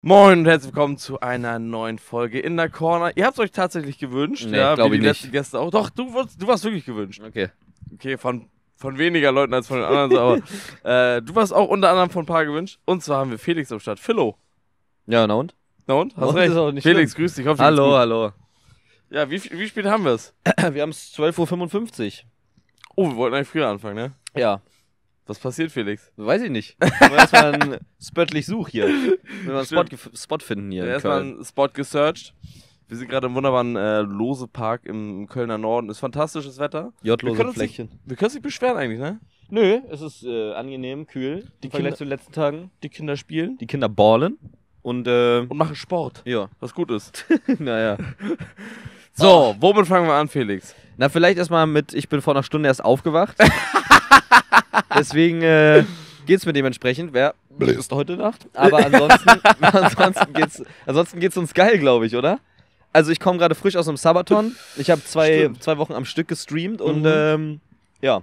Moin und herzlich willkommen zu einer neuen Folge in der Corner. Ihr habt es euch tatsächlich gewünscht, nee, ja, wie die letzten nicht. Gäste auch. Doch, du, du warst wirklich gewünscht. Okay. Okay, von, von weniger Leuten als von den anderen, aber äh, du warst auch unter anderem von ein paar gewünscht. Und zwar haben wir Felix am Start. Philo. Ja, na und? Na und? Hast na und recht. Felix, grüß dich. Hoffe, hallo, hallo. Ja, wie, wie spät haben wir es? wir haben es 12.55 Uhr. Oh, wir wollten eigentlich früher anfangen, ne? Ja, was passiert, Felix? Weiß ich nicht. erstmal ein Spöttlich such hier. Wenn wir einen Spot, Spot, finden hier. Erstmal ein Spot gesearched. Wir sind gerade im wunderbaren äh, Park im Kölner Norden. Ist fantastisches Wetter. Jottlose Flächen. Nicht, wir können uns nicht beschweren eigentlich, ne? Nö, es ist äh, angenehm, kühl. Die Im Vergleich Kinder, zu den letzten Tagen. Die Kinder spielen. Die Kinder ballen. Und, äh, und machen Sport. Ja. Was gut ist. naja. So, womit fangen wir an, Felix? Na, vielleicht erstmal mit, ich bin vor einer Stunde erst aufgewacht. Deswegen äh, geht's mir dementsprechend. Wer bläst heute Nacht? Aber ansonsten, ansonsten, geht's, ansonsten geht's uns geil, glaube ich, oder? Also ich komme gerade frisch aus einem Sabaton. Ich habe zwei, zwei Wochen am Stück gestreamt und mhm. ähm, ja.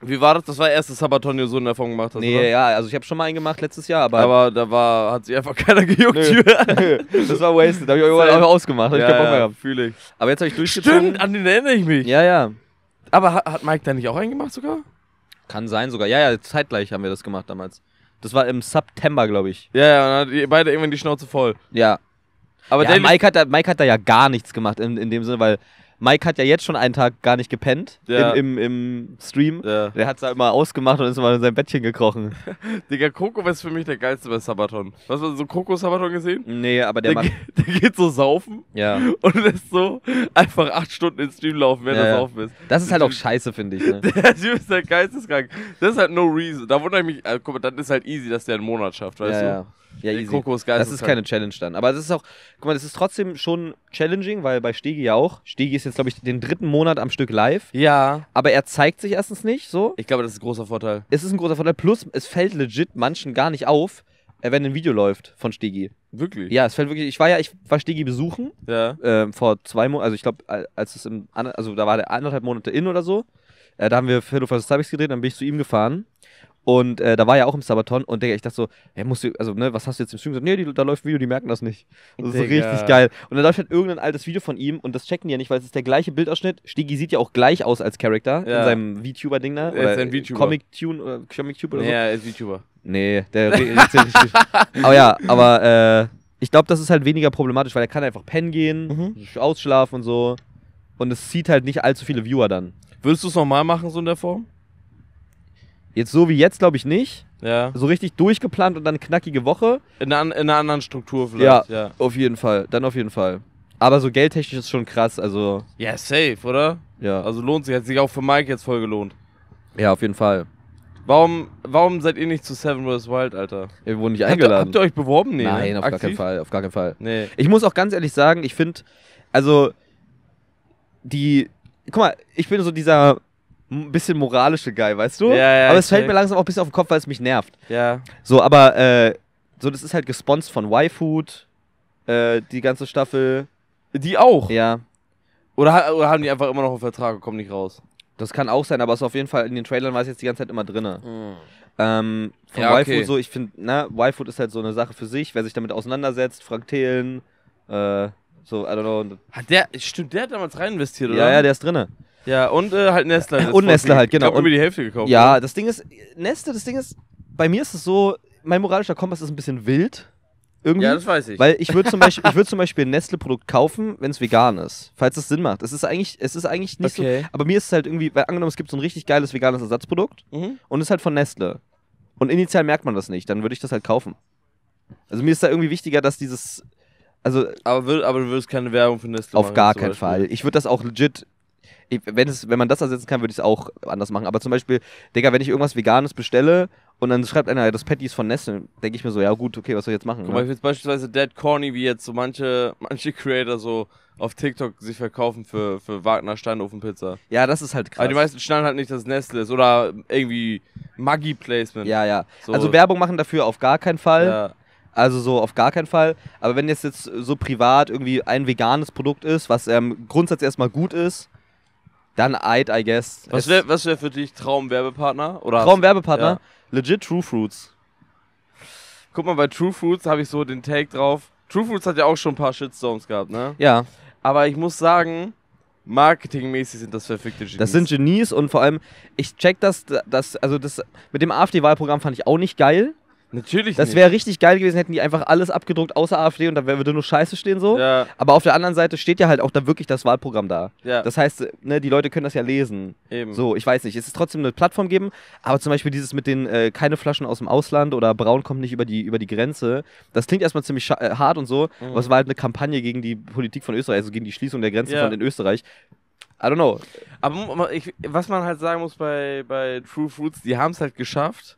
Wie war das? Das war der erste Sabaton, den du so in Erfahrung gemacht hast, Nee, oder? ja, also ich habe schon mal einen gemacht letztes Jahr, aber... Aber da war, hat sich einfach keiner gejuckt. Nö, Das war wasted, da habe ich irgendwann einfach ausgemacht, ja, ich keinen Bock mehr gehabt. Fühle ich. Aber jetzt habe ich durchgezogen. Stimmt, an den erinnere ich mich. Ja, ja. Aber hat Mike da nicht auch einen gemacht sogar? Kann sein sogar. Ja, ja, zeitgleich haben wir das gemacht damals. Das war im September, glaube ich. Ja, ja, und dann hat beide irgendwann die Schnauze voll. Ja. Aber ja, Mike, hat da, Mike hat da ja gar nichts gemacht in, in dem Sinne, weil Mike hat ja jetzt schon einen Tag gar nicht gepennt ja. im, im, im, Stream. Ja. Der hat es halt mal ausgemacht und ist mal in sein Bettchen gekrochen. Digga, Coco ist für mich der geilste bei Sabaton. Hast du so Coco-Sabaton gesehen? Nee, aber der, der, macht geht, der geht so saufen ja. und lässt so einfach acht Stunden ins Stream laufen, wenn ja. er saufen ist. Das ist halt auch scheiße, finde ich. Ne? der Typ ist der geisteskrank. Das ist halt no reason. Da wundere ich mich, also, guck mal, dann ist halt easy, dass der einen Monat schafft, weißt du? Ja. Ja, easy. Kroko geil. Das ist keine halt- Challenge dann. Aber es ist auch, guck mal, das ist trotzdem schon challenging, weil bei Stegi ja auch. Stegi ist jetzt, glaube ich, den dritten Monat am Stück live. Ja. Aber er zeigt sich erstens nicht so. Ich glaube, das ist ein großer Vorteil. Es ist ein großer Vorteil. Plus, es fällt legit manchen gar nicht auf, äh, wenn ein Video läuft von Stegi. Wirklich? Ja, es fällt wirklich. Ich war ja, ich war Stegi besuchen. Ja. Äh, vor zwei Monaten, also ich glaube, als es im, also da war der anderthalb Monate in oder so. Äh, da haben wir Philo vs. Cybex gedreht, dann bin ich zu ihm gefahren. Und äh, da war ja auch im Sabaton und Digga, ich dachte so, hey, musst du, also, ne, was hast du jetzt im Stream gesagt? Nee, die, da läuft ein Video, die merken das nicht. Das ist so richtig geil. Und dann läuft halt irgendein altes Video von ihm und das checken die ja nicht, weil es ist der gleiche Bildausschnitt. Stigi sieht ja auch gleich aus als Charakter ja. in seinem VTuber-Ding da. Oder ist ein VTuber. Comic-Tune oder Comic-Tube oder so. Ja, er ist VTuber. Nee, der redet erzählt nicht Aber ja, aber äh, ich glaube, das ist halt weniger problematisch, weil er kann einfach pennen gehen, mhm. ausschlafen und so. Und es zieht halt nicht allzu viele Viewer dann. Würdest du es nochmal machen, so in der Form? Jetzt so wie jetzt, glaube ich nicht. Ja. So richtig durchgeplant und dann knackige Woche. In einer, in einer anderen Struktur vielleicht. Ja, ja, auf jeden Fall. Dann auf jeden Fall. Aber so geldtechnisch ist schon krass. Also. Ja, safe, oder? Ja. Also lohnt sich. Hat sich auch für Mike jetzt voll gelohnt. Ja, auf jeden Fall. Warum, warum seid ihr nicht zu Seven vs. Wild, Alter? Ihr wurden nicht eingeladen. Habt, ihr euch beworben? Nee, Nein, ne? auf gar keinen Fall. Auf gar keinen Fall. Nee. Ich muss auch ganz ehrlich sagen, ich finde, also die, guck mal, ich bin so dieser ein bisschen moralische Guy, weißt du? Ja, ja, aber es fällt mir langsam auch ein bisschen auf den Kopf, weil es mich nervt. Ja. So, aber äh, so, das ist halt gesponsert von Y-Food, äh, die ganze Staffel. Die auch? Ja. Oder, oder haben die einfach immer noch einen Vertrag und kommen nicht raus? Das kann auch sein, aber es ist auf jeden Fall in den Trailern war es jetzt die ganze Zeit immer drin. Mhm. Ähm, von ja, okay. Y-Food so, ich finde, ne, Y-Food ist halt so eine Sache für sich, wer sich damit auseinandersetzt, Fraktelen, äh, so, I don't know. Hat der, stimmt, der hat damals reinvestiert, oder? Ja, ja, der ist drinne. Ja, und äh, halt Nestle. Äh, das und Nestle halt, genau. Ich habe über die Hälfte gekauft. Ja, oder? das Ding ist, Nestle, das Ding ist, bei mir ist es so, mein moralischer Kompass ist ein bisschen wild. Irgendwie, ja, das weiß ich. Weil ich würde zum, Beispiel, würd zum Beispiel ein Nestle-Produkt kaufen, wenn es vegan ist. Falls es Sinn macht. Es ist eigentlich, es ist eigentlich nicht okay. so. Aber mir ist es halt irgendwie, weil angenommen, es gibt so ein richtig geiles veganes Ersatzprodukt mhm. und es ist halt von Nestle. Und initial merkt man das nicht, dann würde ich das halt kaufen. Also mir ist da irgendwie wichtiger, dass dieses. Also, aber, würd, aber du würdest keine Werbung für Nestle Auf machen, gar keinen Fall. Ich würde das auch legit ich, wenn, wenn man das ersetzen kann, würde ich es auch anders machen. Aber zum Beispiel, Digga, wenn ich irgendwas Veganes bestelle und dann schreibt einer, das Patty ist von Nestle, denke ich mir so, ja gut, okay, was soll ich jetzt machen? Guck ne? mal, ne? ich jetzt beispielsweise dead corny, wie jetzt so manche, manche Creator so auf TikTok sich verkaufen für, für Wagner Steinofenpizza. Ja, das ist halt krass. Aber die meisten schneiden halt nicht, dass Nestle ist oder irgendwie Maggi Placement. Ja, ja. So. Also Werbung machen dafür auf gar keinen Fall. Ja. Also so auf gar keinen Fall. Aber wenn jetzt jetzt so privat irgendwie ein veganes Produkt ist, was ähm, grundsätzlich erstmal gut ist, dann Eid, I guess. Was wäre was wär für dich Traumwerbepartner? Oder Traumwerbepartner? Ja. Legit True Fruits. Guck mal, bei True Fruits habe ich so den Take drauf. True Fruits hat ja auch schon ein paar Shitstorms gehabt, ne? Ja. Aber ich muss sagen, marketingmäßig sind das verfickte Genies. Das sind Genies und vor allem, ich check das, das also das mit dem AfD-Wahlprogramm fand ich auch nicht geil. Natürlich Das wäre richtig geil gewesen, hätten die einfach alles abgedruckt, außer AfD und da würde nur Scheiße stehen so. Ja. Aber auf der anderen Seite steht ja halt auch da wirklich das Wahlprogramm da. Ja. Das heißt, ne, die Leute können das ja lesen. Eben. So, ich weiß nicht. Es ist trotzdem eine Plattform geben, aber zum Beispiel dieses mit den äh, keine Flaschen aus dem Ausland oder Braun kommt nicht über die, über die Grenze. Das klingt erstmal ziemlich äh, hart und so, mhm. aber es war halt eine Kampagne gegen die Politik von Österreich, also gegen die Schließung der Grenze ja. von in Österreich. I don't know. Aber ich, was man halt sagen muss bei, bei True Fruits, die haben es halt geschafft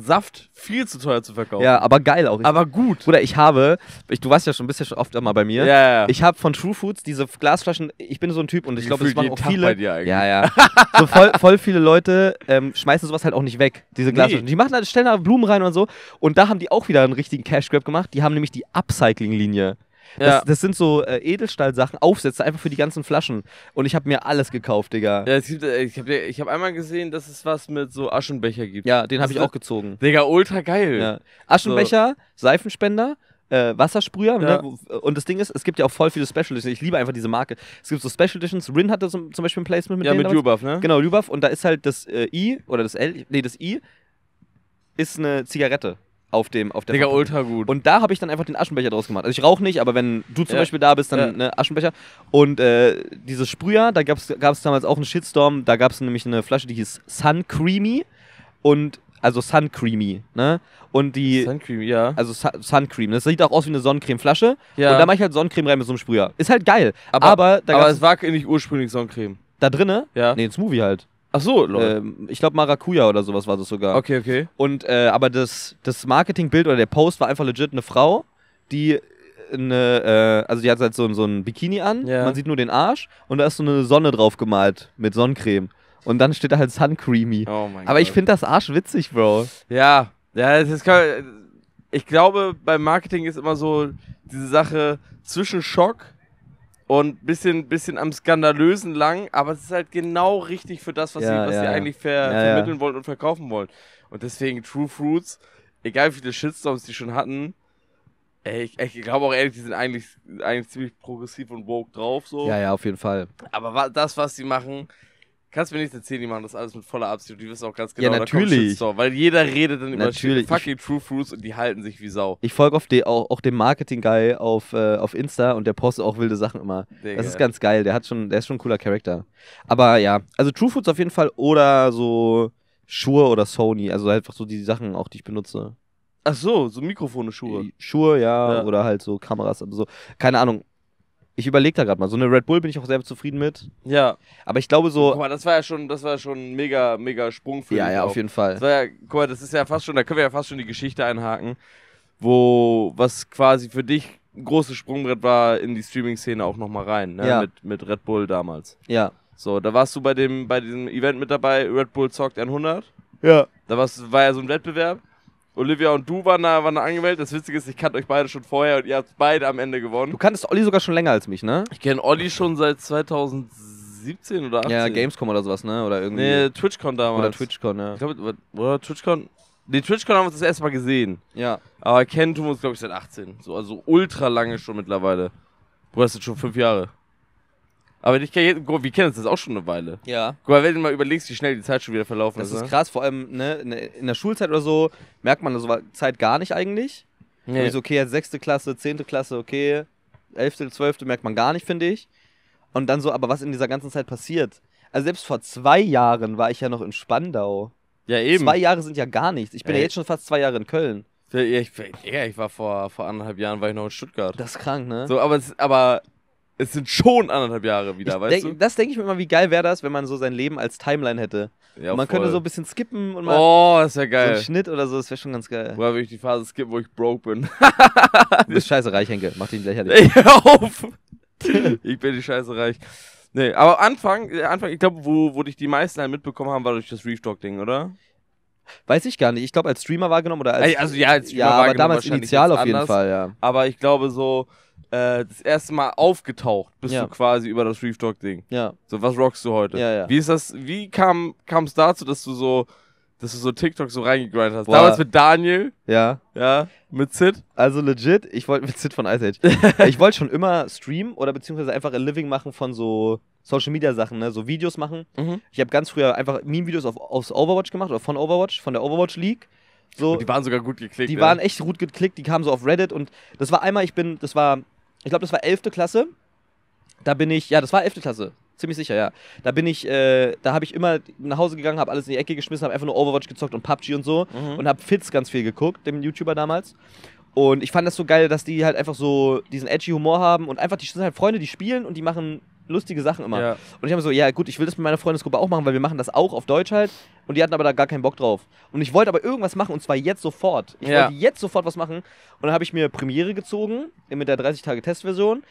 Saft viel zu teuer zu verkaufen. Ja, aber geil auch. Aber gut. Oder ich habe, ich, du warst ja schon, bist ja schon oft mal bei mir. Ja, ja. Ich habe von True Foods diese Glasflaschen, ich bin so ein Typ und ich, glaube, es machen auch Tag viele. Bei dir eigentlich. Ja, ja. so voll, voll viele Leute ähm, schmeißen sowas halt auch nicht weg, diese Glasflaschen. Nee. Die machen halt, stellen da Blumen rein und so. Und da haben die auch wieder einen richtigen Cash Grab gemacht. Die haben nämlich die Upcycling-Linie ja. Das, das, sind so äh, Edelstahlsachen, Aufsätze einfach für die ganzen Flaschen. Und ich habe mir alles gekauft, Digga. Ja, gibt, äh, ich habe ich hab einmal gesehen, dass es was mit so Aschenbecher gibt. Ja, den habe ich auch gezogen. Digga, ultra geil. Ja. Aschenbecher, so. Seifenspender, äh, Wassersprüher. Ne, ja. Ne? Und das Ding ist, es gibt ja auch voll viele Special Editions. Ich liebe einfach diese Marke. Es gibt so Special Editions. Rin hatte zum, zum Beispiel ein Placement mit Ja, mit Lubuff, ne? Genau, Lubuff. Und da ist halt das äh, I oder das L, nee, das I ist eine Zigarette auf dem auf der Digga, ultra gut. Und da habe ich dann einfach den Aschenbecher draus gemacht. Also ich rauche nicht, aber wenn du zum ja. Beispiel da bist, dann ja. ne, Aschenbecher. Und äh, dieses Sprüher, da gab es damals auch einen Shitstorm. Da gab es nämlich eine Flasche, die hieß Sun Creamy. Und also Sun Creamy, ne? Und die. Sun Cream, ja. Also Su Sun Cream. Ne? Das sieht auch aus wie eine Sonnencreme-Flasche. Ja. Und da mache ich halt Sonnencreme rein mit so einem Sprüher. Ist halt geil. Aber, aber, aber es war nicht ursprünglich Sonnencreme. Da drinne? Ja. Nee, ein Smoothie halt. Ach so, Leute. Ähm, ich glaube Maracuja oder sowas war das sogar. Okay, okay. Und äh, aber das, das Marketingbild oder der Post war einfach legit eine Frau, die äh, eine, äh, also die hat halt so, so ein Bikini an, ja. man sieht nur den Arsch und da ist so eine Sonne drauf gemalt mit Sonnencreme. Und dann steht da halt Suncreamy. Oh mein aber Gott. ich finde das Arsch witzig, Bro. Ja, ja, das ist ich glaube, beim Marketing ist immer so diese Sache zwischen Schock und bisschen, bisschen am Skandalösen lang, aber es ist halt genau richtig für das, was ja, sie, was ja, sie ja. eigentlich ver vermitteln wollen und verkaufen wollen. Und deswegen True Fruits, egal wie viele Shitstorms die schon hatten, ey, ich, ich glaube auch ehrlich, die sind eigentlich, eigentlich ziemlich progressiv und woke drauf so. Ja, ja, auf jeden Fall. Aber das, was sie machen, Kannst du mir nicht erzählen, die machen das alles mit voller Absicht. Die wissen auch ganz genau, ja, natürlich. da kommt Weil jeder redet dann über natürlich. fucking True Fruits und die halten sich wie Sau. Ich folge auch, auch dem Marketing-Guy auf, äh, auf Insta und der postet auch wilde Sachen immer. Digga. Das ist ganz geil. Der, hat schon, der ist schon ein cooler Charakter. Aber ja, also True Fruits auf jeden Fall oder so Schuhe oder Sony. Also einfach so die Sachen auch, die ich benutze. Ach so, so Mikrofone, Schuhe. Schuhe, ja, ja. oder halt so Kameras, aber so. Keine Ahnung. Ich überlege da gerade mal. So eine Red Bull bin ich auch sehr zufrieden mit. Ja. Aber ich glaube so. Guck mal, das war ja schon, das war schon ein mega, mega Sprung für Ja, ja, auf jeden Fall. Das war ja, guck mal, das ist ja fast schon, da können wir ja fast schon die Geschichte einhaken, wo was quasi für dich ein großes Sprungbrett war in die Streaming-Szene auch nochmal rein, ne? Ja. Mit, mit Red Bull damals. Ja. So, da warst du bei dem, bei diesem Event mit dabei, Red Bull zockt 100. Ja. Da war ja so ein Wettbewerb. Olivia und du waren da, waren da angemeldet. Das Witzige ist, ich kannte euch beide schon vorher und ihr habt beide am Ende gewonnen. Du kanntest Olli sogar schon länger als mich, ne? Ich kenne Olli schon seit 2017 oder 18. Ja, Gamescom oder sowas, ne? Oder irgendwie. Nee, TwitchCon damals. Oder TwitchCon, ja. Ich glaube, oder TwitchCon. Nee, TwitchCon haben wir uns das erste Mal gesehen. Ja. Aber kennen tun wir uns, glaube ich, seit 18. So, also ultra lange schon mittlerweile. Bruder, das sind schon fünf Jahre. Aber ich kenne, guck, wir kennen uns das auch schon eine Weile. Ja. Guck mal, wenn du mal überlegst, wie schnell die Zeit schon wieder verlaufen das ist. Das ist ne? krass, vor allem ne, in der Schulzeit oder so merkt man so Zeit gar nicht eigentlich. Nee. Und okay, jetzt sechste Klasse, zehnte Klasse, okay, elfte, zwölfte merkt man gar nicht, finde ich. Und dann so, aber was in dieser ganzen Zeit passiert. Also selbst vor zwei Jahren war ich ja noch in Spandau. Ja, eben. Zwei Jahre sind ja gar nichts. Ich bin ja, ja jetzt schon fast zwei Jahre in Köln. Ja, ich, ich, war vor, vor anderthalb Jahren war ich noch in Stuttgart. Das ist krank, ne? So, aber, aber es sind schon anderthalb Jahre wieder, ich weißt denk, du? Das denke ich mir immer, wie geil wäre das, wenn man so sein Leben als Timeline hätte. Ja, man voll. könnte so ein bisschen skippen und mal. Oh, das ja geil. So einen Schnitt oder so, das wäre schon ganz geil. Woher würde ich die Phase skippen, wo ich broke bin? du bist scheiße reich, Henke. Mach dich lächerlich. Ey, hör auf! ich bin die scheiße reich. Nee, aber Anfang, äh, Anfang ich glaube, wo, wo dich die meisten halt mitbekommen haben, war durch das Reefstock-Ding, oder? Weiß ich gar nicht. Ich glaube, als Streamer wahrgenommen oder als. Ey, Also ja, als Streamer ja, aber damals initial auf anders. jeden Fall, ja. Aber ich glaube so äh, das erste Mal aufgetaucht bist ja. du quasi über das Reef Dog Ding. Ja. So, was rockst du heute? Ja, ja. Wie ist das, wie kam es dazu, dass du so, dass du so TikTok so reingegrindet hast? Boah. Damals mit Daniel. Ja. Ja. Mit Sid. Also legit, ich wollte mit Sid von Ice Age. ich wollte schon immer streamen oder beziehungsweise einfach ein Living machen von so Social Media Sachen, ne? so Videos machen. Mhm. Ich habe ganz früher einfach Meme-Videos auf, aufs Overwatch gemacht oder von Overwatch, von der Overwatch League. So, die waren sogar gut geklickt. Die ja. waren echt gut geklickt, die kamen so auf Reddit und das war einmal, ich bin, das war, ich glaube, das war 11. Klasse. Da bin ich, ja, das war 11. Klasse. Ziemlich sicher, ja. Da bin ich, äh, da habe ich immer nach Hause gegangen, habe alles in die Ecke geschmissen, habe einfach nur Overwatch gezockt und PUBG und so mhm. und habe Fitz ganz viel geguckt, dem YouTuber damals. Und ich fand das so geil, dass die halt einfach so diesen edgy Humor haben und einfach, die sind halt Freunde, die spielen und die machen lustige Sachen immer. Ja. Und ich habe so, ja gut, ich will das mit meiner Freundesgruppe auch machen, weil wir machen das auch auf Deutsch halt. Und die hatten aber da gar keinen Bock drauf. Und ich wollte aber irgendwas machen und zwar jetzt sofort. Ich ja. wollte jetzt sofort was machen. Und dann habe ich mir Premiere gezogen mit der 30-Tage-Testversion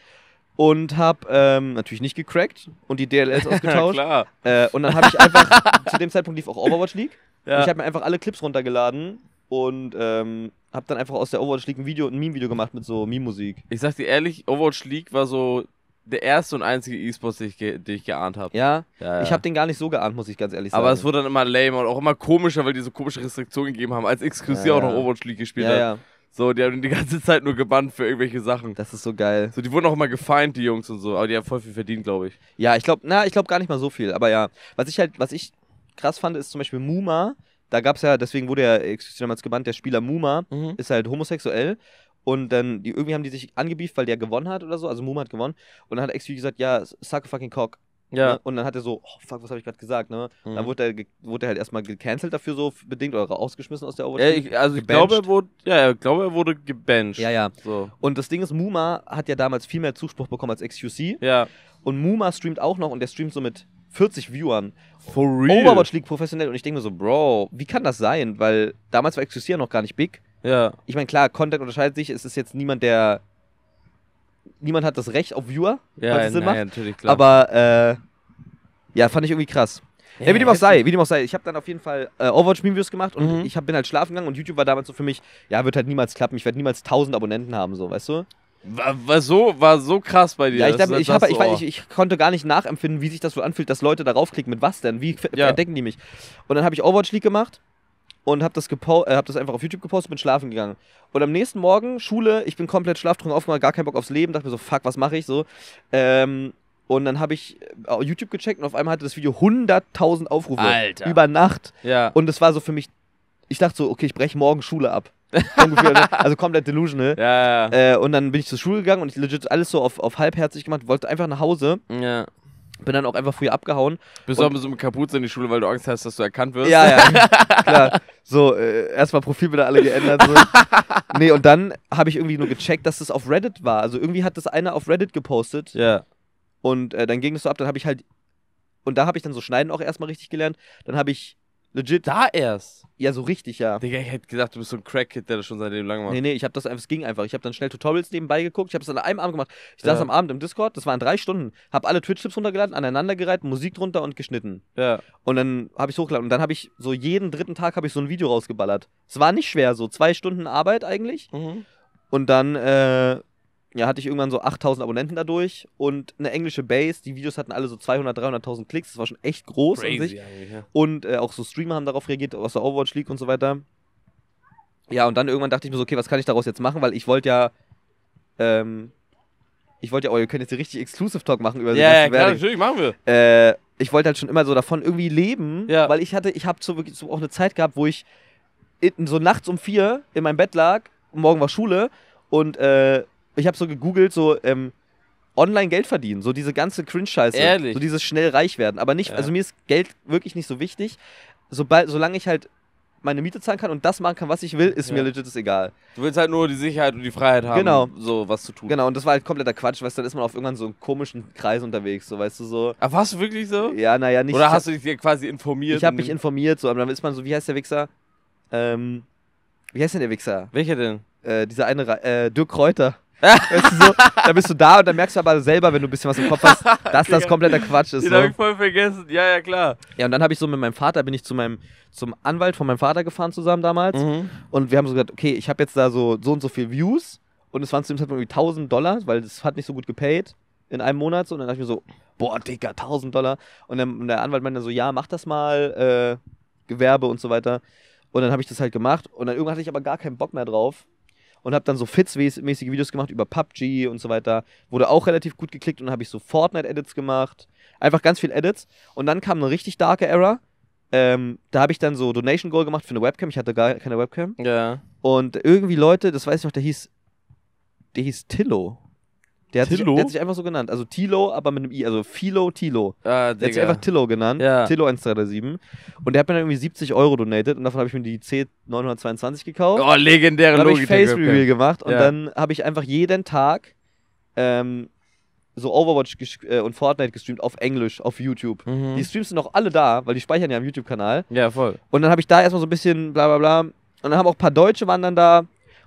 und habe ähm, natürlich nicht gecrackt und die DLS ausgetauscht. Klar. Äh, und dann habe ich einfach, zu dem Zeitpunkt lief auch Overwatch League. Ja. ich habe mir einfach alle Clips runtergeladen und ähm, habe dann einfach aus der Overwatch League ein Video, ein Meme-Video gemacht mit so Meme-Musik. Ich sag dir ehrlich, Overwatch League war so der erste und einzige E-Sport, den, den, ich geahnt habe. Ja? ja? ich habe den gar nicht so geahnt, muss ich ganz ehrlich sagen. Aber es wurde dann immer lame und auch immer komischer, weil die so komische Restriktionen gegeben haben, als XQC auch noch Overwatch League gespielt hat. Ja. So, die haben die ganze Zeit nur gebannt für irgendwelche Sachen. Das ist so geil. So, die wurden auch immer gefeind, die Jungs und so, aber die haben voll viel verdient, glaube ich. Ja, ich glaube, na, ich glaube gar nicht mal so viel, aber ja. Was ich halt, was ich krass fand, ist zum Beispiel Muma. Da gab es ja, deswegen wurde ja damals gebannt, der Spieler Muma mhm. ist halt homosexuell. Und dann, die, irgendwie haben die sich angebieft, weil der gewonnen hat oder so. Also Moom hat gewonnen. Und dann hat XP gesagt, ja, suck fucking cock. Ja. Ne? Und dann hat er so, oh, fuck, was habe ich gerade gesagt, ne? Mhm. Dann wurde er, wurde er halt erstmal gecancelt dafür, so bedingt oder rausgeschmissen aus der Overwatch. Ja, ich, also ich glaube, er wurde, ja, ich glaube, er wurde gebancht. Ja, ja. So. Und das Ding ist, Muma hat ja damals viel mehr Zuspruch bekommen als XQC. Ja. Und Muma streamt auch noch und der streamt so mit 40 Viewern. For real. Overwatch League professionell und ich denke mir so, Bro, wie kann das sein? Weil damals war XQC ja noch gar nicht big. Ja. Ich meine, klar, Content unterscheidet sich. Es ist jetzt niemand, der. Niemand hat das Recht auf Viewer, ja, falls es Sinn naja, Natürlich, klar. Aber, äh, ja, fand ich irgendwie krass. Ja, ja, wie dem auch sei, wie dem auch sei. Ich habe dann auf jeden Fall äh, overwatch meme gemacht und mhm. ich hab, bin halt schlafen gegangen und YouTube war damals so für mich, ja, wird halt niemals klappen, ich werde niemals 1000 Abonnenten haben, so, weißt du? War, war, so, war so krass bei dir. Ja, ich, glaub, ich, hab, ich, ich, ich, konnte gar nicht nachempfinden, wie sich das so anfühlt, dass Leute darauf klicken. Mit was denn? Wie ja. entdecken die mich? Und dann habe ich Overwatch League gemacht und habe das, äh, hab das einfach auf YouTube gepostet, bin schlafen gegangen. Und am nächsten Morgen, Schule, ich bin komplett schlaftrunken aufgemacht, gar keinen Bock aufs Leben, dachte mir so, fuck, was mache ich so. Ähm, und dann habe ich äh, YouTube gecheckt und auf einmal hatte das Video 100.000 Aufrufe. Alter. Über Nacht. Ja. Und es war so für mich, ich dachte so, okay, ich breche morgen Schule ab. Ungefähr, ne? Also komplett delusional. Ja, ja. Äh, und dann bin ich zur Schule gegangen und ich legit alles so auf, auf halbherzig gemacht, wollte einfach nach Hause. Ja. Bin dann auch einfach früher abgehauen. Bist du auch mit so einer Kapuze in die Schule, weil du Angst hast, dass du erkannt wirst? Ja, ja, klar. So, äh, erstmal wieder alle geändert. So. nee, und dann habe ich irgendwie nur gecheckt, dass das auf Reddit war. Also irgendwie hat das einer auf Reddit gepostet. Ja. Und äh, dann ging das so ab, dann habe ich halt. Und da habe ich dann so Schneiden auch erstmal richtig gelernt. Dann habe ich Legit. Da erst. Ja, so richtig, ja. Digga, ich hätte gedacht, du bist so ein Crackhead, der das schon sein Leben lang macht. Nee, nee, ich habe das einfach, äh, es ging einfach. Ich habe dann schnell Tutorials nebenbei geguckt, ich habe es an einem Abend gemacht. Ich ja. saß am Abend im Discord, das waren drei Stunden, habe alle twitch tipps runtergeladen, aneinandergereiht, Musik drunter und geschnitten. Ja. Und dann habe ich hochgeladen und dann habe ich so jeden dritten Tag habe ich so ein Video rausgeballert. Es war nicht schwer, so zwei Stunden Arbeit eigentlich. Mhm. Und dann äh, ja, hatte ich irgendwann so 8000 Abonnenten dadurch und eine englische Base. Die Videos hatten alle so 200, 300.000 Klicks. Das war schon echt groß Crazy an sich. Ja. Und äh, auch so Streamer haben darauf reagiert, was der Overwatch League und so weiter. Ja, und dann irgendwann dachte ich mir so, okay, was kann ich daraus jetzt machen? Weil ich wollte ja, ähm, ich wollte ja, oh, ihr könnt jetzt hier richtig Exclusive Talk machen über Ja, ja natürlich, machen wir. Äh, ich wollte halt schon immer so davon irgendwie leben, ja. weil ich hatte, ich habe so, so auch eine Zeit gehabt, wo ich in, so nachts um vier in meinem Bett lag, morgen war Schule und äh, ich habe so gegoogelt, so ähm, online Geld verdienen, so diese ganze Cringe-Scheiße. Ehrlich? So dieses schnell reich werden. Aber nicht, ja. also mir ist Geld wirklich nicht so wichtig. Sobald, solange ich halt meine Miete zahlen kann und das machen kann, was ich will, ist ja. mir legit egal. Du willst halt nur die Sicherheit und die Freiheit haben, genau. so was zu tun. Genau, und das war halt kompletter Quatsch, weißt du, dann ist man auf irgendwann so einen komischen Kreis unterwegs, so weißt du so. Aber warst du wirklich so? Ja, naja, nicht. Oder hast du dich quasi informiert? Ich habe mich informiert, so, aber dann ist man so, wie heißt der Wichser? Ähm, wie heißt denn der Wichser? Welcher denn? Äh, dieser eine, äh, Dirk Kräuter weißt du, so, dann bist du da und dann merkst du aber selber, wenn du ein bisschen was im Kopf hast, dass das genau. kompletter Quatsch ist. Den so. habe ne? ich voll vergessen. Ja, ja, klar. Ja, und dann habe ich so mit meinem Vater, bin ich zu meinem, zum Anwalt von meinem Vater gefahren zusammen damals. Mhm. Und wir haben so gesagt, okay, ich habe jetzt da so, so und so viel Views. Und es waren zu dem Zeitpunkt irgendwie 1000 Dollar, weil es hat nicht so gut gepaid in einem Monat. Und dann dachte ich mir so, boah, Digga, 1000 Dollar. Und, dann, und der Anwalt meinte so, ja, mach das mal, äh, Gewerbe und so weiter. Und dann habe ich das halt gemacht. Und dann irgendwann hatte ich aber gar keinen Bock mehr drauf und habe dann so Fits-mäßige Videos gemacht über PUBG und so weiter. Wurde auch relativ gut geklickt und habe ich so Fortnite-Edits gemacht. Einfach ganz viel Edits. Und dann kam eine richtig darke Era. Ähm, da habe ich dann so Donation Goal gemacht für eine Webcam. Ich hatte gar keine Webcam. Ja. Und irgendwie Leute, das weiß ich noch, der hieß, der hieß Tillo der hat, sich, der hat, sich, einfach so genannt. Also Tilo, aber mit einem I. Also Philo Tilo. Ah, der hat sich einfach Tilo genannt. Ja. Tillo 137. Und der hat mir dann irgendwie 70 Euro donated. Und davon habe ich mir die C922 gekauft. Oh, legendäre Logik. Dann habe ich Face Reveal gemacht. Und ja. dann habe ich einfach jeden Tag ähm, so Overwatch äh, und Fortnite gestreamt auf Englisch, auf YouTube. Mhm. Die Streams sind auch alle da, weil die speichern ja am YouTube-Kanal. Ja, voll. Und dann habe ich da erstmal so ein bisschen bla bla bla. Und dann haben auch ein paar Deutsche waren dann da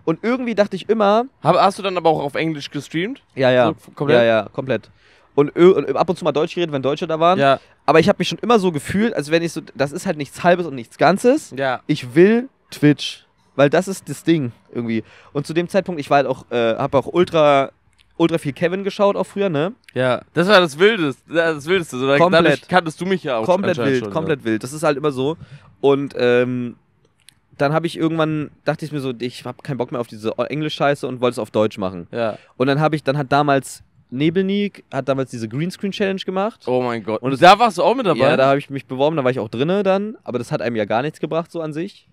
und irgendwie dachte ich immer. Hast du dann aber auch auf Englisch gestreamt? Ja, ja. So, komplett? Ja, ja, komplett. Und, und, ab und zu mal Deutsch geredet, wenn Deutsche da waren. Ja. Aber ich habe mich schon immer so gefühlt, als wenn ich so, das ist halt nichts Halbes und nichts Ganzes. Ja. Ich will Twitch, weil das ist das Ding irgendwie. Und zu dem Zeitpunkt, ich war halt auch, äh, habe auch ultra, ultra viel Kevin geschaut auch früher, ne? Ja. Das war das Wildeste, das Wildeste. So, komplett. Dadurch kanntest du mich ja auch. Komplett wild, schon, komplett ja. wild. Das ist halt immer so. Und ähm, dann habe ich irgendwann, dachte ich mir so, ich habe keinen Bock mehr auf diese Englisch-Scheiße und wollte es auf Deutsch machen. Ja. Und dann habe ich, dann hat damals Nebelnik hat damals diese Greenscreen Challenge gemacht. Oh mein Gott. Und da warst du auch mit dabei? Ja, da habe ich mich beworben, da war ich auch drinne dann, aber das hat einem ja gar nichts gebracht so an sich.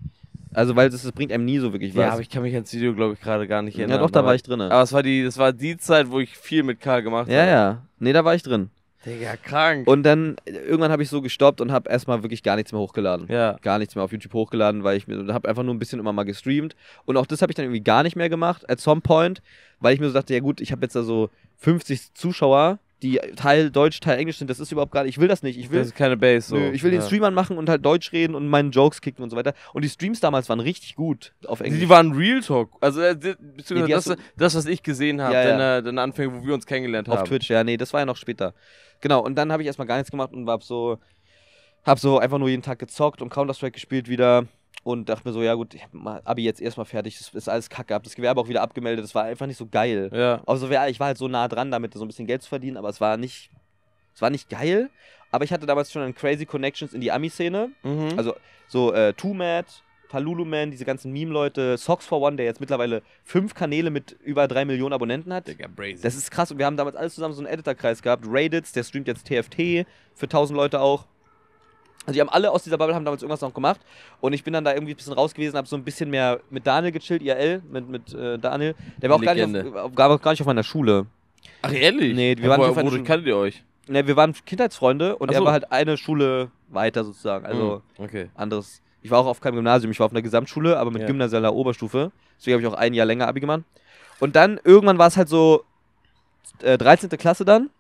Also, weil das, das bringt einem nie so wirklich was. Ja, aber ich kann mich ans Video, glaube ich, gerade gar nicht erinnern. Ja, doch, da war ich drin. Aber es war die, das war die Zeit, wo ich viel mit Karl gemacht ja, habe. Ja, ja. Nee, da war ich drin. Digga, krank. Und dann irgendwann habe ich so gestoppt und habe erstmal wirklich gar nichts mehr hochgeladen. Ja. Gar nichts mehr auf YouTube hochgeladen, weil ich mir habe einfach nur ein bisschen immer mal gestreamt und auch das habe ich dann irgendwie gar nicht mehr gemacht at some point, weil ich mir so dachte, ja gut, ich habe jetzt da so 50 Zuschauer, die Teil Deutsch, Teil Englisch sind, das ist überhaupt gar nicht, ich will das nicht. Ich will, das ist keine Base. So. Nö, ich will ja. den Streamern machen und halt Deutsch reden und meinen Jokes kicken und so weiter. Und die Streams damals waren richtig gut auf Englisch. Die waren Real Talk. Also äh, beziehungsweise nee, das, das, was ich gesehen habe, ja, ja. deine, äh, deine Anfänge, wo wir uns kennengelernt auf haben. Auf Twitch, ja, nee, das war ja noch später. Genau, und dann habe ich erstmal gar nichts gemacht und war so, habe so einfach nur jeden Tag gezockt und Counter-Strike gespielt wieder und dachte mir so, ja gut, ich hab Abi jetzt erstmal fertig, das ist alles kacke, habe das Gewerbe auch wieder abgemeldet, das war einfach nicht so geil. Ja. Also ich war halt so nah dran, damit so ein bisschen Geld zu verdienen, aber es war nicht, es war nicht geil. Aber ich hatte damals schon crazy Connections in die Ami-Szene. Mhm. Also so äh, Too Mad, Palulu Man, diese ganzen Meme-Leute, Socks for One, der jetzt mittlerweile fünf Kanäle mit über drei Millionen Abonnenten hat. Digga, brazen. Das ist krass. Und wir haben damals alles zusammen so einen Editor-Kreis gehabt. Raidits, der streamt jetzt TFT für tausend Leute auch. Also die haben alle aus dieser Bubble haben damals irgendwas noch gemacht und ich bin dann da irgendwie ein bisschen raus gewesen, habe so ein bisschen mehr mit Daniel gechillt, IRL, mit, mit äh, Daniel. Der war auch gar nicht, auf, auf, gar nicht auf meiner Schule. Ach ehrlich? Nee, wir ja, waren woher, wodurch kanntet ihr euch? Nee, wir waren Kindheitsfreunde und so. er war halt eine Schule weiter sozusagen, also hm, okay. anderes ich war auch auf keinem Gymnasium, ich war auf einer Gesamtschule, aber mit ja. gymnasieller Oberstufe. Deswegen habe ich auch ein Jahr länger Abi gemacht. Und dann irgendwann war es halt so äh, 13. Klasse dann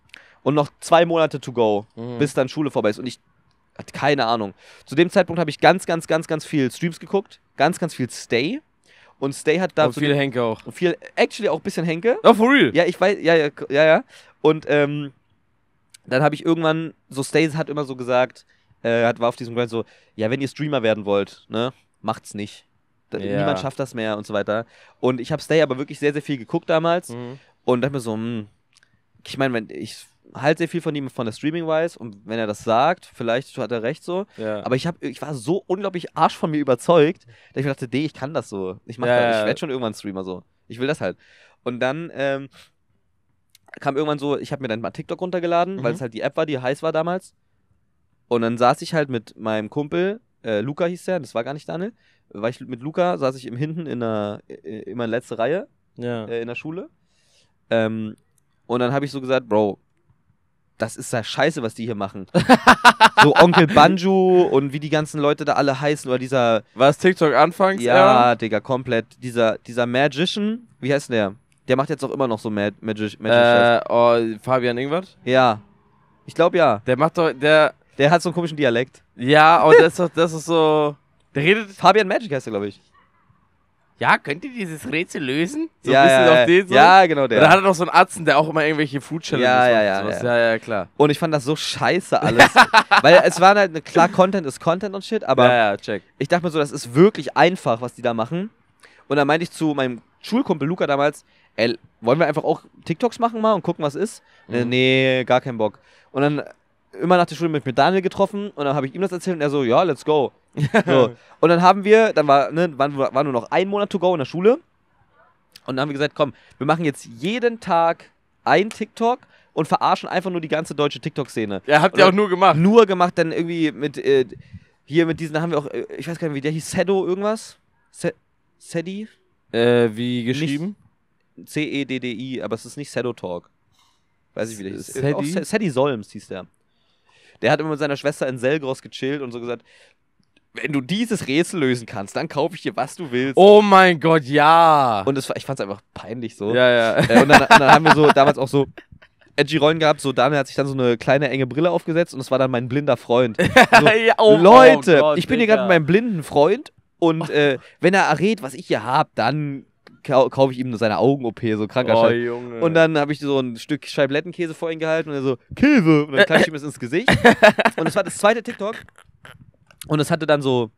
und noch zwei Monate to go, mhm. bis dann Schule vorbei ist. Und ich hatte keine Ahnung. Zu dem Zeitpunkt habe ich ganz, ganz, ganz, ganz viel Streams geguckt, ganz, ganz viel Stay. Und Stay hat da. Und viel Henke auch. Viel, actually auch ein bisschen Henke. Oh, for real? Ja, ich weiß, ja, ja, ja, ja. Und ähm, dann habe ich irgendwann, so Stays hat immer so gesagt, äh, hat, war auf diesem Grind so, ja, wenn ihr Streamer werden wollt, ne, macht's nicht. Da, ja. Niemand schafft das mehr und so weiter. Und ich habe Stay aber wirklich sehr, sehr viel geguckt damals mhm. und dachte mir so, mh, hm, ich meine, ich halte sehr viel von ihm von der Streaming-Wise und wenn er das sagt, vielleicht hat er recht so, ja. aber ich, hab, ich war so unglaublich arsch von mir überzeugt, dass ich mir dachte, D, ich kann das so. Ich, mach ja, ich werde schon irgendwann Streamer so. Ich will das halt. Und dann ähm, kam irgendwann so, ich habe mir dann mal TikTok runtergeladen, mhm. weil es halt die App war, die heiß war damals. Und dann saß ich halt mit meinem Kumpel, äh, Luca hieß der, das war gar nicht Daniel, weil ich mit Luca saß ich im Hinten in der, immer in letzten Reihe ja. äh, in der Schule. Ähm, und dann habe ich so gesagt, Bro, das ist ja scheiße, was die hier machen. so Onkel Banjo und wie die ganzen Leute da alle heißen oder dieser. War Was TikTok anfangs? Ja, ja, Digga, komplett. Dieser, dieser Magician, wie heißt der? Der macht jetzt auch immer noch so Mag Magic. Magic äh, oh, Fabian Ingwart? Ja. Ich glaube ja. Der macht doch, der, der hat so einen komischen Dialekt. Ja, aber das ist, das ist so. Der redet. Fabian Magic heißt er, glaube ich. Ja, könnt ihr dieses Rätsel lösen? So ja, ja, ja. Den, so. ja, genau der. Und hat er noch so einen Atzen, der auch immer irgendwelche Food Challenges ja, ja, ja, ja, ja, ja, klar. Und ich fand das so scheiße alles, weil es war halt klar Content ist Content und shit, aber ja, ja, check. ich dachte mir so, das ist wirklich einfach, was die da machen. Und dann meinte ich zu meinem Schulkumpel Luca damals, ey, wollen wir einfach auch TikToks machen mal und gucken, was ist? Äh, mhm. Nee, gar keinen Bock. Und dann immer nach der Schule mit, mit Daniel getroffen und dann habe ich ihm das erzählt und er so, ja, let's go. So. Und dann haben wir, dann war, ne, waren, war nur noch ein Monat to go in der Schule. Und dann haben wir gesagt, komm, wir machen jetzt jeden Tag ein TikTok und verarschen einfach nur die ganze deutsche TikTok-Szene. Ja, habt ihr auch nur gemacht. Nur gemacht, dann irgendwie mit, äh, hier mit diesen da haben wir auch, äh, ich weiß gar nicht, wie der hieß, Sedo irgendwas? Se Sedi? Äh, wie geschrieben? C-E-D-D-I, aber es ist nicht Sedo Talk. Weiß ich, wie der hieß. Sedi? Solms hieß der. Der hat immer mit seiner Schwester in Selgros gechillt und so gesagt, wenn du dieses Rätsel lösen kannst, dann kaufe ich dir, was du willst. Oh mein Gott, ja. Und das, ich fand es einfach peinlich so. Ja, ja. Äh, und, dann, und dann haben wir so damals auch so edgy Rollen gehabt. So Daniel hat sich dann so eine kleine enge Brille aufgesetzt und es war dann mein blinder Freund. So, ja, oh, Leute, oh Gott, ich bin hier gerade mit meinem blinden Freund und äh, wenn er errät, was ich hier habe, dann kaufe ich ihm seine Augen-OP, so kranker oh, Junge. Und dann habe ich so ein Stück Scheiblettenkäse vor ihn gehalten und er so, Käse! Und dann klatsche ich ihm das ins Gesicht. und das war das zweite TikTok. Und es hatte dann so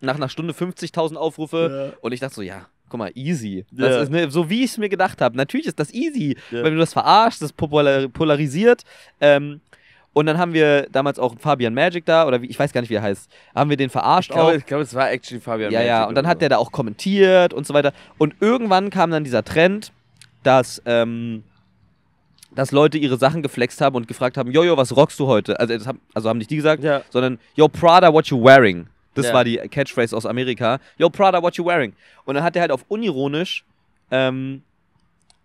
nach einer Stunde 50.000 Aufrufe. Ja. Und ich dachte so, ja, guck mal, easy. Ja. ist, ne, so wie ich es mir gedacht habe. Natürlich ist das easy. Ja. Wenn du das verarschst, das polarisiert. Ähm, und dann haben wir damals auch Fabian Magic da, oder wie, ich weiß gar nicht, wie er heißt, haben wir den verarscht. Ich glaube, ich glaube es war actually Fabian ja, Magic. Ja, ja, und dann hat der da auch kommentiert und so weiter. Und irgendwann kam dann dieser Trend, dass, ähm, dass Leute ihre Sachen geflext haben und gefragt haben, Jojo, was rockst du heute? Also, haben, also haben nicht die gesagt, ja. sondern Yo, Prada, what you wearing? Das ja. war die Catchphrase aus Amerika. Yo, Prada, what you wearing? Und dann hat der halt auf unironisch ähm,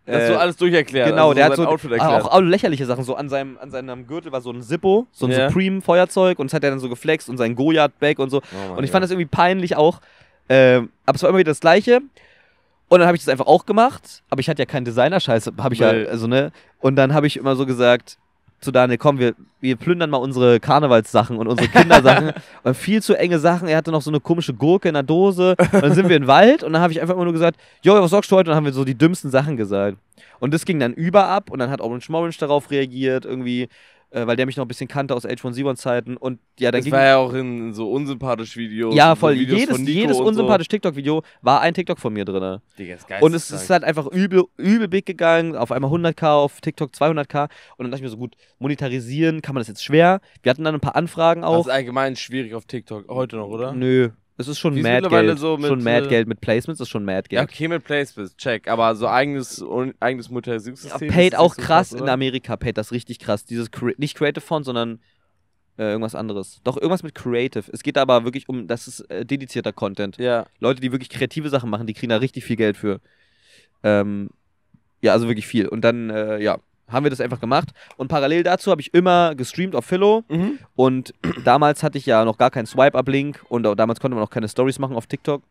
das äh, so alles durcherklärt. Genau, also der so hat so ah, erklärt. Auch, lächerliche Sachen. So an seinem, an seinem Gürtel war so ein Zippo, so ein ja. Supreme-Feuerzeug und das hat er dann so geflext und sein Goliath-Bag und so. Oh und ich fand das irgendwie peinlich auch. Äh, aber es war immer wieder das Gleiche. Und dann habe ich das einfach auch gemacht, aber ich hatte ja keinen Designer-Scheiße, habe ich nee. ja, also ne. Und dann habe ich immer so gesagt, zu Daniel, komm, wir, wir plündern mal unsere Karnevalssachen und unsere Kindersachen. und viel zu enge Sachen. Er hatte noch so eine komische Gurke in der Dose. Und dann sind wir im Wald und dann habe ich einfach immer nur gesagt, jo, was sagst du heute? Und dann haben wir so die dümmsten Sachen gesagt. Und das ging dann über ab und dann hat Orange Morange darauf reagiert irgendwie. Äh, weil der mich noch ein bisschen kannte aus Age von Simon Zeiten und ja, dann das ging war ja auch in so unsympathisch Videos. Ja, voll. Videos jedes jedes unsympathisch so. TikTok-Video war ein TikTok von mir drin. Digga, ist geil. Und es ist halt einfach übel, übel big gegangen, auf einmal 100k, auf TikTok 200k. Und dann dachte ich mir so, gut, monetarisieren kann man das jetzt schwer. Wir hatten dann ein paar Anfragen auch. Das ist allgemein schwierig auf TikTok, heute noch, oder? Nö, es ist schon mad Geld. So mit, schon mad äh, mit Placements ist schon mad Geld. Okay, mit Placements, check. Aber so eigenes, un, eigenes Monetarisierungssystem. Ja, paid auch so krass, krass in Amerika, paid das richtig krass. Dieses nicht Creative Fund, sondern äh, irgendwas anderes. Doch irgendwas mit Creative. Es geht aber wirklich um, das ist äh, dedizierter Content. Ja. Leute, die wirklich kreative Sachen machen, die kriegen da richtig viel Geld für. Ähm, ja, also wirklich viel. Und dann, äh, ja, haben wir das einfach gemacht. Und parallel dazu habe ich immer gestreamt auf Philo. Mhm. Und damals hatte ich ja noch gar keinen Swipe-Up-Link und damals konnte man auch keine Stories machen auf TikTok.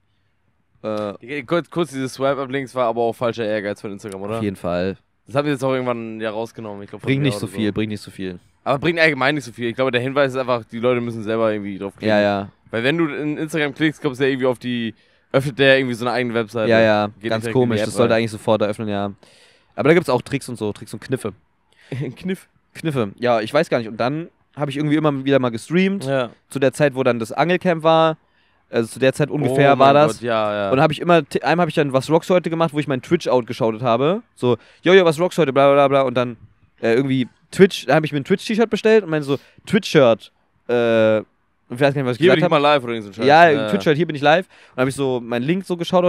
Äh, kurz, kurz, dieses Swipe-Up-Links war aber auch falscher Ehrgeiz von Instagram, oder? Auf jeden Fall. Das haben wir jetzt auch irgendwann ja rausgenommen. Ich glaub, bringt nicht so viel, so. bringt nicht so viel. Aber bringt allgemein nicht so viel. Ich glaube, der Hinweis ist einfach, die Leute müssen selber irgendwie drauf klicken. Ja, ja. Weil wenn du in Instagram klickst, kommst du ja irgendwie auf die, öffnet der irgendwie so eine eigene Webseite. Ja, ja, ganz komisch. Das sollte eigentlich sofort eröffnen, ja. Aber da gibt es auch Tricks und so, Tricks und Kniffe. Kniff? Kniffe, ja, ich weiß gar nicht. Und dann habe ich irgendwie immer wieder mal gestreamt. Ja. Zu der Zeit, wo dann das Angelcamp war. Also zu der Zeit ungefähr oh war das. Gott, ja, ja. Und habe ich immer, einem habe ich dann was Rocks heute gemacht, wo ich meinen Twitch-Out habe. So, jojo, was Rocks heute, bla bla bla. Und dann äh, irgendwie Twitch, da habe ich mir ein Twitch-T-Shirt bestellt und meine so, Twitch-Shirt. Äh, ich weiß gar nicht, was ich hier gesagt bin ich mal live oder so Scheiß. Ja, ja, Twitch halt, hier bin ich live. Und dann habe ich so meinen Link so geschaut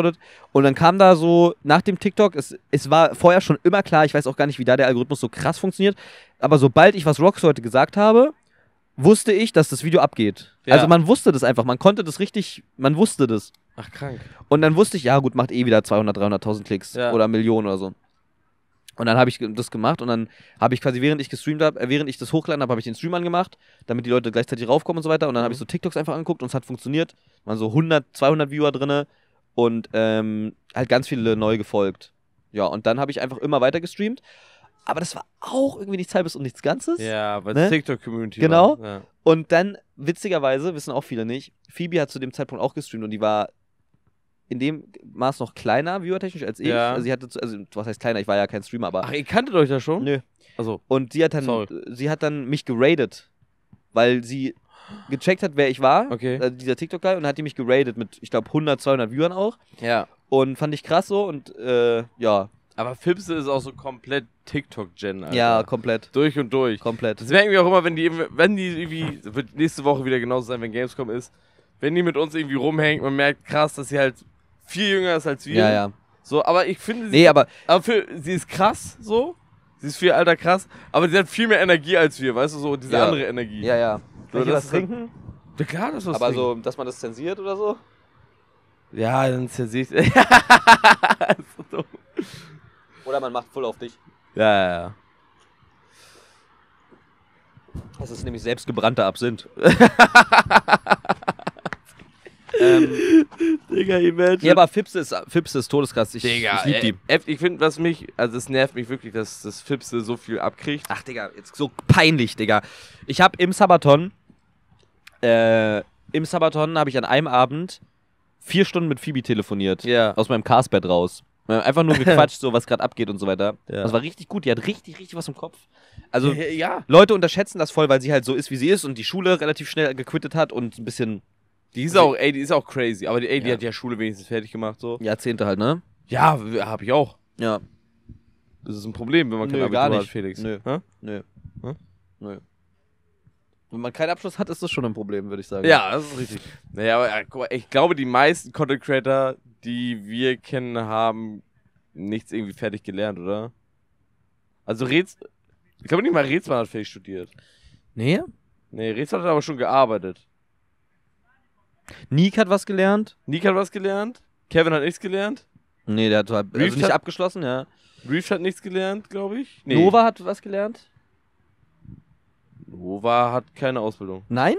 und dann kam da so nach dem TikTok, es, es war vorher schon immer klar, ich weiß auch gar nicht, wie da der Algorithmus so krass funktioniert, aber sobald ich was Rocks heute gesagt habe, wusste ich, dass das Video abgeht. Ja. Also man wusste das einfach, man konnte das richtig, man wusste das. Ach krank. Und dann wusste ich, ja gut, macht eh wieder 200, 300.000 Klicks ja. oder Millionen oder so. Und dann habe ich das gemacht und dann habe ich quasi, während ich gestreamt habe, äh, während ich das hochgeladen habe, habe ich den Stream angemacht, damit die Leute gleichzeitig raufkommen und so weiter. Und dann habe ich mhm. so TikToks einfach angeguckt und es hat funktioniert. Waren so 100, 200 Viewer drin und ähm, halt ganz viele neu gefolgt. Ja, und dann habe ich einfach immer weiter gestreamt. Aber das war auch irgendwie nichts Halbes und nichts Ganzes. Ja, weil ne? TikTok-Community. Genau. War, ja. Und dann, witzigerweise, wissen auch viele nicht, Phoebe hat zu dem Zeitpunkt auch gestreamt und die war in dem Maß noch kleiner, viewertechnisch, als ich. Ja. Also sie hatte, also was heißt kleiner, ich war ja kein Streamer, aber. Ach, ihr kanntet euch da schon? Nö. Also. Und sie hat dann, sie hat dann mich geradet, weil sie gecheckt hat, wer ich war, okay. also dieser TikTok-Guy, und dann hat die mich geradet mit, ich glaube, 100, 200 Viewern auch. Ja. Und fand ich krass so und, äh, ja. Aber Fipse ist auch so komplett TikTok-Gen, Alter. Ja, komplett. Durch und durch. Komplett. Das merken wir auch immer, wenn die, wenn die irgendwie, wird nächste Woche wieder genauso sein, wenn Gamescom ist, wenn die mit uns irgendwie rumhängt, man merkt krass, dass sie halt viel jünger ist als wir. Ja, ja. So, aber ich finde sie. Nee, aber. aber für, sie ist krass, so. Sie ist viel alter krass, aber sie hat viel mehr Energie als wir, weißt du, so diese ja. andere Energie. Ja, ja. So, ich was halt trinken? Ja, klar, das was Aber trinken. so, dass man das zensiert oder so? Ja, dann zensiert. so dumm. oder man macht voll auf dich. Ja, ja, ja. Das ist nämlich selbstgebrannter Absinth. Ähm, Digga, imagine. Ja, aber Fipse ist, Fips ist todeskrass. Ich, Digga, ich liebe die. Äh, ich finde, was mich, also es nervt mich wirklich, dass das Fipse so viel abkriegt. Ach, Digga, jetzt so peinlich, Digga. Ich habe im Sabaton, äh, im Sabaton habe ich an einem Abend vier Stunden mit Phoebe telefoniert. Ja. Aus meinem Carsbett raus. Äh, einfach nur gequatscht, so was gerade abgeht und so weiter. Ja. Das war richtig gut. Die hat richtig, richtig was im Kopf. Also, ja. Leute unterschätzen das voll, weil sie halt so ist, wie sie ist und die Schule relativ schnell gequittet hat und ein bisschen die ist also auch, ey, die ist auch crazy. Aber die, ey, die ja. hat ja Schule wenigstens fertig gemacht, so. Jahrzehnte halt, ne? Ja, hab ich auch. Ja. Das ist ein Problem, wenn man keinen Abschluss hat, Felix. Nö. Hä? Nö. Hä? Nö. Wenn man keinen Abschluss hat, ist das schon ein Problem, würde ich sagen. Ja, das ist richtig. Naja, aber äh, guck mal, ich glaube, die meisten Content Creator, die wir kennen, haben nichts irgendwie fertig gelernt, oder? Also Rez. Ich glaube nicht mal Rezmann hat fertig studiert. Nee? Nee, Rezmann hat aber schon gearbeitet. Nick hat was gelernt. Nick hat was gelernt. Kevin hat nichts gelernt. Nee, der hat halt, also nicht hat, abgeschlossen, ja. Reef hat nichts gelernt, glaube ich. Nee. Nova hat was gelernt. Nova hat keine Ausbildung. Nein?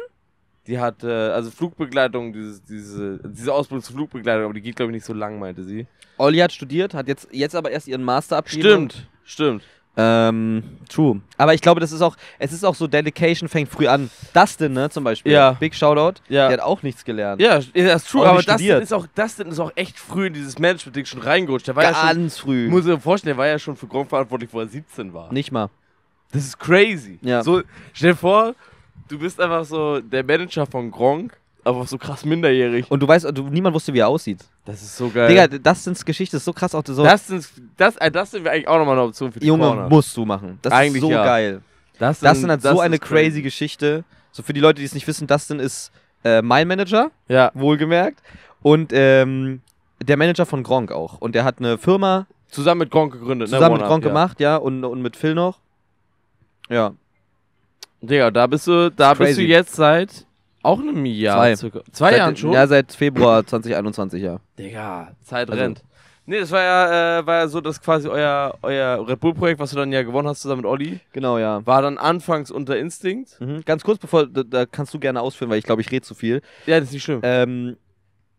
Die hat, äh, also Flugbegleitung, dieses, diese, diese Ausbildung zur Flugbegleitung, aber die geht, glaube ich, nicht so lang, meinte sie. Olli hat studiert, hat jetzt, jetzt aber erst ihren Master abgegeben. Stimmt, stimmt. Ähm, true. Aber ich glaube, das ist auch, es ist auch so, Dedication fängt früh an. Dustin, ne, zum Beispiel. Ja. Big Shoutout. Ja. Der hat auch nichts gelernt. Ja, das ist true. Auch aber Dustin ist, auch, Dustin ist auch echt früh in dieses Management-Ding schon reingerutscht. Der war Ganz ja schon, früh. Muss ich mir vorstellen, der war ja schon für Gronk verantwortlich, wo er 17 war. Nicht mal. Das ist crazy. Ja. So, stell dir vor, du bist einfach so der Manager von Gronk, aber so krass minderjährig. Und du weißt, du, niemand wusste, wie er aussieht. Das ist so geil. Digga, Dustins Geschichte ist so krass. Auch so Dustins, das, äh, Dustin wäre eigentlich auch nochmal eine Option für die Junge, Corner. musst du machen. Das eigentlich ist so ja. geil. Dustin, Dustin hat Dustin so eine crazy, crazy Geschichte. So für die Leute, die es nicht wissen, Dustin ist äh, mein Manager, ja. wohlgemerkt. Und ähm, der Manager von Gronk auch. Und der hat eine Firma. Zusammen mit Gronk gegründet, ne, Zusammen ne? mit Gronk ja. gemacht, ja. Und, und mit Phil noch. Ja. Digga, da bist du, da bist du jetzt seit auch einem Jahr. Zwei, circa. Zwei seit, Jahren schon? Ja, seit Februar 2021, ja. Digga, Zeit also. rennt. Nee, das war ja, äh, war ja so, dass quasi euer, euer Red Bull-Projekt, was du dann ja gewonnen hast zusammen mit Olli. Genau, ja. War dann anfangs unter Instinkt. Mhm. Ganz kurz, bevor, da, da, kannst du gerne ausführen, weil ich glaube, ich rede zu viel. Ja, das ist nicht schlimm. Ähm,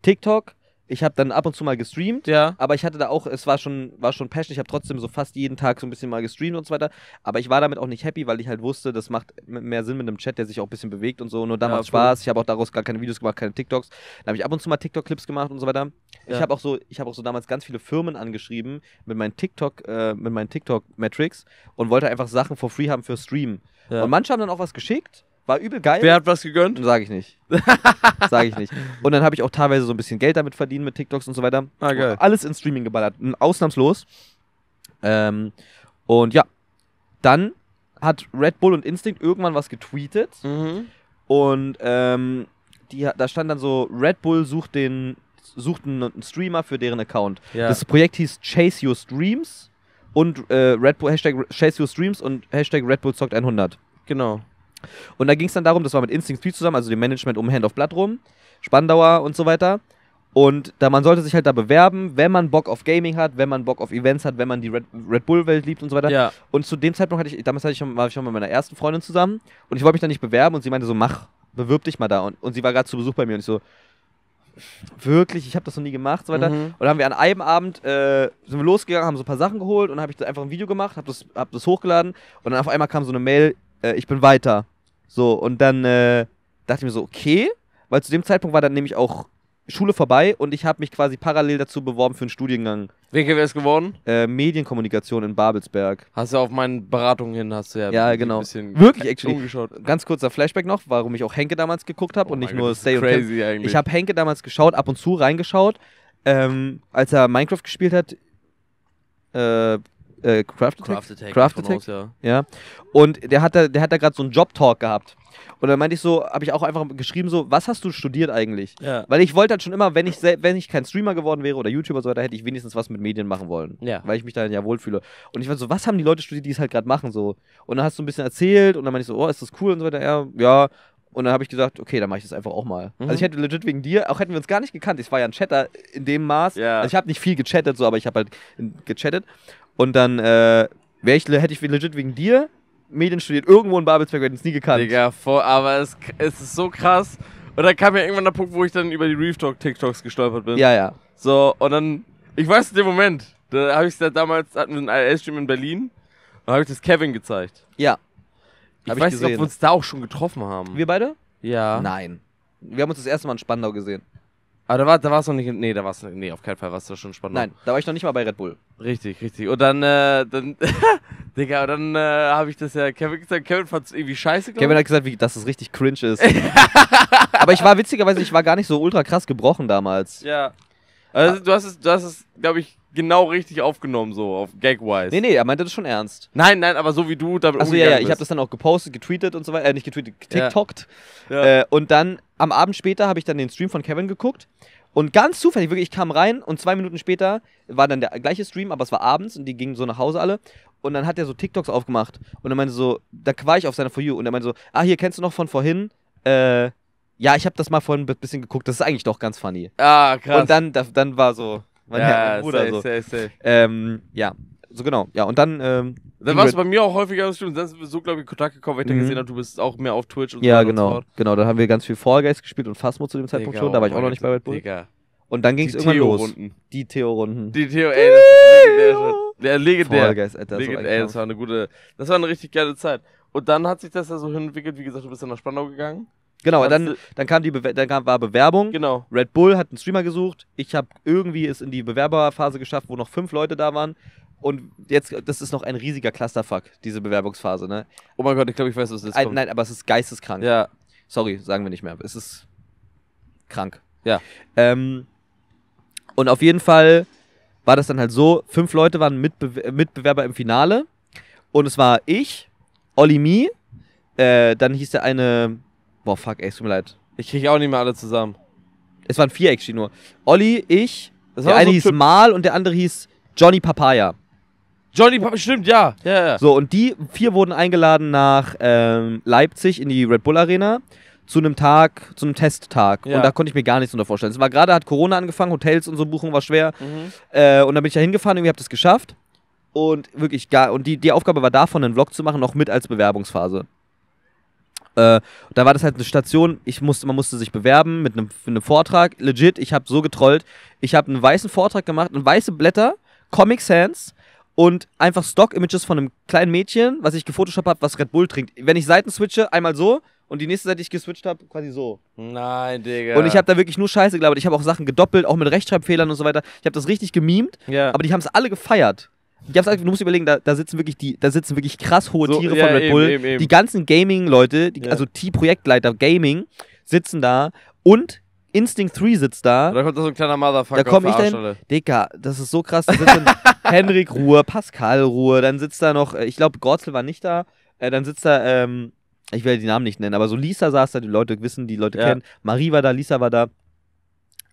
TikTok ich habe dann ab und zu mal gestreamt, ja. aber ich hatte da auch, es war schon, war schon Passion, ich habe trotzdem so fast jeden Tag so ein bisschen mal gestreamt und so weiter, aber ich war damit auch nicht happy, weil ich halt wusste, das macht mehr Sinn mit einem Chat, der sich auch ein bisschen bewegt und so, nur da ja, macht cool. Spaß, ich habe auch daraus gar keine Videos gemacht, keine TikToks, dann habe ich ab und zu mal TikTok-Clips gemacht und so weiter. Ja. Ich habe auch so, ich auch so damals ganz viele Firmen angeschrieben mit meinen TikTok, äh, mit meinen TikTok-Metrics und wollte einfach Sachen for free haben für Stream. Ja. Und manche haben dann auch was geschickt, war übel geil. Wer hat was gegönnt? Sage ich nicht. Sage ich nicht. Und dann habe ich auch teilweise so ein bisschen Geld damit verdient mit TikToks und so weiter. Ah, geil. alles in Streaming geballert. Ausnahmslos. Ähm, und ja, dann hat Red Bull und Instinct irgendwann was getweetet. Mhm. Und ähm, die, da stand dann so, Red Bull sucht den sucht einen Streamer für deren Account. Ja. Das Projekt hieß Chase Your Streams und äh, Red Bull, Hashtag Chase Your Streams und Hashtag Red Bull zockt 100. Genau. Und da ging es dann darum, das war mit Instinct Speed zusammen, also dem Management um Hand of Blood rum, Spandauer und so weiter. Und da, man sollte sich halt da bewerben, wenn man Bock auf Gaming hat, wenn man Bock auf Events hat, wenn man die Red, Red Bull-Welt liebt und so weiter. Ja. Und zu dem Zeitpunkt hatte ich, damals hatte ich schon, war ich schon mit meiner ersten Freundin zusammen und ich wollte mich da nicht bewerben und sie meinte so, mach, bewirb dich mal da. Und, und sie war gerade zu Besuch bei mir und ich so, wirklich, ich habe das noch nie gemacht und so weiter. Mhm. Und dann haben wir an einem Abend äh, sind wir losgegangen, haben so ein paar Sachen geholt und dann habe ich da einfach ein Video gemacht, habe das, hab das hochgeladen und dann auf einmal kam so eine Mail, äh, ich bin weiter. So, und dann äh, dachte ich mir so, okay, weil zu dem Zeitpunkt war dann nämlich auch Schule vorbei und ich habe mich quasi parallel dazu beworben für einen Studiengang. Welcher wäre es geworden? Äh, Medienkommunikation in Babelsberg. Hast du auf meine Beratungen hin, hast du ja, ja genau. ein bisschen Wirklich, actually. umgeschaut. Ganz kurzer Flashback noch, warum ich auch Henke damals geguckt habe oh und nicht nur Stay crazy und crazy Eigentlich. Ich habe Henke damals geschaut, ab und zu reingeschaut, ähm, als er Minecraft gespielt hat. Äh, äh, Craft Attack. Craft Attack, Craft Attack. Aus, ja. ja. Und der hat da, der hat da gerade so einen Job-Talk gehabt. Und dann meinte ich so, habe ich auch einfach geschrieben so, was hast du studiert eigentlich? Ja. Weil ich wollte halt schon immer, wenn ich, wenn ich kein Streamer geworden wäre oder YouTuber so weiter, hätte ich wenigstens was mit Medien machen wollen. Ja. Weil ich mich dann ja wohlfühle. Und ich war so, was haben die Leute studiert, die es halt gerade machen so? Und dann hast du ein bisschen erzählt und dann meinte ich so, oh, ist das cool und so weiter. Ja, ja. Und dann habe ich gesagt, okay, dann mache ich das einfach auch mal. Also mhm. Also ich hätte legit wegen dir, auch hätten wir uns gar nicht gekannt, ich war ja ein Chatter in dem Maß. Ja. Also ich habe nicht viel gechattet, so, aber ich habe halt gechattet. Und dann äh, ich, hätte ich legit wegen dir Medien studiert, irgendwo in Babelsberg, wir hätten es nie gekannt. Digga, voll, aber es, es ist so krass. Und dann kam ja irgendwann der Punkt, wo ich dann über die Reef Talk TikToks gestolpert bin. Ja, ja. So, und dann, ich weiß in dem Moment, da habe ich da damals, hatten wir einen IL-Stream in Berlin, da habe ich das Kevin gezeigt. Ja. Ich Hab weiß ich nicht, ob wir uns da auch schon getroffen haben. Wir beide? Ja. Nein. Wir haben uns das erste Mal in Spandau gesehen. Aber ah, da war da war es noch nicht nee, da war es nee, auf keinen Fall warst du schon in Spandau. Nein, da war ich noch nicht mal bei Red Bull. Richtig, richtig. Und dann äh, dann Digga, und dann äh, habe ich das ja Kevin gesagt, Kevin fand es irgendwie scheiße, Kevin ich. hat gesagt, wie, dass das richtig cringe ist. Aber ich war witzigerweise, ich war gar nicht so ultra krass gebrochen damals. Ja. Also, du hast es du es glaube ich genau richtig aufgenommen, so auf Gag-wise. Nee, nee, er meinte das schon ernst. Nein, nein, aber so wie du damit Also ja, ja, ich habe das dann auch gepostet, getweetet und so weiter, äh, nicht getweetet, getiktokt. Ja. Ja. Äh, und dann am Abend später habe ich dann den Stream von Kevin geguckt und ganz zufällig, wirklich, ich kam rein und zwei Minuten später war dann der gleiche Stream, aber es war abends und die gingen so nach Hause alle. Und dann hat er so TikToks aufgemacht und er meinte so, da war ich auf seiner For You und er meinte so, ah, hier kennst du noch von vorhin, äh, ja, ich habe das mal vorhin ein bisschen geguckt, das ist eigentlich doch ganz funny. Ah, krass. Und dann, dann war so, mein ja, Herr, mein Bruder. Safe, so. safe, safe. Ähm, ja, so genau. Ja, und dann. Ähm, dann warst du bei mir auch häufiger, im Stream. Dann sind wir so, glaube ich, in Kontakt gekommen, weil ich dann mhm. gesehen habe, du bist auch mehr auf Twitch und ja, so. Ja, genau. So genau, dann haben wir ganz viel Fall Guys gespielt und Fasmo zu dem Zeitpunkt Digga, schon. Da war ich auch noch nicht bei Red Bull. Digga. Und dann ging es irgendwann Theo los. Runden. Die Theo-Runden. Die Theo, ey, das ist legendär. legendär. Fall Guys, Alter, legendär. So ey, das war eine gute, das war eine richtig geile Zeit. Und dann hat sich das ja so hinentwickelt, wie gesagt, du bist dann nach Spandau gegangen. Genau, dann, dann kam die Bewer dann kam, war Bewerbung. Genau. Red Bull hat einen Streamer gesucht. Ich habe irgendwie es in die Bewerberphase geschafft, wo noch fünf Leute da waren. Und jetzt, das ist noch ein riesiger Clusterfuck, diese Bewerbungsphase, ne? Oh mein Gott, ich glaube, ich weiß, was das ist. Nein, aber es ist geisteskrank. Ja. Sorry, sagen wir nicht mehr. Es ist krank. Ja. Ähm, und auf jeden Fall war das dann halt so: fünf Leute waren Mitbe Mitbewerber im Finale. Und es war ich, Olli Mi, äh, dann hieß der eine Boah, fuck, ey, es tut mir leid. Ich kriege auch nicht mehr alle zusammen. Es waren vier actually nur. Olli, ich, das der eine so hieß typ. Mal und der andere hieß Johnny Papaya. Johnny Papaya, stimmt, ja. Ja, ja. So, und die vier wurden eingeladen nach ähm, Leipzig in die Red Bull Arena zu einem Tag, zu einem Testtag. Ja. Und da konnte ich mir gar nichts unter vorstellen. Es war gerade, hat Corona angefangen, Hotels und so Buchung war schwer. Mhm. Äh, und dann bin ich da hingefahren, irgendwie habe das geschafft. Und wirklich gar, und die, die Aufgabe war davon, einen Vlog zu machen, noch mit als Bewerbungsphase. Äh, da war das halt eine Station, ich musste, man musste sich bewerben mit einem, einem Vortrag. Legit, ich habe so getrollt. Ich habe einen weißen Vortrag gemacht, und weiße Blätter, Comic Sans und einfach Stock-Images von einem kleinen Mädchen, was ich gefotoshoppt habe, was Red Bull trinkt. Wenn ich Seiten switche, einmal so und die nächste Seite, die ich geswitcht habe, quasi so. Nein, Digga. Und ich habe da wirklich nur Scheiße gelabert. Ich habe auch Sachen gedoppelt, auch mit Rechtschreibfehlern und so weiter. Ich habe das richtig gemimt, ja. aber die haben es alle gefeiert ich hab's, du musst überlegen, da, da, sitzen wirklich die, da sitzen wirklich krass hohe so, Tiere ja, von Red Bull. Eben, eben. Die ganzen Gaming-Leute, ja. also T-Projektleiter Gaming, sitzen da und Instinct 3 sitzt da. Da kommt so ein kleiner Motherfucker. Da komme ich dann, Dicker, das ist so krass. Da sitzen Henrik Ruhe, Pascal Ruhe, dann sitzt da noch, äh, ich glaube, Gorzel war nicht da, äh, dann sitzt da, ähm, ich werde die Namen nicht nennen, aber so Lisa saß da, die Leute wissen, die Leute ja. kennen. Marie war da, Lisa war da.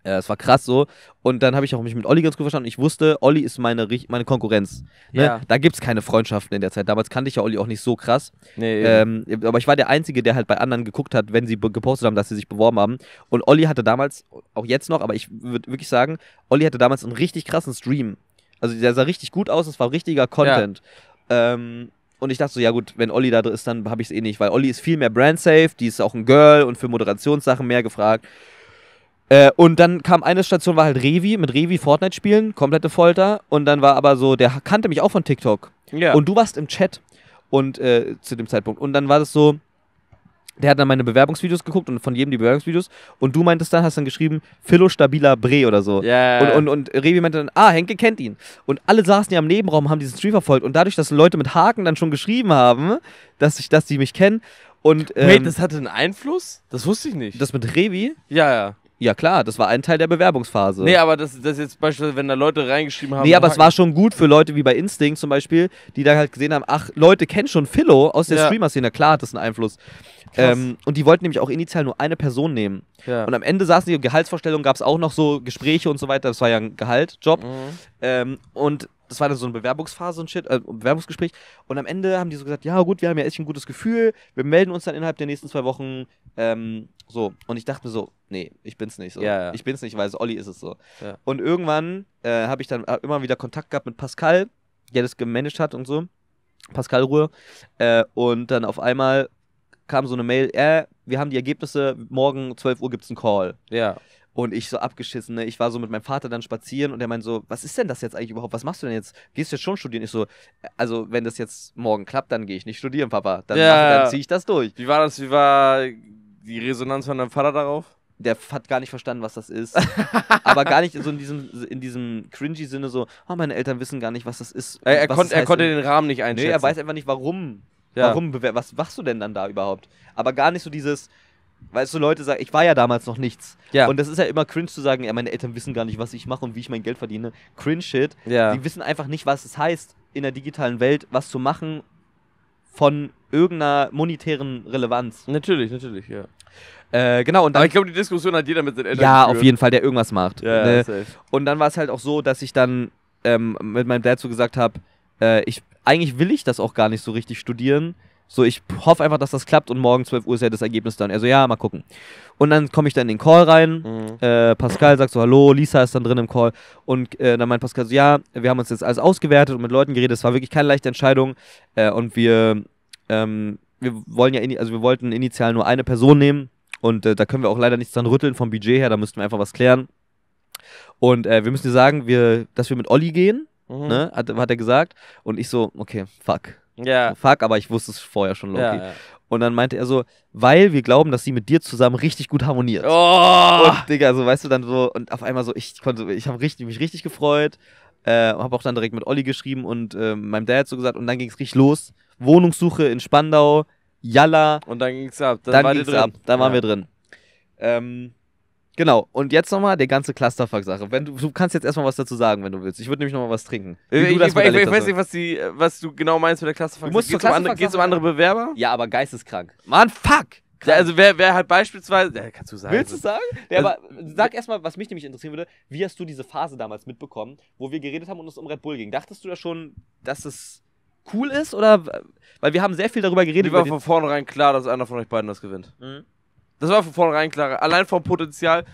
Ja, äh, das war krass so. Und dann habe ich auch mich mit Olli ganz gut verstanden. Ich wusste, Olli ist meine, meine Konkurrenz. Ne? Ja. Da gibt es keine Freundschaften in der Zeit. Damals kannte ich ja Olli auch nicht so krass. Nee, ähm, aber ich war der Einzige, der halt bei anderen geguckt hat, wenn sie gepostet haben, dass sie sich beworben haben. Und Olli hatte damals, auch jetzt noch, aber ich würde wirklich sagen, Olli hatte damals einen richtig krassen Stream. Also der sah richtig gut aus, es war richtiger Content. Ja. Ähm, und ich dachte so, ja gut, wenn Olli da drin ist, dann habe ich es eh nicht, weil Olli ist viel mehr brand safe, die ist auch ein Girl und für Moderationssachen mehr gefragt. Äh, und dann kam eine Station, war halt Revi, mit Revi Fortnite spielen, komplette Folter. Und dann war aber so, der kannte mich auch von TikTok. Ja. Und du warst im Chat und äh, zu dem Zeitpunkt. Und dann war das so, der hat dann meine Bewerbungsvideos geguckt und von jedem die Bewerbungsvideos. Und du meintest dann, hast dann geschrieben, Philo Stabila Bre oder so. Ja. Und, und, und Revi meinte dann, ah, Henke kennt ihn. Und alle saßen ja im Nebenraum, haben diesen Stream verfolgt. Und dadurch, dass Leute mit Haken dann schon geschrieben haben, dass, ich, dass die mich kennen. Und, ähm, Wait, das hatte einen Einfluss? Das wusste ich nicht. Das mit Revi? Ja, ja. Ja klar, das war ein Teil der Bewerbungsphase. Nee, aber das, ist jetzt beispielsweise, wenn da Leute reingeschrieben haben. Nee, aber es war schon gut für Leute wie bei Instinct zum Beispiel, die da halt gesehen haben, ach, Leute kennen schon Philo aus der ja. Streamer-Szene, klar hat das einen Einfluss. Ähm, und die wollten nämlich auch initial nur eine Person nehmen. Ja. Und am Ende saßen die Gehaltsvorstellungen, gab es auch noch so Gespräche und so weiter, das war ja ein Gehaltjob. Mhm. Ähm, und das war dann so eine Bewerbungsphase und shit, äh, Bewerbungsgespräch. Und am Ende haben die so gesagt, ja gut, wir haben ja echt ein gutes Gefühl, wir melden uns dann innerhalb der nächsten zwei Wochen. Ähm, so. Und ich dachte mir so, nee, ich bin's nicht. So. Ja, ja. Ich bin's nicht, weil es Olli ist es so. Ja. Und irgendwann äh, habe ich dann äh, immer wieder Kontakt gehabt mit Pascal, der das gemanagt hat und so. Pascal Ruhe. Äh, und dann auf einmal kam so eine Mail, äh, wir haben die Ergebnisse, morgen 12 Uhr gibt's einen Call. Ja. Und ich so abgeschissen, ne? Ich war so mit meinem Vater dann spazieren und der meint so, was ist denn das jetzt eigentlich überhaupt? Was machst du denn jetzt? Gehst du jetzt schon studieren? Ich so, also wenn das jetzt morgen klappt, dann gehe ich nicht studieren, Papa. Dann, ja. dann ziehe ich das durch. Wie war das? Wie war die Resonanz von deinem Vater darauf? der hat gar nicht verstanden, was das ist. aber gar nicht so in diesem, in diesem cringy Sinne so, oh, meine Eltern wissen gar nicht, was das ist. Er, er, konnt, das er konnte den Rahmen nicht einschätzen. Nee, er weiß einfach nicht, warum. Ja. Warum, was machst du denn dann da überhaupt? Aber gar nicht so dieses, weißt du, Leute sagen, ich war ja damals noch nichts. Ja. Und das ist ja immer cringe zu sagen, ja, meine Eltern wissen gar nicht, was ich mache und wie ich mein Geld verdiene. Cringe-Shit. Ja. Die wissen einfach nicht, was es heißt, in der digitalen Welt was zu machen von irgendeiner monetären Relevanz. Natürlich, natürlich, ja. Äh, genau, und dann, Aber ich glaube, die Diskussion hat jeder mit seinen Eltern. Ja, geführt. auf jeden Fall, der irgendwas macht. Ja, ne? Und dann war es halt auch so, dass ich dann ähm, mit meinem Dad so gesagt habe, äh, eigentlich will ich das auch gar nicht so richtig studieren so, ich hoffe einfach, dass das klappt und morgen 12 Uhr ist ja das Ergebnis dann. Also ja, mal gucken. Und dann komme ich dann in den Call rein. Mhm. Äh, Pascal sagt so, hallo, Lisa ist dann drin im Call. Und äh, dann meint Pascal so, ja, wir haben uns jetzt alles ausgewertet und mit Leuten geredet. Es war wirklich keine leichte Entscheidung. Äh, und wir, ähm, wir wollen ja, also wir wollten initial nur eine Person nehmen. Und äh, da können wir auch leider nichts dran rütteln vom Budget her. Da müssten wir einfach was klären. Und äh, wir müssen dir sagen, wir, dass wir mit Olli gehen. Mhm. Ne, hat, hat er gesagt. Und ich so, okay, fuck ja. Fuck, aber ich wusste es vorher schon, Loki. Ja, ja. Und dann meinte er so, weil wir glauben, dass sie mit dir zusammen richtig gut harmoniert. Oh! Und Digga, so also, weißt du dann so, und auf einmal so, ich konnte, ich habe richtig, mich richtig gefreut. Äh, habe auch dann direkt mit Olli geschrieben und äh, meinem Dad so gesagt, und dann ging es richtig los. Wohnungssuche in Spandau, Jalla. Und dann ging's ab. Dann, dann ging's ab. Dann waren wir drin. Ähm, Genau, und jetzt nochmal der ganze Clusterfuck-Sache. du, du kannst jetzt erstmal was dazu sagen, wenn du willst. Ich würde nämlich nochmal was trinken. Ich, ich, ich, ich weiß nicht, was, die, was, du genau meinst mit der Clusterfuck-Sache. Geht es um, andere, um andere Bewerber? Ja, aber geisteskrank. Mann, fuck! Ja, also wer, wer halt beispielsweise. Ja, kannst du sagen. Willst du sagen? Ja, aber also, sag erstmal, was mich nämlich interessieren würde, wie hast du diese Phase damals mitbekommen, wo wir geredet haben und es um Red Bull ging? Dachtest du da schon, dass es cool ist? Oder weil wir haben sehr viel darüber geredet. Mir war von vornherein klar, dass einer von euch beiden das gewinnt. Mhm. Das war von vornherein klar. Allein vom Potenzial.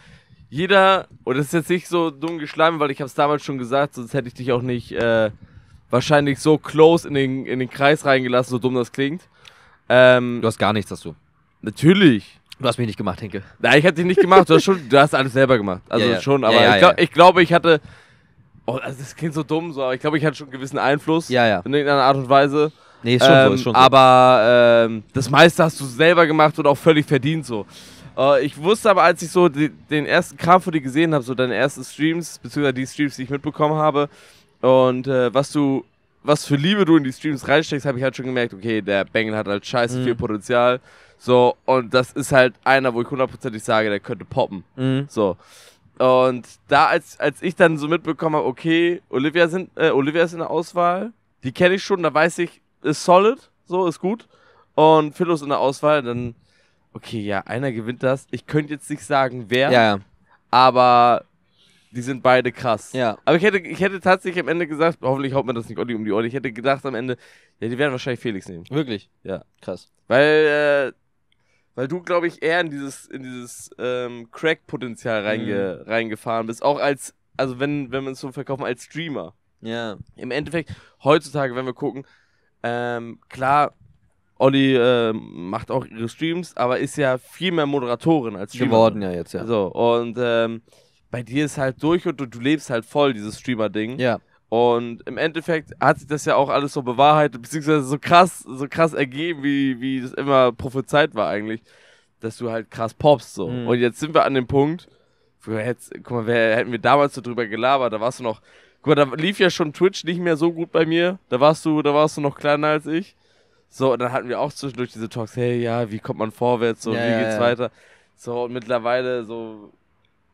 Jeder, und das ist jetzt nicht so dumm geschleimt, weil ich es damals schon gesagt, sonst hätte ich dich auch nicht äh, wahrscheinlich so close in den, in den Kreis reingelassen, so dumm das klingt. Ähm, du hast gar nichts, hast du. Natürlich. Du hast mich nicht gemacht, Henke. Nein, ich hatte dich nicht gemacht. Du hast, schon, du hast alles selber gemacht. Also ja, ja. schon, aber ja, ich, glaub, ich glaube, ich hatte. Oh, also das klingt so dumm, so, aber ich glaube, ich hatte schon einen gewissen Einfluss. Ja, ja. In irgendeiner Art und Weise. Nee, ist schon ähm, so, ist ähm, schon so. Aber ähm, das meiste hast du selber gemacht und auch völlig verdient so. Äh, ich wusste aber, als ich so die, den ersten Kram für dich gesehen habe, so deine ersten Streams, beziehungsweise die Streams, die ich mitbekommen habe, und äh, was du, was für Liebe du in die Streams reinsteckst, habe ich halt schon gemerkt, okay, der Bengel hat halt scheiße mhm. viel Potenzial. So, und das ist halt einer, wo ich hundertprozentig sage, der könnte poppen. Mhm. So. Und da, als, als ich dann so mitbekommen habe, okay, Olivia, sind, äh, Olivia ist in der Auswahl, die kenne ich schon, da weiß ich, ist solid, so ist gut. Und Philos in der Auswahl, dann, okay, ja, einer gewinnt das. Ich könnte jetzt nicht sagen, wer, ja, ja. aber die sind beide krass. Ja. Aber ich hätte, ich hätte tatsächlich am Ende gesagt, hoffentlich haut mir das nicht Olli um die Ohren, ich hätte gedacht am Ende, ja, die werden wahrscheinlich Felix nehmen. Wirklich? Ja. Krass. Weil, äh, weil du, glaube ich, eher in dieses, in dieses ähm, Crack-Potenzial mhm. reinge, mhm. reingefahren bist. Auch als, also wenn, wenn wir es so verkaufen, als Streamer. Ja. Im Endeffekt, heutzutage, wenn wir gucken, ähm, klar, Olli äh, macht auch ihre Streams, aber ist ja viel mehr Moderatorin als Streamer. Geworden ja jetzt, ja. So, und ähm, bei dir ist halt durch und du, du lebst halt voll dieses Streamer-Ding. Ja. Und im Endeffekt hat sich das ja auch alles so bewahrheitet, beziehungsweise so krass, so krass ergeben, wie, wie das immer prophezeit war eigentlich, dass du halt krass poppst so. Mhm. Und jetzt sind wir an dem Punkt, guck mal, wer, hätten wir damals so drüber gelabert, da warst du noch Guck mal, da lief ja schon Twitch nicht mehr so gut bei mir. Da warst du, da warst du noch kleiner als ich. So, und dann hatten wir auch zwischendurch diese Talks, hey, ja, wie kommt man vorwärts, so, ja, wie geht's ja, weiter? So, und mittlerweile so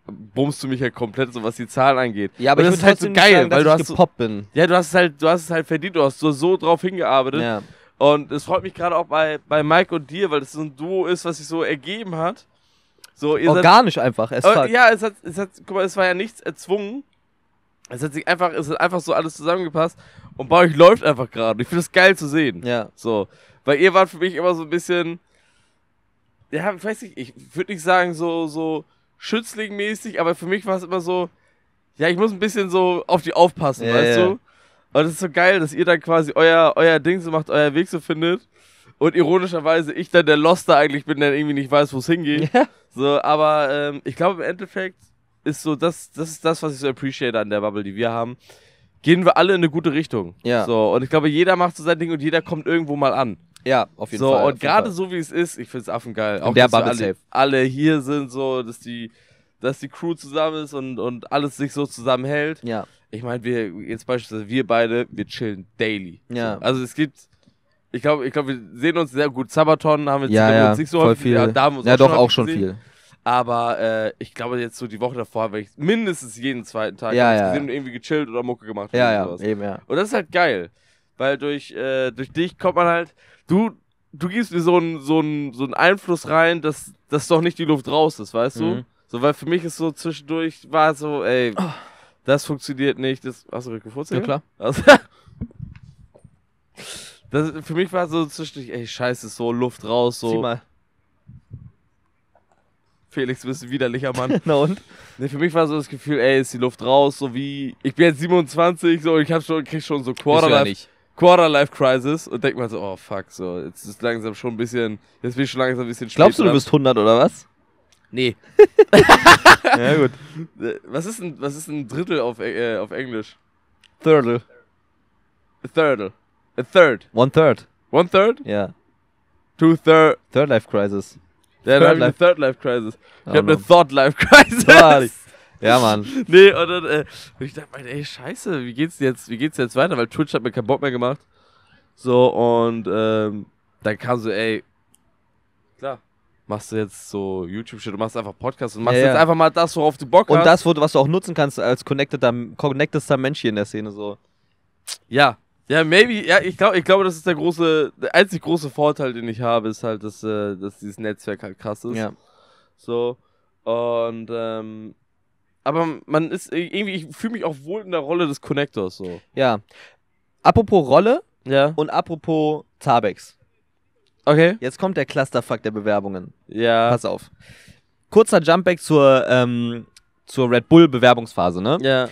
bummst du mich ja halt komplett, so was die Zahlen angeht. Ja, aber und das ist halt so geil, sagen, weil du hast gepoppt bin. Ja, du hast es halt, du hast es halt verdient, du hast so, so drauf hingearbeitet. Ja. Und es freut mich gerade auch bei, bei Mike und dir, weil das so ein Duo ist, was sich so ergeben hat. So, Organisch seid, einfach, es äh, Ja, es hat, es hat, guck mal, es war ja nichts erzwungen. Es hat sich einfach, es hat einfach so alles zusammengepasst und bei euch läuft einfach gerade. Ich finde es geil zu sehen. Ja. So. Weil ihr wart für mich immer so ein bisschen, ja, ich weiß nicht, ich würde nicht sagen so, so schützlingmäßig, aber für mich war es immer so, ja, ich muss ein bisschen so auf die aufpassen, ja, weißt ja. du? Und es ist so geil, dass ihr dann quasi euer, euer Ding so macht, euer Weg so findet. Und ironischerweise ich dann der Loster eigentlich bin, der irgendwie nicht weiß, wo es hingeht. Ja. So, aber ähm, ich glaube im Endeffekt ist so, das, das ist das, was ich so appreciate an der Bubble, die wir haben. Gehen wir alle in eine gute Richtung. Ja. So, und ich glaube, jeder macht so sein Ding und jeder kommt irgendwo mal an. Ja, auf jeden so, Fall. und gerade so wie es ist, ich finde es affengeil. In Auch der Bubble alle, safe. alle hier sind, so, dass die, dass die Crew zusammen ist und, und alles sich so zusammenhält. Ja. Ich meine, wir, jetzt beispielsweise wir beide, wir chillen daily. Ja. So, also es gibt, ich glaube, ich glaube, wir sehen uns sehr gut. Sabaton haben wir jetzt, ja, ja, nicht so häufig, viel. Ja, da haben wir uns ja auch doch schon auch schon viel. Aber äh, ich glaube, jetzt so die Woche davor habe ich mindestens jeden zweiten Tag ja, ja, gesehen und irgendwie gechillt oder Mucke gemacht. Ja, ja, sowas. eben, ja. Und das ist halt geil. Weil durch, äh, durch dich kommt man halt, du, du gibst mir so einen so so einen Einfluss rein, dass, dass doch nicht die Luft raus ist, weißt mhm. du? So, weil für mich ist so zwischendurch war so, ey, oh. das funktioniert nicht. Das, hast du mich gefurzt? Ja, klar. Also, das, für mich war so zwischendurch, ey, scheiße, so Luft raus, so. Zieh mal. Felix, du bist ein widerlicher Mann. Na und? Nee, für mich war so das Gefühl, ey, ist die Luft raus, so wie, ich bin jetzt 27, so, ich hab schon, krieg schon so Quarterlife. Quarterlife-Crisis und denk mal so, oh fuck, so, jetzt ist langsam schon ein bisschen, jetzt bin ich schon langsam ein bisschen spät Glaubst du, du bist 100 oder was? Nee. ja, gut. Was ist ein, was ist ein Drittel auf, äh, auf Englisch? Thirdle. A thirdle. A third. One third. One third? Ja. Two third. Third Life Crisis. Der dann habe eine Third Life Crisis. Ich oh, habe eine Thought Life Crisis. Ja, Mann. nee, und dann, äh, und ich dachte, ey, scheiße, wie geht's jetzt, wie geht's jetzt weiter? Weil Twitch hat mir keinen Bock mehr gemacht. So, und ähm, dann kam so, ey, klar, machst du jetzt so YouTube-Shit, du machst einfach Podcasts und machst ja, ja. jetzt einfach mal das, worauf du Bock und hast. Und das, was du auch nutzen kannst als connecteder, connectester Mensch hier in der Szene, so. Ja, ja, maybe, ja, ich glaube, ich glaube, das ist der große, der einzig große Vorteil, den ich habe, ist halt, dass, äh, dass dieses Netzwerk halt krass ist. Ja. So. Und ähm, aber man ist irgendwie, ich fühle mich auch wohl in der Rolle des Connectors so. Ja. Apropos Rolle ja. und apropos Tabex. Okay. Jetzt kommt der Clusterfuck der Bewerbungen. Ja. Pass auf. Kurzer Jumpback zur, ähm, zur Red Bull Bewerbungsphase, ne? Ja.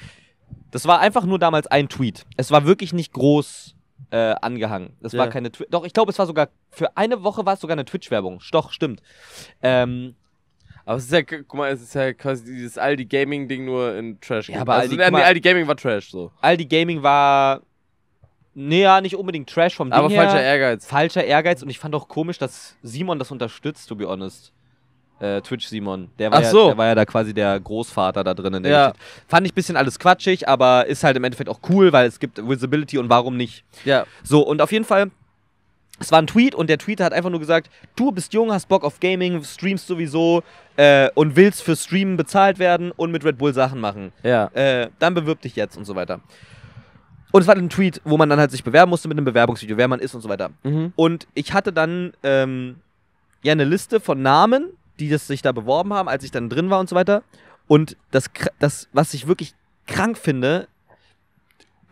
Das war einfach nur damals ein Tweet. Es war wirklich nicht groß äh, angehangen. Das ja. war keine Twi Doch, ich glaube, es war sogar für eine Woche war es sogar eine Twitch-Werbung. Doch, stimmt. Ähm, aber es ist ja, guck mal, es ist ja quasi dieses Aldi Gaming Ding nur in Trash. Ja, aber also, Aldi, nee, Aldi Gaming war Trash so. Aldi Gaming war Nee, ja, nicht unbedingt Trash vom Ding Aber falscher her. Ehrgeiz. Falscher Ehrgeiz. Und ich fand auch komisch, dass Simon das unterstützt, to be honest äh, Twitch Simon. Der war, Ach so. ja, der war ja da quasi der Großvater da drin. ja. Fand ich ein bisschen alles quatschig, aber ist halt im Endeffekt auch cool, weil es gibt Visibility und warum nicht. Ja. So, und auf jeden Fall, es war ein Tweet und der Tweeter hat einfach nur gesagt, du bist jung, hast Bock auf Gaming, streamst sowieso äh, und willst für Streamen bezahlt werden und mit Red Bull Sachen machen. Ja. Äh, dann bewirb dich jetzt und so weiter. Und es war ein Tweet, wo man dann halt sich bewerben musste mit einem Bewerbungsvideo, wer man ist und so weiter. Mhm. Und ich hatte dann ähm, ja eine Liste von Namen die das sich da beworben haben, als ich dann drin war und so weiter. Und das, das was ich wirklich krank finde,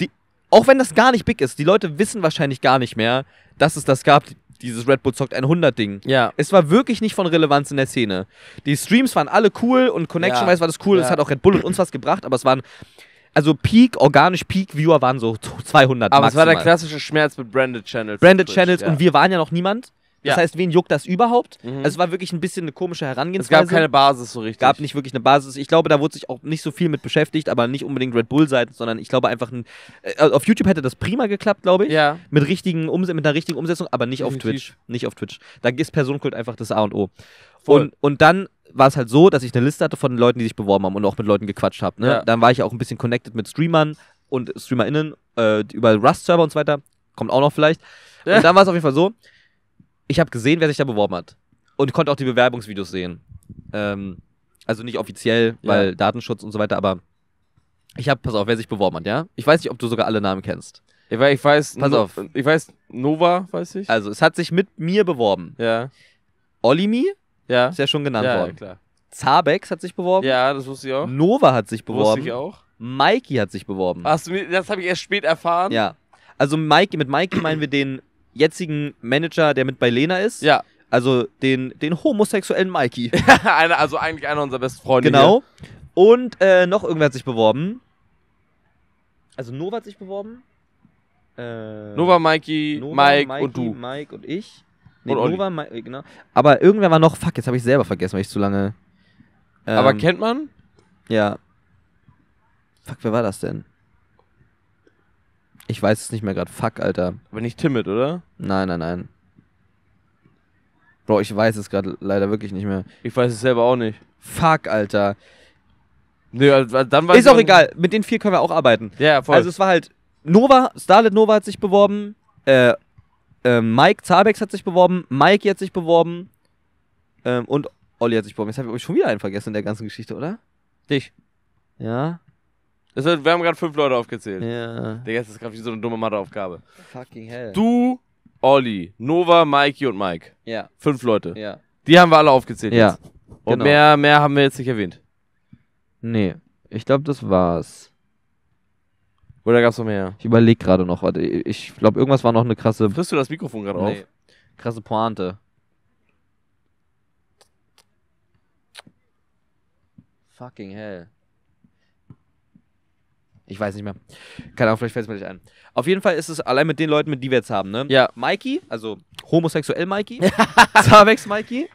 die, auch wenn das gar nicht big ist, die Leute wissen wahrscheinlich gar nicht mehr, dass es das gab, dieses Red Bull zockt 100 Ding. Ja. Es war wirklich nicht von Relevanz in der Szene. Die Streams waren alle cool und Connection-wise ja. war das cool. Es ja. hat auch Red Bull und uns was gebracht, aber es waren also Peak, organisch Peak-Viewer waren so 200 Aber maximal. es war der klassische Schmerz mit Branded Channels. Branded Channels ja. und wir waren ja noch niemand. Das heißt, wen juckt das überhaupt? Mhm. Also es war wirklich ein bisschen eine komische Herangehensweise. Es gab keine Basis so richtig. gab nicht wirklich eine Basis. Ich glaube, da wurde sich auch nicht so viel mit beschäftigt, aber nicht unbedingt Red Bull seiten, sondern ich glaube einfach ein, äh, auf YouTube hätte das prima geklappt, glaube ich. Ja. Mit richtigen Umse mit einer richtigen Umsetzung, aber nicht auf Twitch, nicht auf Twitch. Da ist Personenkult einfach das A und O. Und, und dann war es halt so, dass ich eine Liste hatte von Leuten, die sich beworben haben und auch mit Leuten gequatscht habe. Ne? Ja. Dann war ich auch ein bisschen connected mit Streamern und StreamerInnen äh, über Rust-Server und so weiter. Kommt auch noch vielleicht. Ja. Und dann war es auf jeden Fall so, ich habe gesehen, wer sich da beworben hat. Und konnte auch die Bewerbungsvideos sehen. Ähm, also nicht offiziell, weil ja. Datenschutz und so weiter, aber ich habe, pass auf, wer sich beworben hat, ja? Ich weiß nicht, ob du sogar alle Namen kennst. Ich weiß, ich weiß pass no, auf. Ich weiß, Nova, weiß ich. Also, es hat sich mit mir beworben. Ja. Olimi, ja. ist ja schon genannt ja, worden. Ja, klar. Zabex hat sich beworben. Ja, das wusste ich auch. Nova hat sich beworben. Wusste ich auch. Mikey hat sich beworben. Hast du, das habe ich erst spät erfahren. Ja. Also Mike, mit Mikey meinen wir den jetzigen Manager, der mit bei Lena ist. Ja. Also den, den homosexuellen Mikey. also eigentlich einer unserer besten Freunde. Genau. Hier. Und äh, noch irgendwer hat sich beworben. Also Nova hat sich beworben. Äh, Nova, Mikey, Nova, Mike Mikey, und du. Mike und ich. Nee, und Nova, Mike, äh, genau. Aber irgendwer war noch, fuck, jetzt habe ich selber vergessen, weil ich zu lange. Ähm, Aber kennt man? Ja. Fuck, wer war das denn? Ich weiß es nicht mehr gerade. Fuck, Alter. Aber nicht Timid, oder? Nein, nein, nein. Bro, ich weiß es gerade leider wirklich nicht mehr. Ich weiß es selber auch nicht. Fuck, Alter. Nö, also, dann weiß Ist auch egal, mit den vier können wir auch arbeiten. Ja, voll. Also es war halt Nova, Starlet Nova hat sich beworben, äh, äh, Mike Zabex hat sich beworben, Mikey hat sich beworben ähm, und Olli hat sich beworben. Jetzt habe ich schon wieder einen vergessen in der ganzen Geschichte, oder? Dich. Ja. Das wird, wir haben gerade fünf Leute aufgezählt. Ja. Digga, das ist gerade wie so eine dumme Matheaufgabe. Fucking hell. Du, Olli, Nova, Mikey und Mike. Ja. Fünf Leute. Ja. Die haben wir alle aufgezählt ja. jetzt. Und genau. mehr, mehr haben wir jetzt nicht erwähnt. Nee. Ich glaube, das war's. Oder gab's noch mehr? Ich überlege gerade noch, warte. Ich glaube, irgendwas war noch eine krasse. Frisst du das Mikrofon gerade nee. auf? Krasse Pointe. Fucking hell. Ich weiß nicht mehr. Keine Ahnung, vielleicht fällt es mir nicht ein. Auf jeden Fall ist es allein mit den Leuten, mit die wir jetzt haben, ne? Ja. Mikey, also homosexuell Mikey, Zavex Mikey.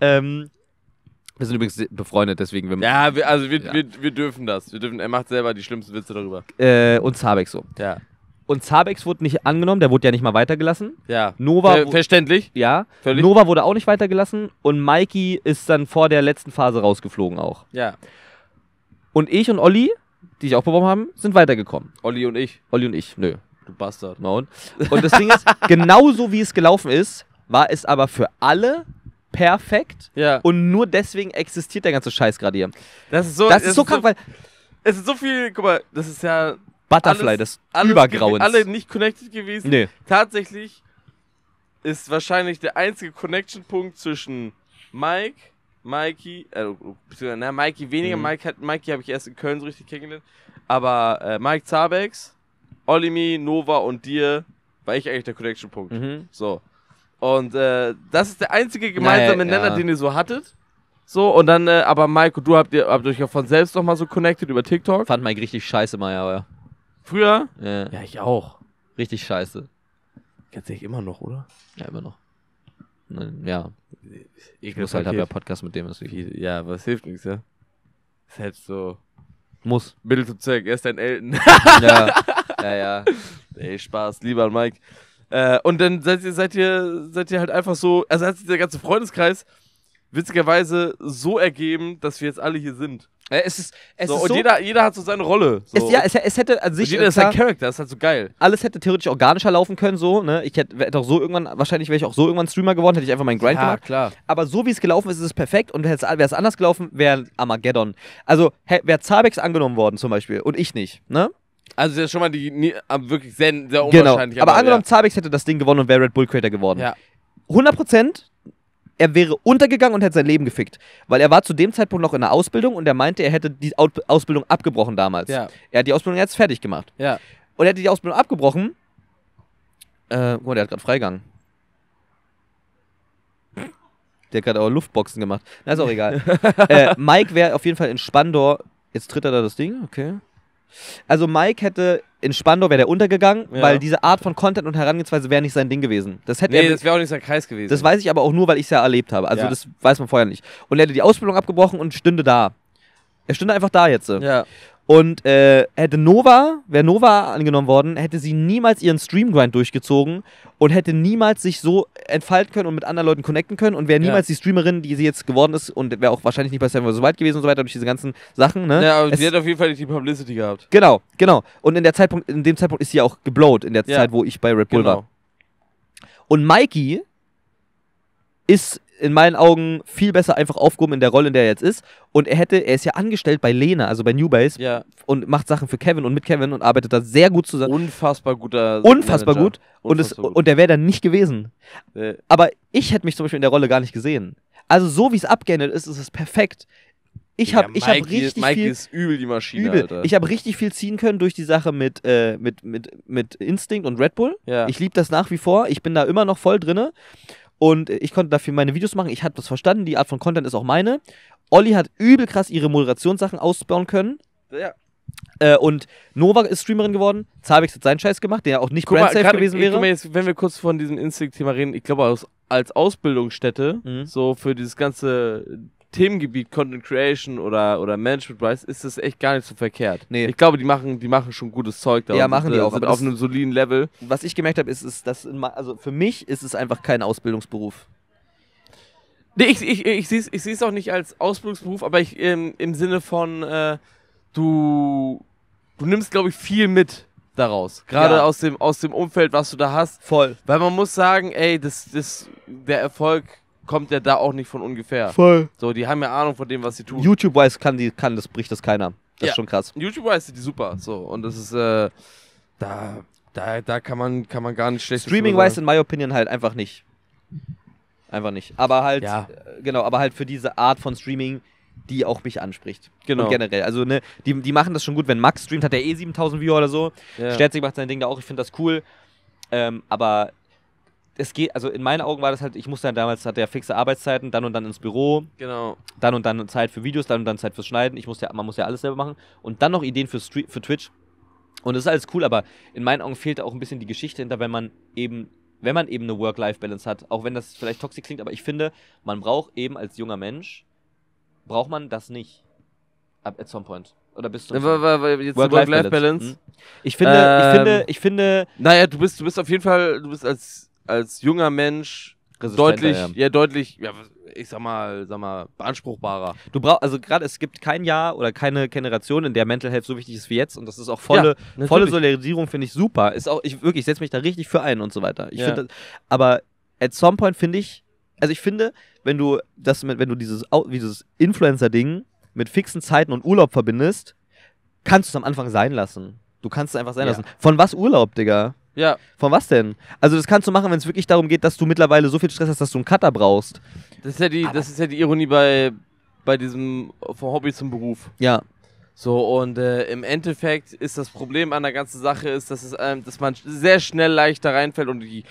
Ähm, wir sind übrigens befreundet, deswegen. Wir ja, wir, also wir, ja. Wir, wir dürfen das. Wir dürfen, er macht selber die schlimmsten Witze darüber. Äh, und Zabex so. Ja. Und Zabex wurde nicht angenommen, der wurde ja nicht mal weitergelassen. Ja. Nova. Ver verständlich. Ja. Völlig. Nova wurde auch nicht weitergelassen und Mikey ist dann vor der letzten Phase rausgeflogen auch. Ja. Und ich und Olli die ich auch beworben haben, sind weitergekommen. Olli und ich. Olli und ich, nö. Du Bastard. Na und? das Ding ist, genauso wie es gelaufen ist, war es aber für alle perfekt. Ja. Und nur deswegen existiert der ganze Scheiß gerade hier. Das ist so, das, das ist krank, so, weil. Es ist so viel, guck mal, das ist ja. Butterfly, alles, das Übergrauens. Alle nicht connected gewesen. Nee. Tatsächlich ist wahrscheinlich der einzige Connection-Punkt zwischen Mike Mikey, äh, ne, Mikey weniger, mhm. Mike hat, Mikey habe ich erst in Köln so richtig kennengelernt, aber äh, Mike Zabex, Olimi, Nova und dir war ich eigentlich der Connection-Punkt. Mhm. So. Und äh, das ist der einzige gemeinsame Nenner, ja. den ihr so hattet. So, und dann, äh, aber Mike, du habt, ihr, habt euch ja von selbst nochmal so connected über TikTok. Fand Mike richtig scheiße, Maya, aber. Früher? Ja. ja, ich auch. Richtig scheiße. Ganz ehrlich, immer noch, oder? Ja, immer noch ja. Ich muss halt, habe ja Podcast mit dem, deswegen. Ja, was hilft nichts, ja? Ist halt so. Muss. Mittel zum Zweck, er ist dein Elton. ja, ja, ja. Ey, Spaß, lieber Mike. Äh, und dann seid ihr, seid ihr, seid ihr halt einfach so, also hat sich der ganze Freundeskreis witzigerweise so ergeben, dass wir jetzt alle hier sind. Äh, es ist, es so, ist und so jeder, jeder hat so seine Rolle. So. Es, ja, es, es hätte an sich. Und jeder ist sein Charakter, das ist halt so geil. Alles hätte theoretisch organischer laufen können, so. Ne? Ich hätte, hätte auch so irgendwann, wahrscheinlich wäre ich auch so irgendwann Streamer geworden, hätte ich einfach meinen Grind ja, gemacht. klar. Aber so wie es gelaufen ist, ist es perfekt und wäre es anders gelaufen, wäre Armageddon. Also wäre Zabex angenommen worden zum Beispiel und ich nicht, ne? Also das ist schon mal die äh, wirklich sehr, sehr unwahrscheinlich. Genau. Aber, aber angenommen, ja. Zabex hätte das Ding gewonnen und wäre Red Bull Creator geworden. Ja. 100 er wäre untergegangen und hätte sein Leben gefickt. Weil er war zu dem Zeitpunkt noch in der Ausbildung und er meinte, er hätte die Ausbildung abgebrochen damals. Ja. Er hat die Ausbildung jetzt fertig gemacht. Ja. Und er hätte die Ausbildung abgebrochen. Äh, oh, der hat gerade Freigang. Der hat gerade auch Luftboxen gemacht. Na, ist auch egal. äh, Mike wäre auf jeden Fall in Spandor. Jetzt tritt er da das Ding, okay. Also Mike hätte in Spandau wäre der untergegangen, ja. weil diese Art von Content und Herangehensweise wäre nicht sein Ding gewesen. Das hätte nee, er, das wäre auch nicht sein Kreis gewesen. Das weiß ich aber auch nur, weil ich es ja erlebt habe. Also ja. das weiß man vorher nicht. Und er hätte die Ausbildung abgebrochen und stünde da. Er stünde einfach da jetzt. Ja. Und äh, hätte Nova, wäre Nova angenommen worden, hätte sie niemals ihren Streamgrind durchgezogen und hätte niemals sich so entfalten können und mit anderen Leuten connecten können und wäre niemals ja. die Streamerin, die sie jetzt geworden ist und wäre auch wahrscheinlich nicht bei Samuel so weit gewesen und so weiter durch diese ganzen Sachen. Ne? Ja, aber es sie hat auf jeden Fall nicht die Publicity gehabt. Genau, genau. Und in, der Zeitpunkt, in dem Zeitpunkt ist sie auch geblowt, in der ja. Zeit, wo ich bei Red Bull genau. war. Und Mikey ist in meinen Augen viel besser einfach aufgehoben in der Rolle, in der er jetzt ist. Und er hätte, er ist ja angestellt bei Lena, also bei Newbase, ja. und macht Sachen für Kevin und mit Kevin und arbeitet da sehr gut zusammen. Unfassbar guter. Unfassbar Manager. gut. Unfassbar und, es, gut. und der wäre dann nicht gewesen. Nee. Aber ich hätte mich zum Beispiel in der Rolle gar nicht gesehen. Also so wie es abgeändert ist, ist es perfekt. Ich habe ja, ich hab richtig ist, Mike viel ist übel die Maschine, übel. Alter. Ich habe richtig viel ziehen können durch die Sache mit äh, mit mit mit Instinct und Red Bull. Ja. Ich liebe das nach wie vor. Ich bin da immer noch voll drinne und ich konnte dafür meine Videos machen. Ich habe das verstanden, die Art von Content ist auch meine. Olli hat übel krass ihre Moderationssachen ausbauen können. Ja. Äh, und Nova ist Streamerin geworden. Zabex hat seinen Scheiß gemacht, der ja auch nicht guck brandsafe mal, gewesen wäre. Guck mal jetzt, wenn wir kurz von diesem Instinct-Thema reden, ich glaube, als Ausbildungsstätte, mhm. so für dieses ganze Themengebiet Content Creation oder, oder Management Wise ist das echt gar nicht so verkehrt. Nee. Ich glaube, die machen, die machen schon gutes Zeug da. Ja, machen das, die äh, auch. Aber auf einem soliden Level. Was ich gemerkt habe, ist, ist dass also für mich ist es einfach kein Ausbildungsberuf. Nee, ich, ich, ich sehe es ich auch nicht als Ausbildungsberuf, aber ich ähm, im Sinne von, äh, du, du nimmst, glaube ich, viel mit daraus. Gerade ja. aus, dem, aus dem Umfeld, was du da hast. Voll. Weil man muss sagen, ey, das, das, der Erfolg kommt der da auch nicht von ungefähr. Voll. So, die haben ja Ahnung von dem, was sie tun. YouTube-wise kann, die, kann das, bricht das keiner. Das ja. ist schon krass. YouTube-wise sind die super. So, und das ist, äh, da, da, da kann man, kann man gar nicht schlecht Streaming-wise in my opinion halt einfach nicht. Einfach nicht. Aber halt, ja. Äh, genau, aber halt für diese Art von Streaming, die auch mich anspricht. Genau. Und generell. Also, ne, die, die machen das schon gut. Wenn Max streamt, hat er eh 7000 Viewer oder so. Ja. Stellt sich, macht sein Ding da auch. Ich finde das cool. Ähm, aber es geht, also in meinen Augen war das halt, ich musste ja damals, hatte ja fixe Arbeitszeiten, dann und dann ins Büro. Genau. Dann und dann Zeit für Videos, dann und dann Zeit fürs Schneiden. Ich musste ja, man muss ja alles selber machen. Und dann noch Ideen für, Street, für Twitch. Und das ist alles cool, aber in meinen Augen fehlt auch ein bisschen die Geschichte hinter, wenn man eben, wenn man eben eine Work-Life-Balance hat. Auch wenn das vielleicht toxisch klingt, aber ich finde, man braucht eben als junger Mensch, braucht man das nicht. Ab at some point oder bist du? Work-Life-Balance. Work hm? Ich finde, ähm, ich finde, ähm, ich finde. Naja, du bist, du bist auf jeden Fall, du bist als als junger Mensch deutlich, ja. ja, deutlich, ja, ich sag mal, sag mal, beanspruchbarer. Du brauchst, also gerade es gibt kein Jahr oder keine Generation, in der Mental Health so wichtig ist wie jetzt und das ist auch volle, ja, volle Solidarisierung finde ich super. Ist auch, ich wirklich, setze mich da richtig für ein und so weiter. Ich ja. Find, aber at some point finde ich, also ich finde, wenn du das mit, wenn du dieses, dieses Influencer-Ding mit fixen Zeiten und Urlaub verbindest, kannst du es am Anfang sein lassen. Du kannst es einfach sein ja. lassen. Von was Urlaub, Digga? Ja. Von was denn? Also das kannst du machen, wenn es wirklich darum geht, dass du mittlerweile so viel Stress hast, dass du einen Cutter brauchst. Das ist ja die, das ist ja die Ironie bei, bei diesem vom Hobby zum Beruf. Ja. So, und äh, im Endeffekt ist das Problem an der ganzen Sache, ist, dass, es, ähm, dass man sehr schnell leicht da reinfällt und die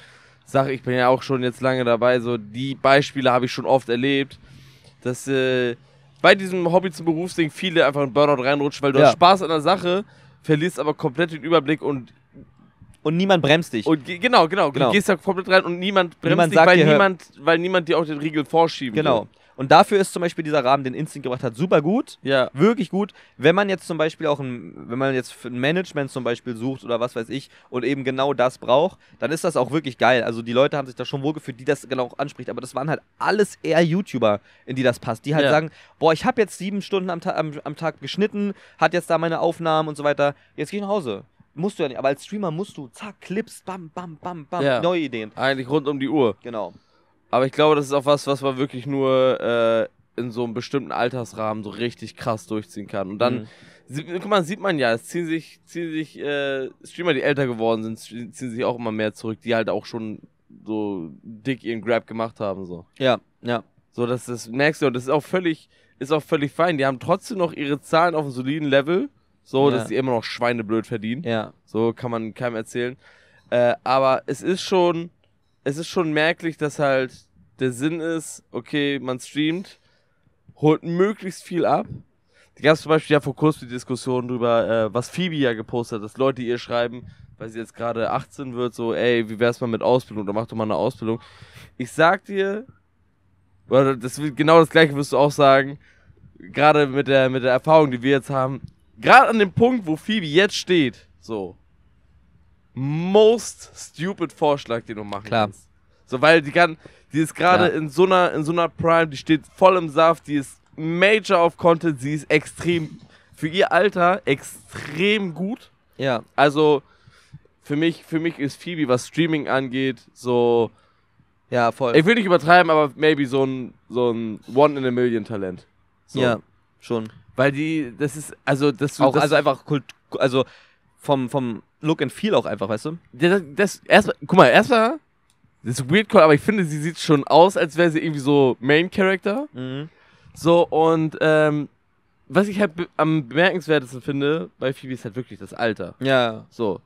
Sache, ich bin ja auch schon jetzt lange dabei, so die Beispiele habe ich schon oft erlebt, dass äh, bei diesem Hobby zum Berufsding viele einfach in Burnout reinrutschen, weil du ja. hast Spaß an der Sache, verlierst aber komplett den Überblick und und niemand bremst dich. Und genau, genau, genau. Du genau. gehst da komplett rein und niemand bremst niemand dich, weil, dir, niemand, weil niemand dir auch den Riegel vorschieben Genau. Will. Und dafür ist zum Beispiel dieser Rahmen, den Instinct gebracht hat, super gut. Ja. Wirklich gut. Wenn man jetzt zum Beispiel auch ein, wenn man jetzt ein Management zum Beispiel sucht oder was weiß ich und eben genau das braucht, dann ist das auch wirklich geil. Also die Leute haben sich da schon wohlgefühlt, die das genau auch anspricht. Aber das waren halt alles eher YouTuber, in die das passt. Die halt ja. sagen, boah, ich habe jetzt sieben Stunden am, Ta am, am Tag geschnitten, hat jetzt da meine Aufnahmen und so weiter. Jetzt gehe ich nach Hause. Musst du ja nicht, aber als Streamer musst du, zack, Clips, bam, bam, bam, bam, Ja. neue Ideen. Eigentlich rund um die Uhr. Genau. Aber ich glaube, das ist auch was, was man wirklich nur äh, in so einem bestimmten Altersrahmen so richtig krass durchziehen kann. Und dann, Mhm. sie- guck mal, sieht man ja, es ziehen sich, ziehen sich äh, Streamer, die älter geworden sind, ziehen sich auch immer mehr zurück, die halt auch schon so dick ihren Grab gemacht haben. So, Ja, ja. so das, das merkst du, und das ist auch völlig, ist auch völlig fein. Die haben trotzdem noch ihre Zahlen auf einem soliden Level so, ja. dass sie immer noch Schweineblöd verdienen. Ja. So kann man keinem erzählen. Äh, aber es ist schon, es ist schon merklich, dass halt der Sinn ist, okay, man streamt, holt möglichst viel ab. Da gab es zum Beispiel ja vor kurzem die Diskussion drüber, äh, was Phoebe ja gepostet hat, dass Leute ihr schreiben, weil sie jetzt gerade 18 wird, so, ey, wie wär's mal mit Ausbildung, oder mach doch mal eine Ausbildung. Ich sag dir, oder das genau das gleiche wirst du auch sagen, gerade mit der, mit der Erfahrung, die wir jetzt haben, gerade an dem Punkt, wo Phoebe jetzt steht, so, most stupid Vorschlag, den du machen Klar. kannst. So, weil die kann, die ist gerade ja. in so einer, in so einer Prime, die steht voll im Saft, die ist major auf Content, sie ist extrem, für ihr Alter, extrem gut. Ja. Also, für mich, für mich ist Phoebe, was Streaming angeht, so, ja, voll. Ich will nicht übertreiben, aber maybe so ein, so ein One in a Million Talent. So. Ja schon. Weil die, das ist, also das auch das also einfach Kult, also vom vom Look and Feel auch einfach, weißt du? Das, das erstmal, guck mal, erstmal das ist weird, aber ich finde, sie sieht schon aus, als wäre sie irgendwie so Main Character. Mhm. So und ähm, was ich halt am bemerkenswertesten finde bei Phoebe ist halt wirklich das Alter. Ja. So,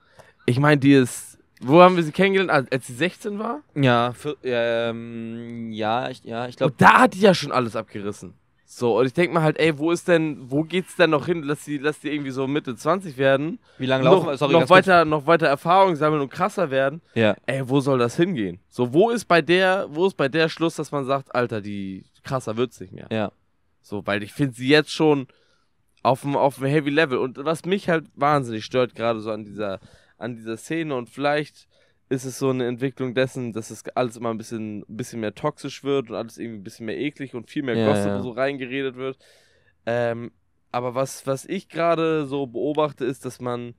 ich meine, die ist wo haben wir sie kennengelernt? Ah, als sie 16 war? Ja, für, ähm, ja, ich, ja, ich glaube. Da hat die ja schon alles abgerissen. So, und ich denke mal halt, ey, wo ist denn, wo geht's denn noch hin? Lass die, lass die irgendwie so Mitte 20 werden. Wie lange laufen noch, Sorry, noch weiter, kurz. noch weiter Erfahrung sammeln und krasser werden. Ja. Ey, wo soll das hingehen? So, wo ist bei der, wo ist bei der Schluss, dass man sagt, Alter, die krasser wird's nicht mehr. Ja. So, weil ich finde sie jetzt schon auf dem, auf dem Heavy Level. Und was mich halt wahnsinnig stört, gerade so an dieser, an dieser Szene und vielleicht ist es so eine Entwicklung dessen, dass es alles immer ein bisschen, ein bisschen mehr toxisch wird und alles irgendwie ein bisschen mehr eklig und viel mehr ja, Gossip ja. so reingeredet wird. Ähm, aber was, was ich gerade so beobachte, ist, dass man,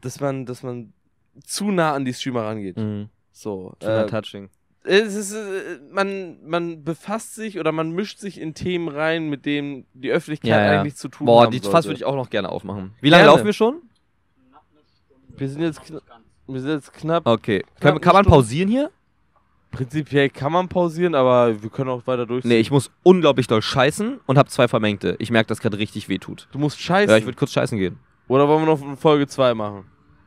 dass man, dass man zu nah an die Streamer rangeht. Mhm. So. äh, touching. Es ist, äh, man, man befasst sich oder man mischt sich in Themen rein, mit denen die Öffentlichkeit ja, eigentlich zu tun hat. Boah, die Fass würde ich auch noch gerne aufmachen. Wie lange gerne. laufen wir schon? Wir sind jetzt knapp. Wir sind jetzt knapp. Okay. Knapp kann, kann man pausieren hier? Prinzipiell kann man pausieren, aber wir können auch weiter durchziehen. Nee, ich muss unglaublich doll scheißen und habe zwei vermengte. Ich merke, dass gerade richtig weh tut. Du musst scheißen? Ja, ich würde kurz scheißen gehen. Oder wollen wir noch Folge 2 machen?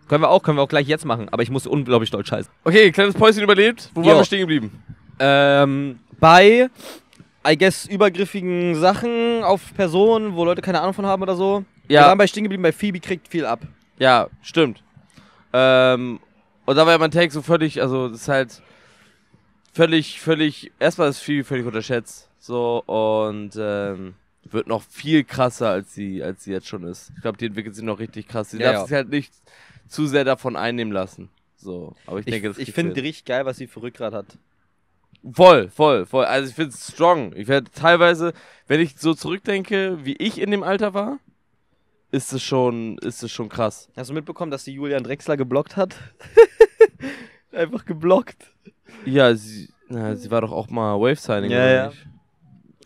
Können wir auch, können wir auch gleich jetzt machen, aber ich muss unglaublich doll scheißen. Okay, kleines Päuschen überlebt. Wo waren wir stehen geblieben? Ähm, bei, I guess, übergriffigen Sachen auf Personen, wo Leute keine Ahnung von haben oder so. Ja. Wir waren bei stehen geblieben, bei Phoebe kriegt viel ab. Ja, stimmt. Ähm, und da war ja mein Take so völlig, also das ist halt völlig, völlig, erstmal ist viel völlig unterschätzt. So und ähm, wird noch viel krasser, als sie, als sie jetzt schon ist. Ich glaube, die entwickelt sich noch richtig krass. Sie ja, darf ja. sich halt nicht zu sehr davon einnehmen lassen. So, aber ich denke, ich, das Ich finde richtig geil, was sie für Rückgrat hat. Voll, voll, voll. Also ich finde es strong. Ich werde teilweise, wenn ich so zurückdenke, wie ich in dem Alter war, ist es schon, ist es schon krass. Hast du mitbekommen, dass sie Julian Drexler geblockt hat? Einfach geblockt. Ja, sie, na, sie war doch auch mal Wave-Signing, ja, ja. Nicht?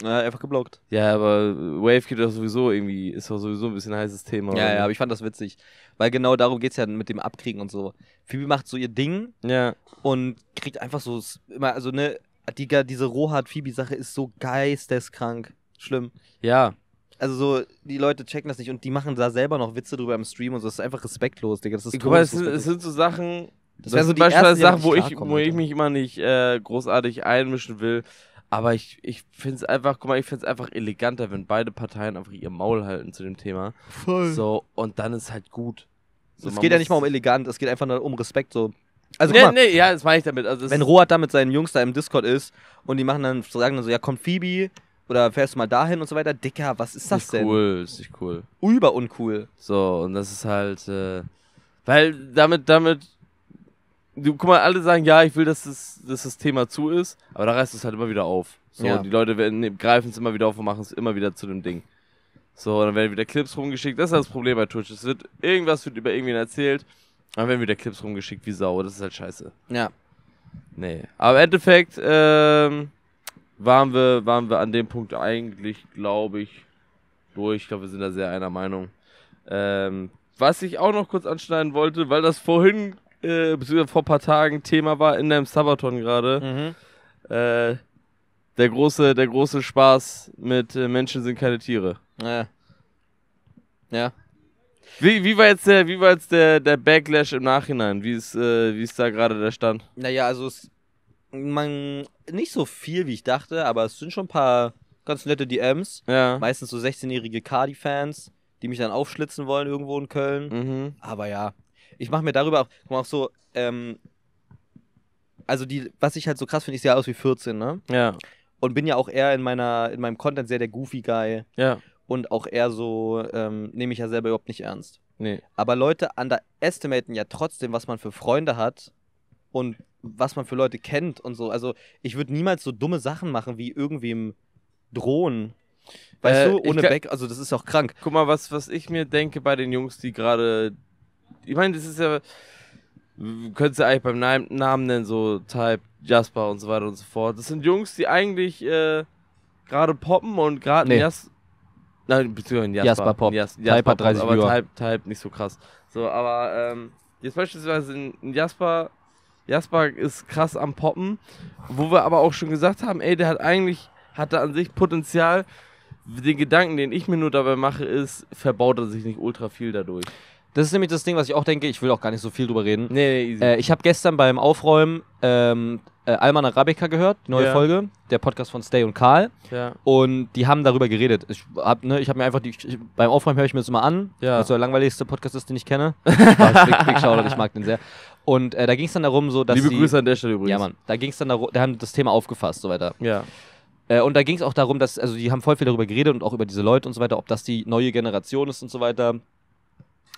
Ja, einfach geblockt. Ja, aber Wave geht doch sowieso irgendwie, ist doch sowieso ein bisschen ein heißes Thema. Ja, ja, aber ich fand das witzig. Weil genau darum geht es ja mit dem Abkriegen und so. Phoebe macht so ihr Ding ja. und kriegt einfach so immer, also ne, Digga, diese rohart phoebe sache ist so geisteskrank. Schlimm. Ja, also so, die Leute checken das nicht und die machen da selber noch Witze drüber im Stream und so. Das ist einfach respektlos, Digga. Das ist Guck mal, es sind, so Sachen. Das, das sind so beispielsweise Sachen, wo ich, wo ich mich immer nicht äh, großartig einmischen will. Aber ich, ich finde es einfach, guck mal, ich finde es einfach eleganter, wenn beide Parteien einfach ihr Maul halten zu dem Thema. Voll. So, und dann ist halt gut. So, es geht ja nicht mal um elegant, es geht einfach nur um Respekt. So, also, nee, mal, nee, ja, das meine ich damit. Also, wenn Rohat da mit seinen Jungs da im Discord ist und die machen dann, sagen dann so, ja, kommt Phoebe oder fährst du mal dahin und so weiter. Dicker, was ist das nicht denn? Cool, ist nicht cool. Über uncool. So, und das ist halt, äh, weil damit, damit, du, guck mal, alle sagen, ja, ich will, dass das, dass das Thema zu ist, aber da reißt es halt immer wieder auf. So, ja. die Leute ne, greifen es immer wieder auf und machen es immer wieder zu dem Ding. So, und dann werden wieder Clips rumgeschickt. Das ist das Problem bei Twitch. Es wird irgendwas wird über irgendwen erzählt, dann werden wieder Clips rumgeschickt wie Sau. Das ist halt scheiße. Ja. Nee. Aber im Endeffekt, ähm, waren wir, waren wir an dem Punkt eigentlich, glaube ich, durch. Ich glaube, wir sind da sehr einer Meinung. Ähm, was ich auch noch kurz anschneiden wollte, weil das vorhin, äh, beziehungsweise vor ein paar Tagen Thema war in deinem Sabaton gerade. Mhm. Äh, der große, der große Spaß mit äh, Menschen sind keine Tiere. Ja. Ja. Wie, wie war jetzt der, wie war jetzt der, der Backlash im Nachhinein? Wie ist, äh, wie ist da gerade der Stand? Naja, also es man nicht so viel, wie ich dachte, aber es sind schon ein paar ganz nette DMs. Ja. Meistens so 16-jährige Cardi-Fans, die mich dann aufschlitzen wollen irgendwo in Köln. Mhm. Aber ja, ich mache mir darüber auch, guck mal, auch so, ähm, also die, was ich halt so krass finde, ich sehe aus wie 14, ne? Ja. Und bin ja auch eher in meiner, in meinem Content sehr der Goofy Guy. Ja. Und auch eher so, ähm, nehme ich ja selber überhaupt nicht ernst. Nee. Aber Leute underestimaten ja trotzdem, was man für Freunde hat und was man für Leute kennt und so. Also ich würde niemals so dumme Sachen machen wie irgendwem drohen. Weißt äh, du, ohne Back, also das ist auch krank. Guck mal, was, was ich mir denke bei den Jungs, die gerade. Ich meine, das ist ja. Könntest du eigentlich beim Namen nennen, so Type, Jasper und so weiter und so fort. Das sind Jungs, die eigentlich äh, gerade poppen und gerade nee. Jas Nein, beziehungsweise Jasper. Jasper Pop. Jas Jasper Type hat 30 Pop, aber Type, Type nicht so krass. So, aber ähm, jetzt beispielsweise ein Jasper Jasper ist krass am Poppen, wo wir aber auch schon gesagt haben, ey, der hat eigentlich, hat er an sich Potenzial. Den Gedanken, den ich mir nur dabei mache, ist, verbaut er sich nicht ultra viel dadurch. Das ist nämlich das Ding, was ich auch denke, ich will auch gar nicht so viel drüber reden. Nee, nee easy. Äh, ich habe gestern beim Aufräumen ähm, äh, Alman Arabica gehört, die neue ja. Folge, der Podcast von Stay und Karl. Ja. Und die haben darüber geredet. Ich habe ne, hab mir einfach die, ich, beim Aufräumen höre ich mir das immer an, ja. ist also der langweiligste Podcast den ich kenne. ich, ich, ich mag den sehr. Und äh, da ging es dann darum, so dass. Liebe die, Grüße an der Stelle übrigens. Ja, Mann. Da ging es dann darum, da haben das Thema aufgefasst, so weiter. Ja. Äh, und da ging es auch darum, dass, also die haben voll viel darüber geredet und auch über diese Leute und so weiter, ob das die neue Generation ist und so weiter.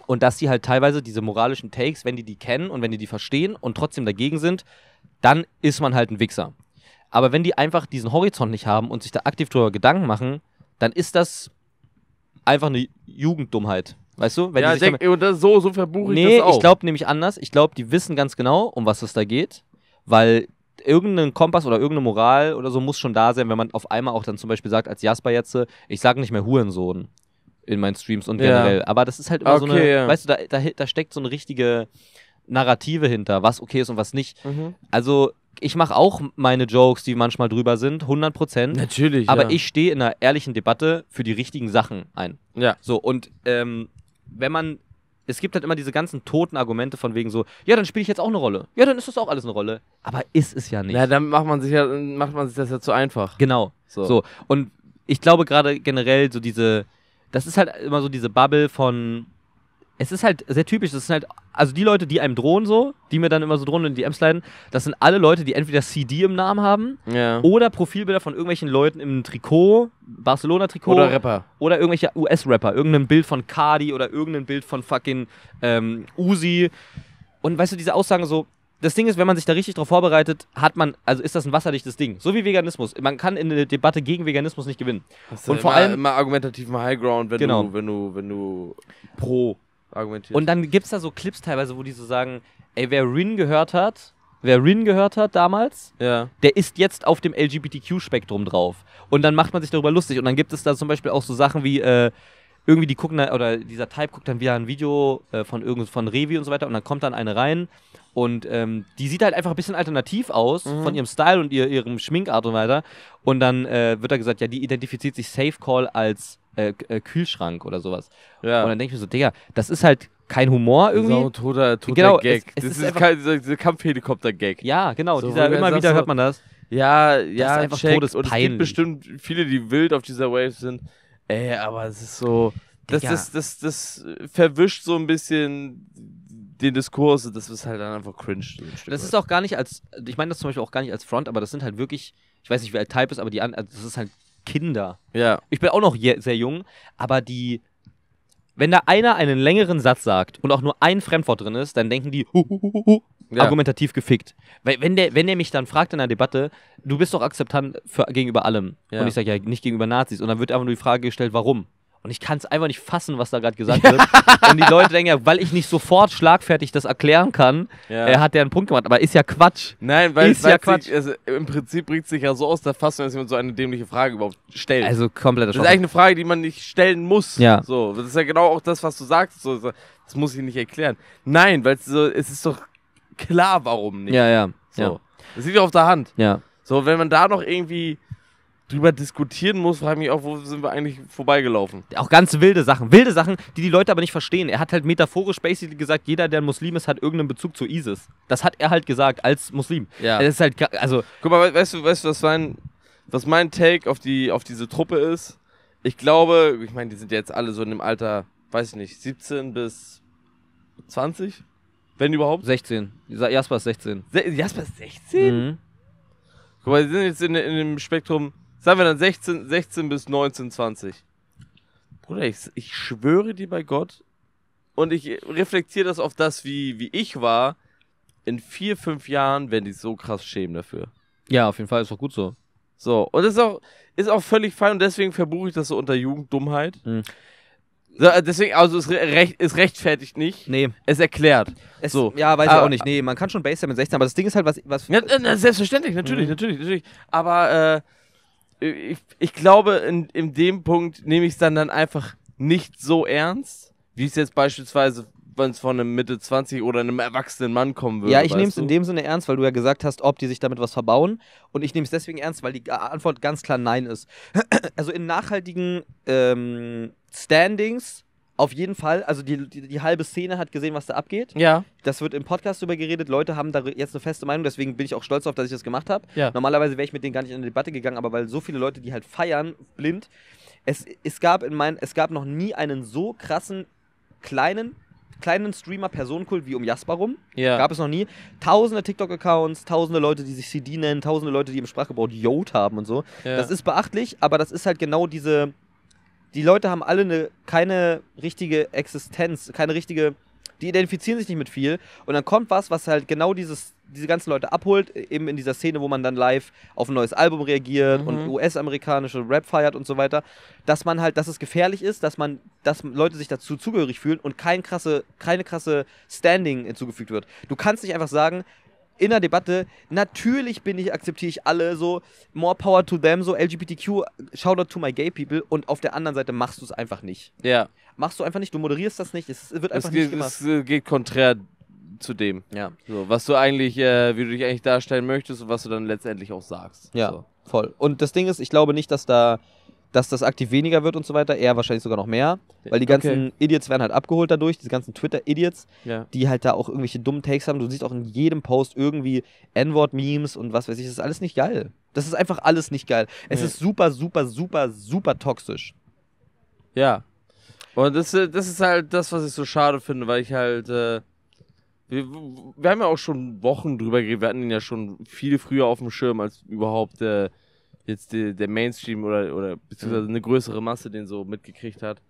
Und dass die halt teilweise diese moralischen Takes, wenn die die kennen und wenn die die verstehen und trotzdem dagegen sind, dann ist man halt ein Wichser. Aber wenn die einfach diesen Horizont nicht haben und sich da aktiv drüber Gedanken machen, dann ist das einfach eine Jugenddummheit. Weißt du? Wenn ja, denk, und das so, so verbuche ich das auch. Nee, ich glaube nämlich anders. Ich glaube, die wissen ganz genau, um was es da geht, weil irgendein Kompass oder irgendeine Moral oder so muss schon da sein, wenn man auf einmal auch dann zum Beispiel sagt, als Jasper jetzt, äh, ich sage nicht mehr Hurensohn in meinen Streams und generell. Ja. Aber das ist halt immer okay, so eine, ja. weißt du, da, da, da, steckt so eine richtige Narrative hinter, was okay ist und was nicht. Mhm. Also ich mache auch meine Jokes, die manchmal drüber sind, 100 Prozent. Natürlich. Aber ja. ich stehe in einer ehrlichen Debatte für die richtigen Sachen ein. Ja. So, und ähm, wenn man es gibt halt immer diese ganzen toten Argumente von wegen so, ja, dann spiele ich jetzt auch eine Rolle. Ja, dann ist das auch alles eine Rolle. Aber ist es ja nicht. Na, dann macht man sich ja, macht man sich das ja zu einfach. Genau. So. so. Und ich glaube gerade generell so diese, das ist halt immer so diese Bubble von, es ist halt sehr typisch. Das sind halt, also die Leute, die einem drohen so, die mir dann immer so drohen und in die DMs leiden, das sind alle Leute, die entweder CD im Namen haben ja. oder Profilbilder von irgendwelchen Leuten im Trikot, Barcelona-Trikot. Oder Rapper. Oder irgendwelche US-Rapper. Irgendein Bild von Cardi oder irgendein Bild von fucking ähm, Uzi. Und weißt du, diese Aussagen so, das Ding ist, wenn man sich da richtig drauf vorbereitet, hat man, also ist das ein wasserdichtes Ding. So wie Veganismus. Man kann in eine Debatte gegen Veganismus nicht gewinnen. Hast und ja vor immer, allem immer argumentativen Highground, wenn genau. du, wenn du, wenn du pro argumentiert. Und dann gibt es da so Clips teilweise, wo die so sagen, ey, wer Rin gehört hat, wer Rin gehört hat damals, ja. der ist jetzt auf dem LGBTQ-Spektrum drauf. Und dann macht man sich darüber lustig. Und dann gibt es da zum Beispiel auch so Sachen wie, äh, irgendwie die gucken, oder dieser Type guckt dann wieder ein Video äh, von irgend, von Revi und so weiter und dann kommt dann eine rein und ähm, die sieht halt einfach ein bisschen alternativ aus mhm. von ihrem Style und ihr, ihrem Schminkart und weiter. Und dann äh, wird da gesagt, ja, die identifiziert sich Safe Call als äh, äh, Kühlschrank oder sowas. Ja. Und dann denke ich mir so, Digga, das ist halt kein Humor irgendwie. Genau, toter, toter genau, Gag. Es, es das ist, ist kein, dieser, dieser Kampfhelikopter-Gag. Ja, genau. So, dieser, immer wieder hört man das. Ja, ja, ist einfach check. todespeinlich. Und es gibt bestimmt viele, die wild auf dieser Wave sind. Ey, aber es ist so, das, das, das, das, verwischt so ein bisschen den Diskurs. Das ist halt dann einfach cringe. das ist auch gar nicht als, ich meine das zum Beispiel auch gar nicht als Front, aber das sind halt wirklich, ich weiß nicht, wie alt Type ist, aber die, also das ist halt Kinder. Ja. Ich bin auch noch sehr jung, aber die. Wenn da einer einen längeren Satz sagt und auch nur ein Fremdwort drin ist, dann denken die, hu, hu, hu, ja. argumentativ gefickt. Weil wenn der, wenn der mich dann fragt in einer Debatte, du bist doch akzeptant für, gegenüber allem. Ja. Und ich sage ja, nicht gegenüber Nazis. Und dann wird einfach nur die Frage gestellt, warum? Und ich kann es einfach nicht fassen, was da gerade gesagt wird. und die Leute denken ja, weil ich nicht sofort schlagfertig das erklären kann, ja. äh, hat der einen Punkt gemacht. Aber ist ja Quatsch. Nein, weil, ist weil ja Quatsch. Sie, also, im Prinzip bringt sich ja so aus der Fassung, dass jemand so eine dämliche Frage überhaupt stellt. Also komplett. Das ist eigentlich eine Frage, die man nicht stellen muss. Ja. So, das ist ja genau auch das, was du sagst. So, das muss ich nicht erklären. Nein, weil so, es ist doch klar, warum nicht. Ja, ja. So. ja. Das liegt ja auf der Hand. Ja. So, wenn man da noch irgendwie drüber diskutieren muss, frage ich mich auch, wo sind wir eigentlich vorbeigelaufen. Auch ganz wilde Sachen. Wilde Sachen, die die Leute aber nicht verstehen. Er hat halt metaphorisch basically gesagt, jeder, der ein Muslim ist, hat irgendeinen Bezug zu ISIS. Das hat er halt gesagt, als Muslim. Ja. Das ist halt, also... Guck mal, weißt du, weißt du was, mein, was mein Take auf, die, auf diese Truppe ist? Ich glaube, ich meine, die sind jetzt alle so in dem Alter, weiß ich nicht, 17 bis 20? Wenn überhaupt? 16. Jasper ist 16. Se Jasper ist 16? Mhm. Guck mal, die sind jetzt in, in dem Spektrum Sagen wir dann 16, 16 bis 19, 20. Bruder, ich, ich schwöre dir bei Gott und ich reflektiere das auf das, wie, wie ich war. In vier, fünf Jahren werden die so krass schämen dafür. Ja, auf jeden Fall ist doch gut so. So, und das ist auch, ist auch völlig fein und deswegen verbuche ich das so unter Jugenddummheit. Mhm. So, äh, deswegen, also es, recht, es rechtfertigt nicht. Nee. Es erklärt. Es, so. Ja, weiß aber, ich ah. auch nicht. Nee, man kann schon Bassline mit 16, aber das Ding ist halt, was. was ja, selbstverständlich, natürlich, mhm. natürlich, natürlich. Aber äh, äh, ich, ich glaube, in, in dem Punkt nehme ich es dann, dann einfach nicht so ernst, wie es jetzt beispielsweise wenn es von einem Mitte 20 oder einem erwachsenen Mann kommen würde. Ja, ich nehme es in dem Sinne ernst, weil du ja gesagt hast, ob die sich damit was verbauen. Und ich nehme es deswegen ernst, weil die Antwort ganz klar Nein ist. Also in nachhaltigen ähm, Standings auf jeden Fall, also die, die, die, halbe Szene hat gesehen, was da abgeht. Ja. Das wird im Podcast drüber geredet. Leute haben da jetzt eine feste Meinung, deswegen bin ich auch stolz darauf, dass ich das gemacht habe. Ja. Normalerweise wäre ich mit denen gar nicht in eine Debatte gegangen, aber weil so viele Leute, die halt feiern, blind. Es, es, gab, in mein, es gab noch nie einen so krassen kleinen kleinen Streamer-Personenkult wie um Jasper rum. Ja. Gab es noch nie. Tausende TikTok-Accounts, tausende Leute, die sich CD nennen, tausende Leute, die im Sprachgebrauch Jod haben und so. Ja. Das ist beachtlich, aber das ist halt genau diese, die Leute haben alle eine, keine richtige Existenz, keine richtige. Die identifizieren sich nicht mit viel. Und dann kommt was, was halt genau dieses, diese ganzen Leute abholt, e, eben in dieser Szene, wo man dann live auf ein neues Album reagiert mhm. und US-amerikanische Rap feiert und so weiter, dass man halt, dass es gefährlich ist, dass man, dass Leute sich dazu zugehörig fühlen und kein krasse, keine krasse Standing hinzugefügt wird. Du kannst nicht einfach sagen, in der Debatte, natürlich bin ich, akzeptiere ich alle, so more power to them, so LGBTQ, shout out to my gay people und auf der anderen Seite machst du es einfach nicht. Ja. Machst du einfach nicht, du moderierst das nicht, es wird einfach es geht, nicht gemacht. Es geht konträr zu dem. Ja. So, was du eigentlich, äh, wie du dich eigentlich darstellen möchtest und was du dann letztendlich auch sagst. Ja, so. voll. Und das Ding ist, ich glaube nicht, dass da dass das aktiv weniger wird und so weiter, eher wahrscheinlich sogar noch mehr, weil die ganzen okay. Idiots werden halt abgeholt dadurch, diese ganzen Twitter-Idiots, ja. die halt da auch irgendwelche dummen Takes haben. Du siehst auch in jedem Post irgendwie N-Word-Memes und was weiß ich, das ist alles nicht geil. Das ist einfach alles nicht geil. Es ja. ist super, super, super, super toxisch. Ja. Und das, äh, das ist halt das, was ich so schade finde, weil ich halt. Äh wir, wir, haben ja auch schon Wochen drüber geredet. Wir hatten ihn ja schon viel früher auf dem Schirm als überhaupt äh, jetzt die, der Mainstream oder, oder beziehungsweise mhm. eine größere Masse den so mitgekriegt hat.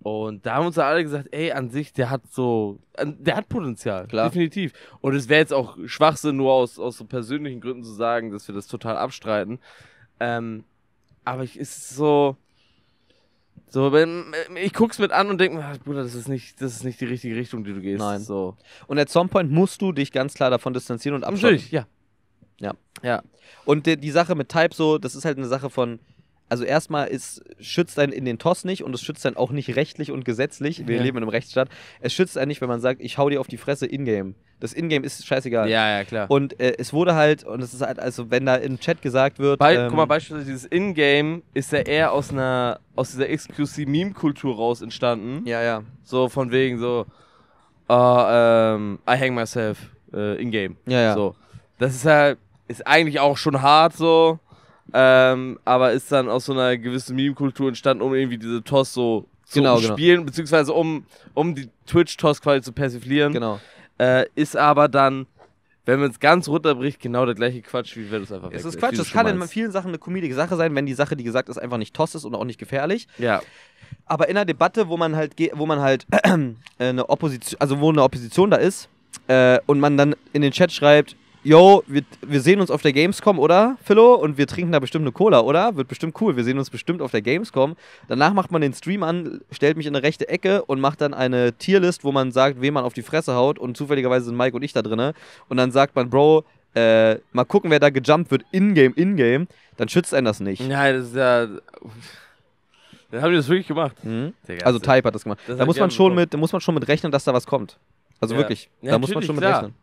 Und da haben uns alle gesagt, ey, an sich, der hat so, der hat Potenzial, Klar. definitiv. Und es wäre jetzt auch Schwachsinn, nur aus, aus so persönlichen Gründen zu sagen, dass wir das total abstreiten. Ähm, aber ich ist so, so, ich guck's mit an und denke mir, ah, Bruder, das ist nicht, das ist nicht die richtige Richtung, die du gehst. Nein. So. Und at some point musst du dich ganz klar davon distanzieren und abschotten. Natürlich, ja. Ja. Ja. Und die, die Sache mit Type so, das ist halt eine Sache von, also erstmal ist, schützt einen in den Toss nicht und es schützt einen auch nicht rechtlich und gesetzlich. Wir ja. leben in einem Rechtsstaat. Es schützt einen nicht, wenn man sagt, ich hau dir auf die Fresse in-game. Das in-game ist scheißegal. Ja, ja, klar. Und äh, es wurde halt, und es ist halt, also wenn da im Chat gesagt wird. Be ähm, guck mal, beispielsweise dieses in-game ist ja eher aus einer, aus dieser XQC-Meme-Kultur raus entstanden. Ja, ja. So von wegen so, uh, ah, um, ähm, I hang myself uh, in-game. Ja, ja. So. Das ist halt ist eigentlich auch schon hart so, ähm, aber ist dann aus so einer gewissen Meme-Kultur entstanden, um irgendwie diese Toss so zu genau, genau. spielen, genau. beziehungsweise um, um die twitch toss quasi zu persiflieren. Genau. Äh, ist aber dann wenn man es ganz runterbricht, genau der gleiche Quatsch, wie wenn es einfach Es ist Quatsch, es kann in vielen Sachen eine comedie Sache sein, wenn die Sache, die gesagt ist, einfach nicht toss ist und auch nicht gefährlich. Ja. Aber in einer Debatte, wo man halt, wo man halt äh, eine Opposition, also wo eine Opposition da ist äh, und man dann in den Chat schreibt, yo, wir, wir sehen uns auf der Gamescom, oder, Philo? Und wir trinken da bestimmt eine Cola, oder? Wird bestimmt cool, wir sehen uns bestimmt auf der Gamescom. Danach macht man den Stream an, stellt mich in eine rechte Ecke und macht dann eine Tierlist, wo man sagt, wen man auf die Fresse haut. Und zufälligerweise sind Mike und ich da drin. Und dann sagt man, Bro, äh, mal gucken, wer da gejumpt wird, in-game, in-game. Dann schützt einen das nicht. Nein, das ist ja... Dann haben die das wirklich gemacht. Mhm. Also Type hat das gemacht. Das da muss man, schon bekommen. mit, muss man schon mit rechnen, dass da was kommt. Also ja. wirklich, ja, da muss man schon mit klar. rechnen.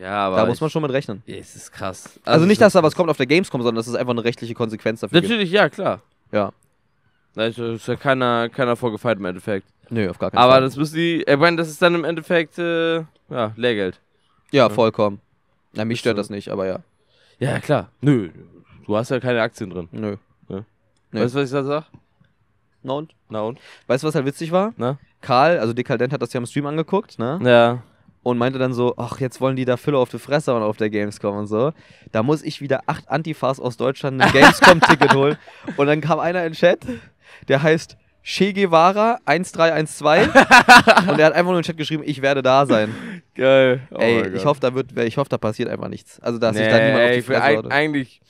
Ja, aber da muss man schon mit rechnen. Ja, es ist krass. Also, also nicht, dass da was kommt auf der Gamescom, sondern dass es einfach eine rechtliche Konsequenz dafür Natürlich, gibt. ja, klar. Ja. Also ist ja keiner, keiner vorgefeilt im Endeffekt. Nö, auf gar keinen aber Fall. Aber das müssen die, ich meine, das ist dann im Endeffekt, äh, ja, Lehrgeld. Ja, ja. vollkommen. Na, mich ist stört so. das nicht, aber ja. Ja, klar. Nö, du hast ja keine Aktien drin. Nö. Ja. Nö. Weißt du, was ich da sag? Na und? Na und? Weißt du, was halt witzig war? Na? Karl, also Dekadent hat das ja im Stream angeguckt, ne? Ja und meinte dann so, ach, jetzt wollen die da Fülle auf die Fresse und auf der Gamescom und so. Da muss ich wieder acht Antifas aus Deutschland ein Gamescom-Ticket holen. Und dann kam einer in den Chat, der heißt Che Guevara 1312 und der hat einfach nur in den Chat geschrieben, ich werde da sein. Geil. Oh Ey, ich hoffe, da wird, ich hoffe, da passiert einfach nichts. Also, dass nee, sich da niemand auf die Fresse ey, Eigentlich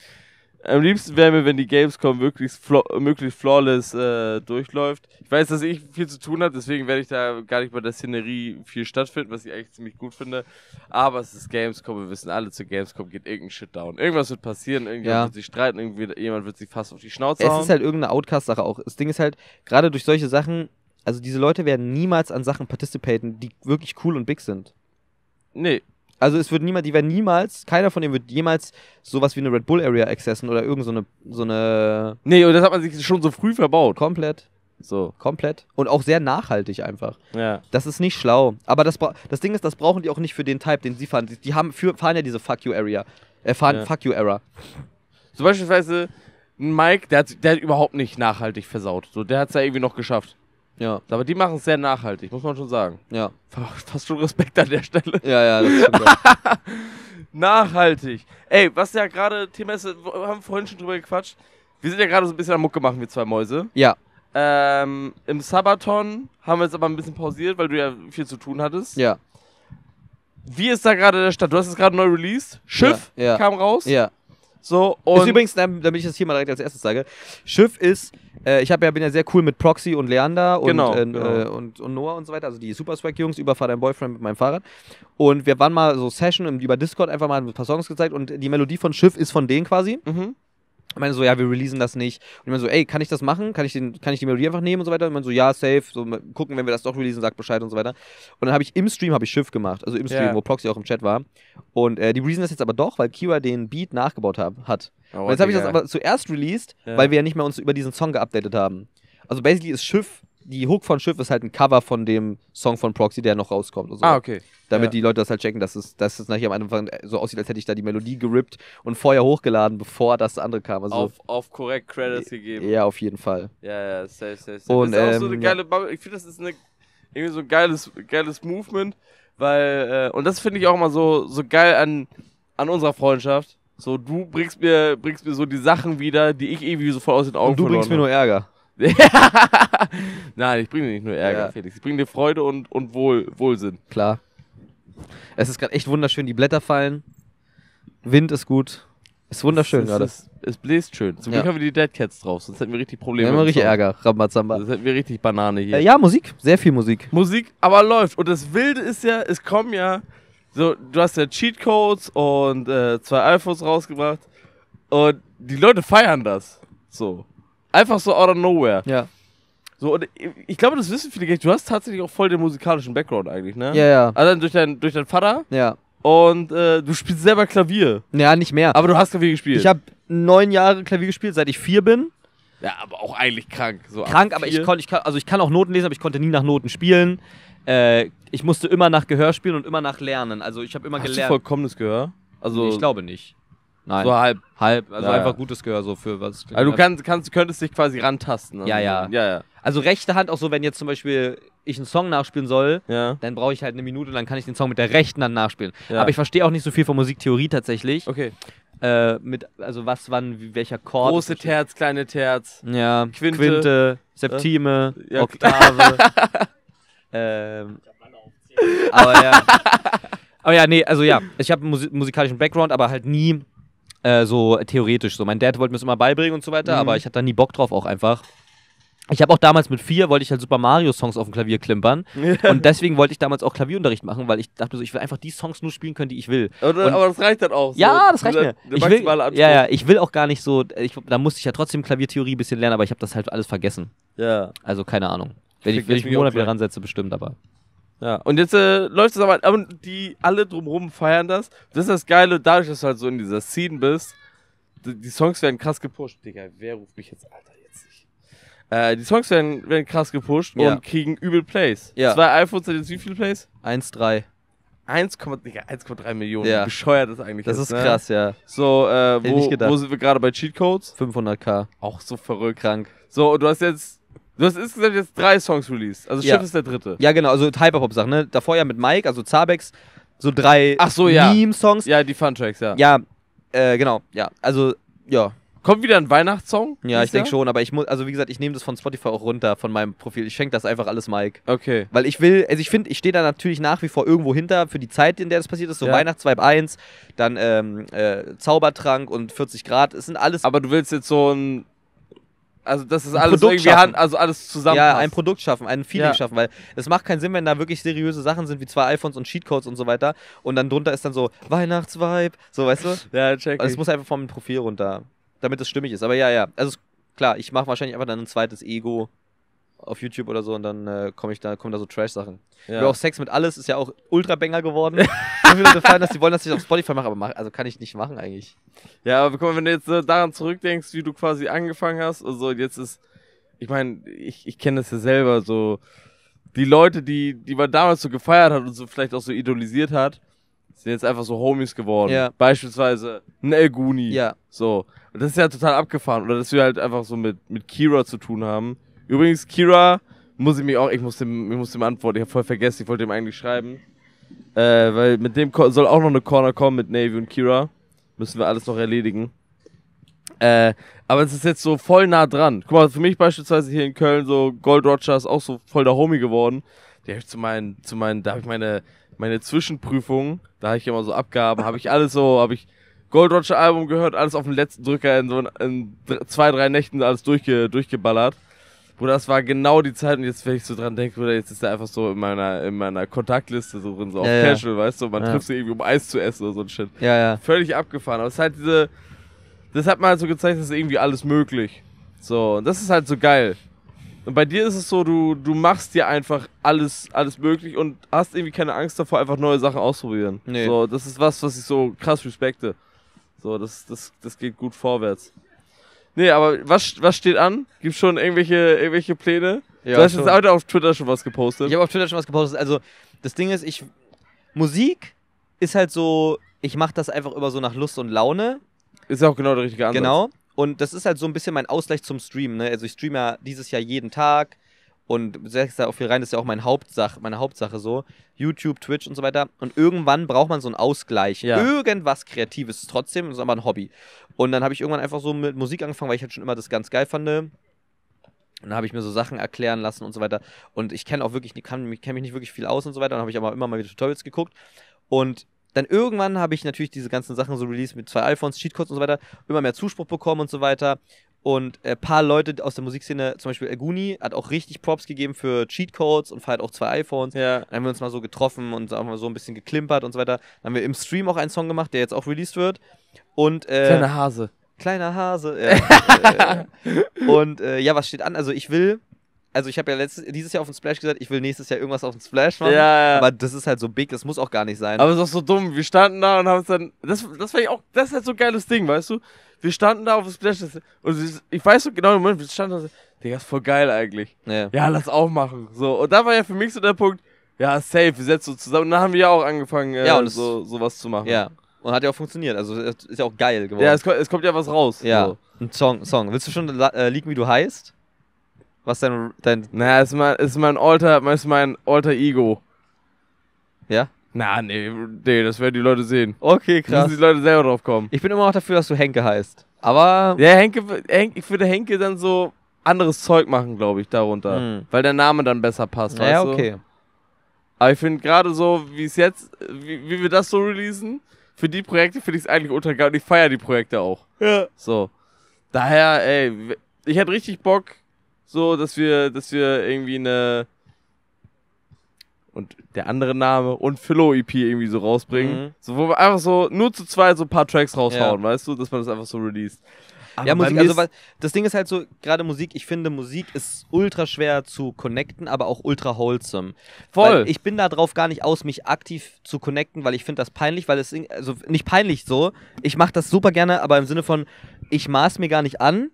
am liebsten wäre mir, wenn die Gamescom möglichst, flaw möglichst flawless äh, durchläuft. Ich weiß, dass ich viel zu tun habe, deswegen werde ich da gar nicht bei der Szenerie viel stattfinden, was ich eigentlich ziemlich gut finde. Aber es ist Gamescom, wir wissen alle, zu Gamescom geht irgendein Shit down. Irgendwas wird passieren, irgendjemand ja. wird sich streiten, jemand wird sich fast auf die Schnauze hauen. Es ist halt irgendeine Outcast-Sache auch. Das Ding ist halt, gerade durch solche Sachen, also diese Leute werden niemals an Sachen participaten, die wirklich cool und big sind. Nee, also es wird niemand, die werden niemals, keiner von denen wird jemals sowas wie eine Red Bull Area accessen oder irgend so eine, so eine. Nee, und das hat man sich schon so früh verbaut. Komplett. So. Komplett. Und auch sehr nachhaltig einfach. Ja. Das ist nicht schlau. Aber das, das Ding ist, das brauchen die auch nicht für den Type, den sie fahren. Die, die haben, für, fahren ja diese Fuck You Area. Äh, fahren ja. Fuck You Era. So beispielsweise Mike, der hat, der hat überhaupt nicht nachhaltig versaut. So, der hat es ja irgendwie noch geschafft. Ja. Aber die machen es sehr nachhaltig, muss man schon sagen. Ja. Fast schon Respekt an der Stelle. Ja, ja, das stimmt. nachhaltig. Ey, was ja gerade Thema ist, wir haben vorhin schon drüber gequatscht. Wir sind ja gerade so ein bisschen am Mucke gemacht, wir zwei Mäuse. Ja. Ähm, Im Sabaton haben wir jetzt aber ein bisschen pausiert, weil du ja viel zu tun hattest. Ja. Wie ist da gerade der Stadt? Du hast es gerade neu released. Schiff ja, ja. kam raus. Ja. So, und ist übrigens, ähm, damit ich das hier mal direkt als erstes sage, Schiff ist, äh, ich ja, bin ja sehr cool mit Proxy und Leander und, genau, äh, genau. Äh, und, und Noah und so weiter, also die Super Swag Jungs, überfahr dein Boyfriend mit meinem Fahrrad. Und wir waren mal so Session über Discord einfach mal ein paar Songs gezeigt und die Melodie von Schiff ist von denen quasi. Mhm ich meine so, ja, wir releasen das nicht. Und ich meine so, ey, kann ich das machen? Kann ich, den, kann ich die Melodie einfach nehmen und so weiter? Und ich meine so, ja, safe, so gucken, wenn wir das doch releasen, sagt Bescheid und so weiter. Und dann habe ich im Stream habe ich Schiff gemacht, also im Stream, yeah. wo Proxy auch im Chat war. Und äh, die releasen das jetzt aber doch, weil Kira den Beat nachgebaut hab, hat. Oh, jetzt habe ich das aber zuerst released, yeah. weil wir ja nicht mehr uns über diesen Song geupdatet haben. Also basically ist Schiff die Hook von Schiff ist halt ein Cover von dem Song von Proxy, der noch rauskommt. So. Ah, okay. Damit ja. die Leute das halt checken, dass es, dass es nachher am Anfang äh, so aussieht, als hätte ich da die Melodie gerippt und vorher hochgeladen, bevor das andere kam. Also auf, auf korrekt Credits gegeben. Ja, auf jeden Fall. Ja, ja, safe, safe, safe. Und, das ist ähm, auch so eine ähm, geile ja. Ich finde, das ist eine, irgendwie so ein geiles, geiles Movement, weil, äh, und das finde ich auch mal so, so geil an, an unserer Freundschaft. So, du bringst mir, bringst mir so die Sachen wieder, die ich irgendwie so voll aus den Augen Und du bringst mir nur Ärger. Nein, ich bringe dir nicht nur Ärger, ja. Felix. Ich bringe dir Freude und, und Wohl, Wohlsinn. Klar. Es ist gerade echt wunderschön. Die Blätter fallen. Wind ist gut. Ist wunderschön gerade. Es, es, bläst schön. Zum Glück haben wir die Dead Cats drauf, sonst hätten wir richtig Probleme. Wir haben richtig Ärger, Rambazamba. Sonst hätten wir richtig Banane hier. Äh, ja, Musik. Sehr viel Musik. Musik, aber läuft. Und das Wilde ist ja, es kommen ja, so, du hast ja Cheatcodes und äh, zwei Alphos rausgebracht. Und die Leute feiern das. So. Einfach so out of nowhere. Ja. So, und ich glaube, das wissen viele Du hast tatsächlich auch voll den musikalischen Background eigentlich, ne? Ja, ja. Also durch, dein, durch deinen Vater. Ja. Und äh, du spielst selber Klavier. Ja, nicht mehr. Aber du hast Klavier gespielt. Ich habe neun Jahre Klavier gespielt, seit ich vier bin. Ja, aber auch eigentlich krank. So krank, aber ich, kon, ich, kann, also ich kann auch Noten lesen, aber ich konnte nie nach Noten spielen. Äh, ich musste immer nach Gehör spielen und immer nach Lernen. Also ich habe immer hast gelernt. Du vollkommenes Gehör? Also ich glaube nicht. Nein. So halb. Halb, also ja, einfach ja. gutes Gehör so für was. Also du kannst, kannst, könntest dich quasi rantasten. Also ja, ja. ja, ja. Also rechte Hand auch so, wenn jetzt zum Beispiel ich einen Song nachspielen soll, ja. dann brauche ich halt eine Minute, dann kann ich den Song mit der rechten Hand nachspielen. Aber ich verstehe auch nicht so viel von Musiktheorie tatsächlich. Okay. Äh, mit, also was, wann, welcher Chord. Große Terz, kleine Terz. Ja, Quinte, Quinte Septime, äh? Oktave. ähm, aber ja. Aber ja, nee, also ja, ich habe einen musikalischen Background, aber halt nie äh, so theoretisch so. Mein Dad wollte mir das immer beibringen und so weiter, mhm. aber ich hatte da nie Bock drauf auch einfach. Ich habe auch damals mit vier, wollte ich halt Super Mario Songs auf dem Klavier klimpern. und deswegen wollte ich damals auch Klavierunterricht machen, weil ich dachte so, ich will einfach die Songs nur spielen können, die ich will. Oder, und, aber das reicht dann auch. So ja, das reicht mir. Ich will, ja, ja, ich will auch gar nicht so, ich, da musste ich ja trotzdem Klaviertheorie ein bisschen lernen, aber ich habe das halt alles vergessen. Ja. Also keine Ahnung. Wenn ich, ich, wenn ich einen Monat wieder ransetze, bestimmt, aber. Ja, und jetzt äh, läuft es aber, aber die alle drumherum feiern das. Das ist das Geile, dadurch, dass du halt so in dieser Scene bist, die, die Songs werden krass gepusht. Digga, wer ruft mich jetzt, Alter, jetzt nicht. Äh, die Songs werden, werden krass gepusht ja. und kriegen übel Plays. Ja. Zwei iPhones sind jetzt wie viele Plays? 1,3. 1,3 Millionen. Ja. bescheuert ist eigentlich. Das ist, ist ne? krass, ne? ja. So, äh, wo, wo sind wir gerade bei Cheatcodes? 500k. Auch so verrückt. Krank. So, und du hast jetzt Du hast insgesamt jetzt drei Songs released. Also Schiff ja. ist der dritte. Ja, genau, also Hyperpop-Sachen, ne? Davor ja mit Mike, also Zabex, so drei so, ja. Meme-Songs. Ja, die Fun-Tracks, ja. Ja, äh, genau, ja. Also, ja. Kommt wieder ein Weihnachtssong? Ja, ich denke schon, aber ich muss, also wie gesagt, ich nehme das von Spotify auch runter, von meinem Profil. Ich schenke das einfach alles Mike. Okay. Weil ich will, also ich finde, ich stehe da natürlich nach wie vor irgendwo hinter für die Zeit, in der das passiert ist. So ja. Weihnachtsvibe 1, dann ähm, äh, Zaubertrank und 40 Grad. Es sind alles. Aber du willst jetzt so ein also das ist alles irgendwie hand, also alles zusammen. Ja, ein Produkt schaffen, ein Feeling ja. schaffen, weil es macht keinen Sinn, wenn da wirklich seriöse Sachen sind wie zwei iPhones und Cheatcodes und so weiter und dann drunter ist dann so Weihnachtsvibe, so weißt du? ja, check. Also es muss einfach vom Profil runter, damit es stimmig ist. Aber ja, ja, also klar, ich mache wahrscheinlich einfach dann ein zweites Ego auf YouTube oder so und dann äh, komme ich da kommen da so Trash Sachen. Ja. Auch Sex mit alles ist ja auch ultra Banger geworden. so viele gefallen, dass sie wollen, dass ich auf Spotify mache, aber mach, also kann ich nicht machen eigentlich. Ja, aber guck mal, wenn du jetzt äh, daran zurückdenkst, wie du quasi angefangen hast, und also jetzt ist, ich meine, ich, ich kenne das ja selber, so die Leute, die, die man damals so gefeiert hat und so vielleicht auch so idolisiert hat, sind jetzt einfach so Homies geworden. Ja. Beispielsweise ein El Ja. So. Und das ist ja total abgefahren. Oder dass wir halt einfach so mit, mit Kira zu tun haben. Übrigens, Kira muss ich mir auch, ich muss dem, ich muss dem antworten, ich habe voll vergessen, ich wollte ihm eigentlich schreiben. Äh, weil mit dem soll auch noch eine Corner kommen mit Navy und Kira. Müssen wir alles noch erledigen. Äh, aber es ist jetzt so voll nah dran. Guck mal, für mich beispielsweise hier in Köln, so Gold Roger ist auch so voll der Homie geworden. Der ich zu meinen, zu meinen, da habe ich meine, meine Zwischenprüfungen, da habe ich immer so Abgaben, habe ich alles so, habe ich Gold Roger Album gehört, alles auf den letzten Drücker in so in zwei, drei Nächten alles durchge, durchgeballert. Bruder, das war genau die Zeit und jetzt, wenn ich so dran denke, Bruder, jetzt ist er einfach so in meiner, in meiner Kontaktliste so drin, so auf ja, Casual, weißt du, man ja. trifft sich irgendwie, um Eis zu essen oder so ein Shit. Ja, ja. Völlig abgefahren, aber es ist halt diese, das hat man halt so gezeigt, dass irgendwie alles möglich. So, und das ist halt so geil. Und bei dir ist es so, du, du machst dir einfach alles, alles möglich und hast irgendwie keine Angst davor, einfach neue Sachen auszuprobieren. Nee. So, das ist was, was ich so krass respekte. So, das, das, das geht gut vorwärts. Nee, aber was, was steht an? Gibt es schon irgendwelche, irgendwelche Pläne? Ja, du hast schon. jetzt heute auf Twitter schon was gepostet. Ich habe auf Twitter schon was gepostet. Also, das Ding ist, ich. Musik ist halt so, ich mache das einfach immer so nach Lust und Laune. Ist ja auch genau der richtige Ansatz. Genau. Und das ist halt so ein bisschen mein Ausgleich zum Streamen. Ne? Also, ich streame ja dieses Jahr jeden Tag und setze da auch viel rein. Das ist ja auch meine Hauptsache, meine Hauptsache so. YouTube, Twitch und so weiter. Und irgendwann braucht man so einen Ausgleich. Ja. Irgendwas Kreatives trotzdem. Das ist aber ein Hobby. Und dann habe ich irgendwann einfach so mit Musik angefangen, weil ich halt schon immer das ganz geil fand. Und dann habe ich mir so Sachen erklären lassen und so weiter. Und ich kenne auch wirklich, kann, kenne mich nicht wirklich viel aus und so weiter. Dann habe ich aber immer mal wieder Tutorials geguckt. Und dann irgendwann habe ich natürlich diese ganzen Sachen so released mit zwei iPhones, Cheatcodes und so weiter, immer mehr Zuspruch bekommen und so weiter. Und ein paar Leute aus der Musikszene, zum Beispiel Aguni, hat auch richtig Props gegeben für Cheatcodes und feiert auch zwei iPhones. Ja. Dann haben wir uns mal so getroffen und auch mal so ein bisschen geklimpert und so weiter. Dann haben wir im Stream auch einen Song gemacht, der jetzt auch released wird. Und, äh, Kleiner Hase. Kleiner Hase, ja. äh, und äh, ja, was steht an? Also ich will also ich habe ja letztes, dieses Jahr auf dem Splash gesagt, ich will nächstes Jahr irgendwas auf dem Splash machen. Ja, ja. Aber das ist halt so big, das muss auch gar nicht sein. Aber es ist auch so dumm. Wir standen da und haben es dann. Das, das fand ich auch, das ist halt so ein geiles Ding, weißt du? Wir standen da auf dem Splash und ich weiß so genau im Moment, wir standen da so, Digga, ist voll geil eigentlich. Ja. ja, lass auch machen. So. Und da war ja für mich so der Punkt, ja, safe, wir setzen uns zusammen. Und dann haben wir ja auch angefangen, äh, ja, und so, sowas zu machen. Ja. Und hat ja auch funktioniert. Also ist ja auch geil geworden. Ja, es, kommt, es kommt ja was raus. Ja. So. Ein Song, Song. Willst du schon äh, liegen, wie du heißt? Was dein. dein naja, ist mein, ist mein Alter, ist mein Alter Ego. Ja? Na, nee, nee, das werden die Leute sehen. Okay, krass. müssen die Leute selber drauf kommen. Ich bin immer noch dafür, dass du Henke heißt. Aber. Ja, Henke, Henke ich würde Henke dann so anderes Zeug machen, glaube ich, darunter. Mhm. Weil der Name dann besser passt, ja, naja, okay. Du? Aber ich finde gerade so, wie es jetzt, wie, wie wir das so releasen, für die Projekte finde ich es eigentlich ultra geil und ich feiere die Projekte auch. Ja. So. Daher, ey, ich hätte richtig Bock, so, dass wir, dass wir irgendwie eine und der andere Name und Philo EP irgendwie so rausbringen. Mhm. So, wo wir einfach so nur zu zweit so ein paar Tracks raushauen, ja. weißt du, dass man das einfach so released. Aber ja, Musik, also das Ding ist halt so, gerade Musik, ich finde Musik ist ultra schwer zu connecten, aber auch ultra wholesome. Voll. Weil ich bin da drauf gar nicht aus, mich aktiv zu connecten, weil ich finde das peinlich, weil es, also nicht peinlich so, ich mache das super gerne, aber im Sinne von, ich maß mir gar nicht an,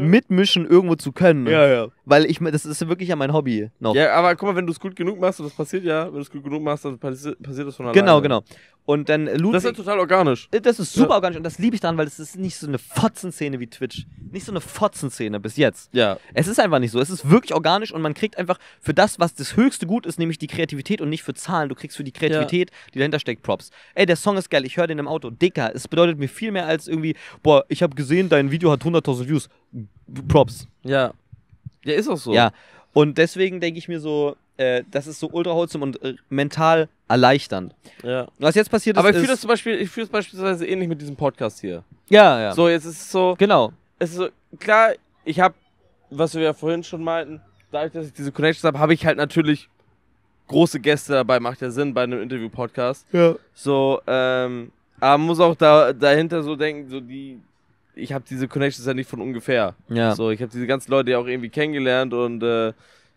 mitmischen irgendwo zu können. Ja, ja. Weil ich das ist wirklich ja mein Hobby noch. Ja, aber guck mal, wenn du es gut genug machst, und das passiert ja, wenn du es gut genug machst, dann passi passiert das von alleine. Genau, genau. Und dann Ludwig, Das ist total organisch. Äh, das ist super ja. organisch und das liebe ich daran, weil es ist nicht so eine Fotzenszene wie Twitch. Nicht so eine Fotzenszene bis jetzt. Ja. Es ist einfach nicht so. Es ist wirklich organisch und man kriegt einfach für das, was das höchste Gut ist, nämlich die Kreativität und nicht für Zahlen. Du kriegst für die Kreativität, ja. die dahinter steckt, Props. Ey, der Song ist geil, ich höre den im Auto. Dicker, es bedeutet mir viel mehr als irgendwie, boah, ich habe gesehen, dein Video hat 100.000 Views. Props. Ja. Ja, ist auch so. Ja. Und deswegen denke ich mir so, äh, das ist so ultra wholesome und äh, mental erleichternd. Ja. Was jetzt passiert ist. Aber ich fühle das zum Beispiel, ich fühle es beispielsweise ähnlich mit diesem Podcast hier. Ja, ja. So, jetzt ist es so. Genau. Es ist so, klar, ich habe, was wir ja vorhin schon meinten, dadurch, dass ich diese Connections habe, habe ich halt natürlich große Gäste dabei, macht ja Sinn bei einem Interview-Podcast. Ja. So, ähm, aber man muss auch da, dahinter so denken, so die, ich habe diese Connections ja nicht von ungefähr. Ja. So, ich habe diese ganzen Leute ja auch irgendwie kennengelernt und äh,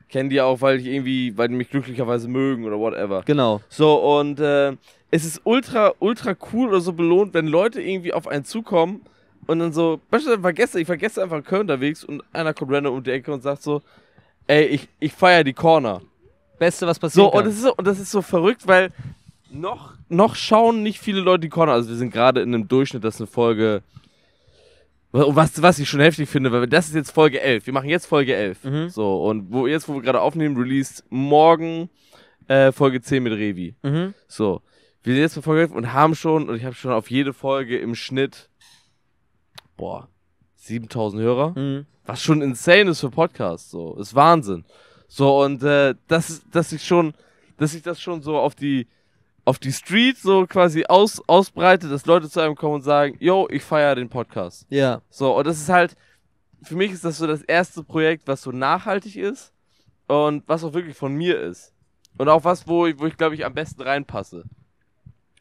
kennen die auch, weil ich irgendwie, weil die mich glücklicherweise mögen oder whatever. Genau. So, und äh, es ist ultra, ultra cool oder so belohnt, wenn Leute irgendwie auf einen zukommen und dann so, beispielsweise vergesse, ich vergesse einfach Köln unterwegs und einer kommt random um die Ecke und sagt so, ey, ich, ich feier die Corner. Beste, was passiert. So, und das ist so, und das ist so verrückt, weil noch, noch schauen nicht viele Leute die Corner. Also wir sind gerade in einem Durchschnitt, das ist eine Folge was, was ich schon heftig finde, weil das ist jetzt Folge 11. Wir machen jetzt Folge 11. Mhm. So, und wo, jetzt, wo wir gerade aufnehmen, released morgen äh, Folge 10 mit Revi. Mhm. So, wir sind jetzt bei Folge 11 und haben schon, und ich habe schon auf jede Folge im Schnitt, boah, 7000 Hörer. Mhm. Was schon insane ist für Podcasts. So, ist Wahnsinn. So, und äh, das, dass ich schon, dass ich das schon so auf die auf die Street so quasi aus, ausbreitet, dass Leute zu einem kommen und sagen, yo, ich feiere den Podcast. Ja. So, und das ist halt, für mich ist das so das erste Projekt, was so nachhaltig ist und was auch wirklich von mir ist. Und auch was, wo ich, wo ich glaube ich, am besten reinpasse.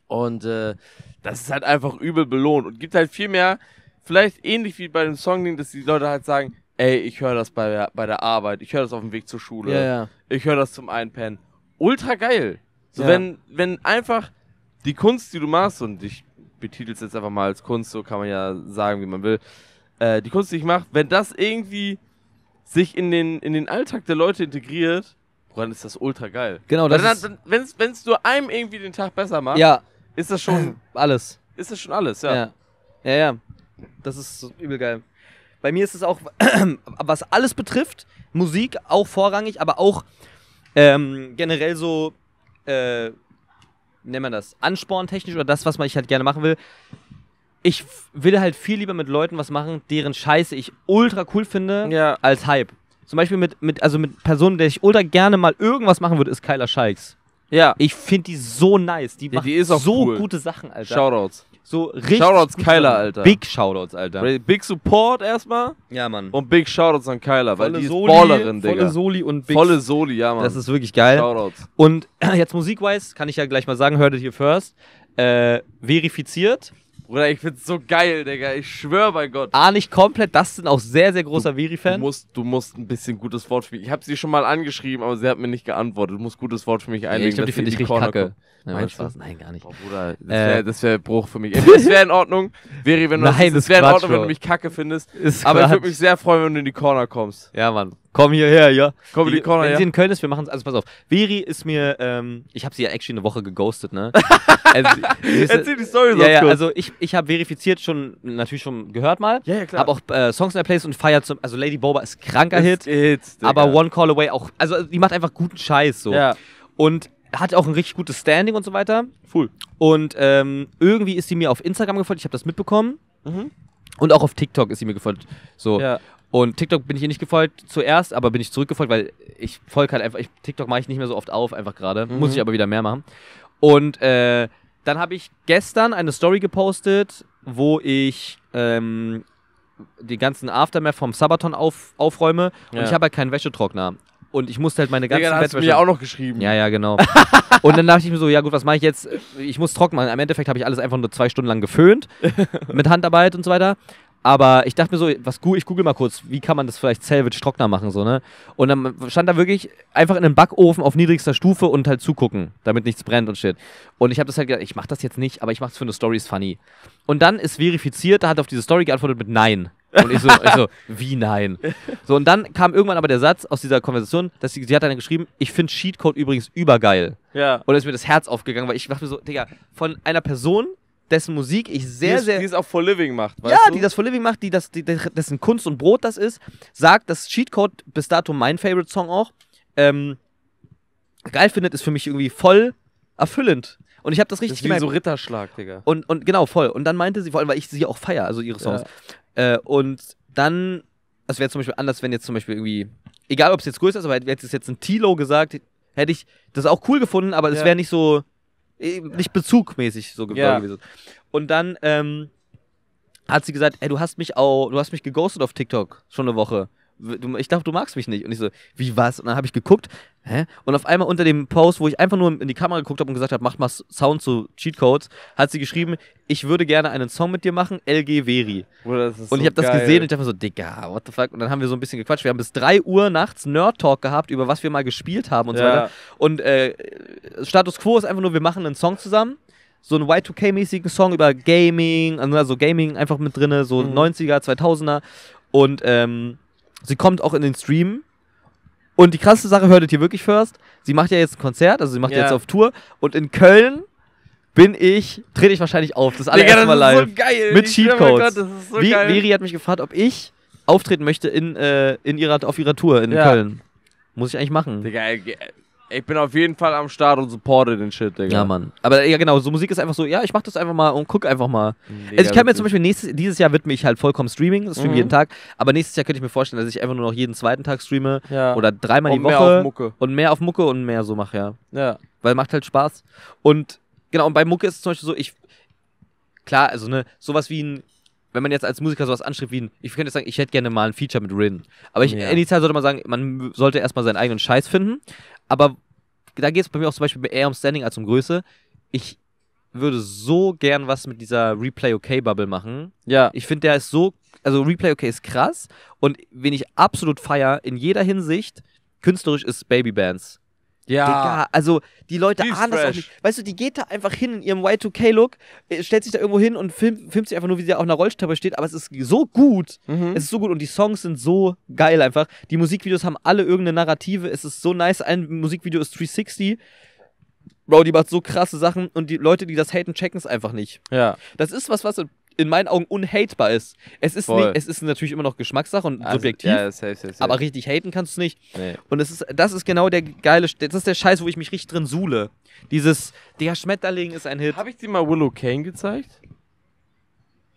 Und äh, das ist halt einfach übel belohnt und gibt halt viel mehr, vielleicht ähnlich wie bei dem Songling, dass die Leute halt sagen, ey, ich höre das bei der, bei der Arbeit, ich höre das auf dem Weg zur Schule, ja, ja. ich höre das zum Einpennen. Ultra geil. So, ja. wenn, wenn einfach die Kunst, die du machst, und ich betitel es jetzt einfach mal als Kunst, so kann man ja sagen, wie man will, äh, die Kunst, die ich mache, wenn das irgendwie sich in den, in den Alltag der Leute integriert, boah, dann ist das ultra geil. Genau, das dann, dann, Wenn es nur einem irgendwie den Tag besser macht, ja. ist das schon alles. Ist das schon alles, ja. Ja, ja. ja. Das ist so übel geil. Bei mir ist es auch, was alles betrifft, Musik auch vorrangig, aber auch ähm, generell so äh, nennt man das, Ansporn oder das, was man ich halt gerne machen will. Ich will halt viel lieber mit Leuten was machen, deren Scheiße ich ultra cool finde, ja. als Hype. Zum Beispiel mit, mit, also mit Personen, der ich ultra gerne mal irgendwas machen würde, ist Kyler Scheiks. Ja. Ich finde die so nice. Die, ja, die macht so cool. gute Sachen, Alter. Shoutouts. So richtig. Shoutouts Kyler, Alter. Big Shoutouts, Alter. Big Support erstmal. Ja, Mann. Und Big Shoutouts an Kyler, weil die Soli, Ballerin, Digga. Volle Soli und Big. Volle Soli, ja, Mann. Das ist wirklich geil. Shoutouts. Und jetzt musikweise kann ich ja gleich mal sagen, hört it hier first. Äh, verifiziert. Bruder, ich find's so geil, Digga. Ich schwör bei Gott. Ah, nicht komplett. Das sind auch sehr, sehr großer Viri-Fan. Du musst, du musst ein bisschen gutes Wort für mich. Ich habe sie schon mal angeschrieben, aber sie hat mir nicht geantwortet. Du musst gutes Wort für mich einlegen. Nee, ich glaube, die finde ich richtig Corner kacke. Ja, Spaß? Nein, gar nicht. Oh, Bruder, das wäre äh, wär Bruch für mich. Das wäre in Ordnung. Viri, wenn du Nein, das, das wäre in Ordnung, Bro. wenn du mich kacke findest. Ist aber Quatsch. ich würde mich sehr freuen, wenn du in die Corner kommst. Ja, Mann komm hierher, ja. Komm in die Corner, Wenn ja. sie in Köln ist, wir machen es. Also pass auf. Veri ist mir, ähm, ich habe sie ja actually eine Woche geghostet, ne? also, ist, Erzähl die Story ja, ja, kurz. Also ich, ich habe verifiziert schon, natürlich schon gehört mal. Ja, ja, klar. Hab auch äh, Songs in der Playlist und feiert zum, also Lady Boba ist kranker Hit. Hits, Digga. aber One Call Away auch, also die macht einfach guten Scheiß so. Ja. Und hat auch ein richtig gutes Standing und so weiter. Cool. Und ähm, irgendwie ist sie mir auf Instagram gefolgt, ich habe das mitbekommen. Mhm. Und auch auf TikTok ist sie mir gefolgt. So. Ja. Und TikTok bin ich ihr nicht gefolgt zuerst, aber bin ich zurückgefolgt, weil ich folge halt einfach, ich, TikTok mache ich nicht mehr so oft auf, einfach gerade. Mhm. Muss ich aber wieder mehr machen. Und äh, dann habe ich gestern eine Story gepostet, wo ich ähm, den ganzen Aftermath vom Sabaton auf, aufräume. Ja. Und ich habe halt keinen Wäschetrockner. Und ich musste halt meine ganzen Digga, ja, Bettwäsche... Hast du mir auch noch geschrieben. Ja, ja, genau. und dann dachte ich mir so, ja gut, was mache ich jetzt? Ich muss trocken machen. Im Endeffekt habe ich alles einfach nur zwei Stunden lang geföhnt. mit Handarbeit und so weiter. Aber ich dachte mir so, was ich google mal kurz, wie kann man das vielleicht Salvage Trockner machen, so, ne? Und dann stand da wirklich einfach in einem Backofen auf niedrigster Stufe und halt zugucken, damit nichts brennt und shit. Und ich habe das halt gedacht, ich mache das jetzt nicht, aber ich mache für eine Stories funny. Und dann ist verifiziert, da hat er auf diese Story geantwortet mit Nein. Und ich so, ich so, wie nein? So, und dann kam irgendwann aber der Satz aus dieser Konversation, dass sie, sie hat dann geschrieben, ich finde Cheatcode übrigens übergeil. Ja. Und dann ist mir das Herz aufgegangen, weil ich dachte mir so, Digga, von einer Person, dessen Musik ich sehr, die sehr. Die es auch for living macht, weißt Ja, du? die das for living macht, die, das, die, dessen Kunst und Brot das ist, sagt, dass Cheatcode bis dato mein Favorite Song auch ähm, geil findet, ist für mich irgendwie voll erfüllend. Und ich habe das richtig das ist gemerkt. wie so Ritterschlag, Digga. Und, und genau, voll. Und dann meinte sie, vor allem, weil ich sie auch feier, also ihre Songs. Ja. Äh, und dann, es wäre zum Beispiel anders, wenn jetzt zum Beispiel irgendwie, egal ob es jetzt größer ist, aber hätte es jetzt ein Tilo gesagt, hätte ich das auch cool gefunden, aber es ja. wäre nicht so nicht bezugmäßig so ja. gewesen. Und dann ähm, hat sie gesagt, ey, du hast mich auch, du hast mich geghostet auf TikTok schon eine Woche ich glaube, du magst mich nicht. Und ich so, wie was? Und dann habe ich geguckt, hä? Und auf einmal unter dem Post, wo ich einfach nur in die Kamera geguckt habe und gesagt habe, mach mal Sound zu Cheatcodes, hat sie geschrieben, ich würde gerne einen Song mit dir machen, LG Veri. Bruder, und ich so habe das gesehen und ich dachte so, Digga, what the fuck? Und dann haben wir so ein bisschen gequatscht. Wir haben bis 3 Uhr nachts Nerd Talk gehabt, über was wir mal gespielt haben und ja. so weiter. Und äh, Status Quo ist einfach nur, wir machen einen Song zusammen so einen Y2K-mäßigen Song über Gaming, also Gaming einfach mit drin, so mhm. 90er, 2000er. Und ähm, Sie kommt auch in den Stream. Und die krasse Sache hörtet ihr wirklich first. Sie macht ja jetzt ein Konzert, also sie macht ja. jetzt auf Tour. Und in Köln bin ich, trete ich wahrscheinlich auf. Das allererste Mal live. So geil. Mit Cheatcodes. So Wie, geil. Veri hat mich gefragt, ob ich auftreten möchte in, äh, in ihrer, auf ihrer Tour in ja. Köln. Muss ich eigentlich machen. Digga, äh, ich bin auf jeden Fall am Start und supporte den Shit, Digga. Ja, Mann. Aber ja, genau, so Musik ist einfach so, ja, ich mach das einfach mal und guck einfach mal. Mega also ich kann mir zum Beispiel nächstes, dieses Jahr widme ich halt vollkommen Streaming, stream mhm. jeden Tag, aber nächstes Jahr könnte ich mir vorstellen, dass ich einfach nur noch jeden zweiten Tag streame ja. oder dreimal und die Woche. mehr auf Mucke. Und mehr auf Mucke und mehr so mache, ja. Ja. Weil macht halt Spaß. Und genau, und bei Mucke ist es zum Beispiel so, ich, klar, also ne, sowas wie ein wenn man jetzt als Musiker sowas anschreibt wie, ein, ich könnte jetzt sagen, ich hätte gerne mal ein Feature mit Rin. Aber ich, ja. Zeit sollte man sagen, man sollte erstmal seinen eigenen Scheiß finden. Aber da geht es bei mir auch zum Beispiel eher um Standing als um Größe. Ich würde so gern was mit dieser Replay Okay Bubble machen. Ja. Ich finde, der ist so, also Replay Okay ist krass und wen ich absolut feier in jeder Hinsicht künstlerisch ist Baby Bands. Ja. Digga, also die Leute Deep ahnen fresh. das auch nicht. Weißt du, die geht da einfach hin in ihrem Y2K-Look, äh, stellt sich da irgendwo hin und film, filmt sich einfach nur, wie sie auf einer Rollstapel steht, aber es ist so gut. Mhm. Es ist so gut und die Songs sind so geil einfach. Die Musikvideos haben alle irgendeine Narrative. Es ist so nice. Ein Musikvideo ist 360. Bro, die macht so krasse Sachen und die Leute, die das haten, checken es einfach nicht. Ja. Das ist was, was in in meinen Augen unhatebar ist. Es ist, nicht, es ist natürlich immer noch Geschmackssache und also, subjektiv, ja, safe, safe, safe. aber richtig haten kannst du es nicht. Nee. Und es ist, das ist genau der geile, das ist der Scheiß, wo ich mich richtig drin suhle. Dieses, der Schmetterling ist ein Hit. Habe ich dir mal Willow Kane gezeigt?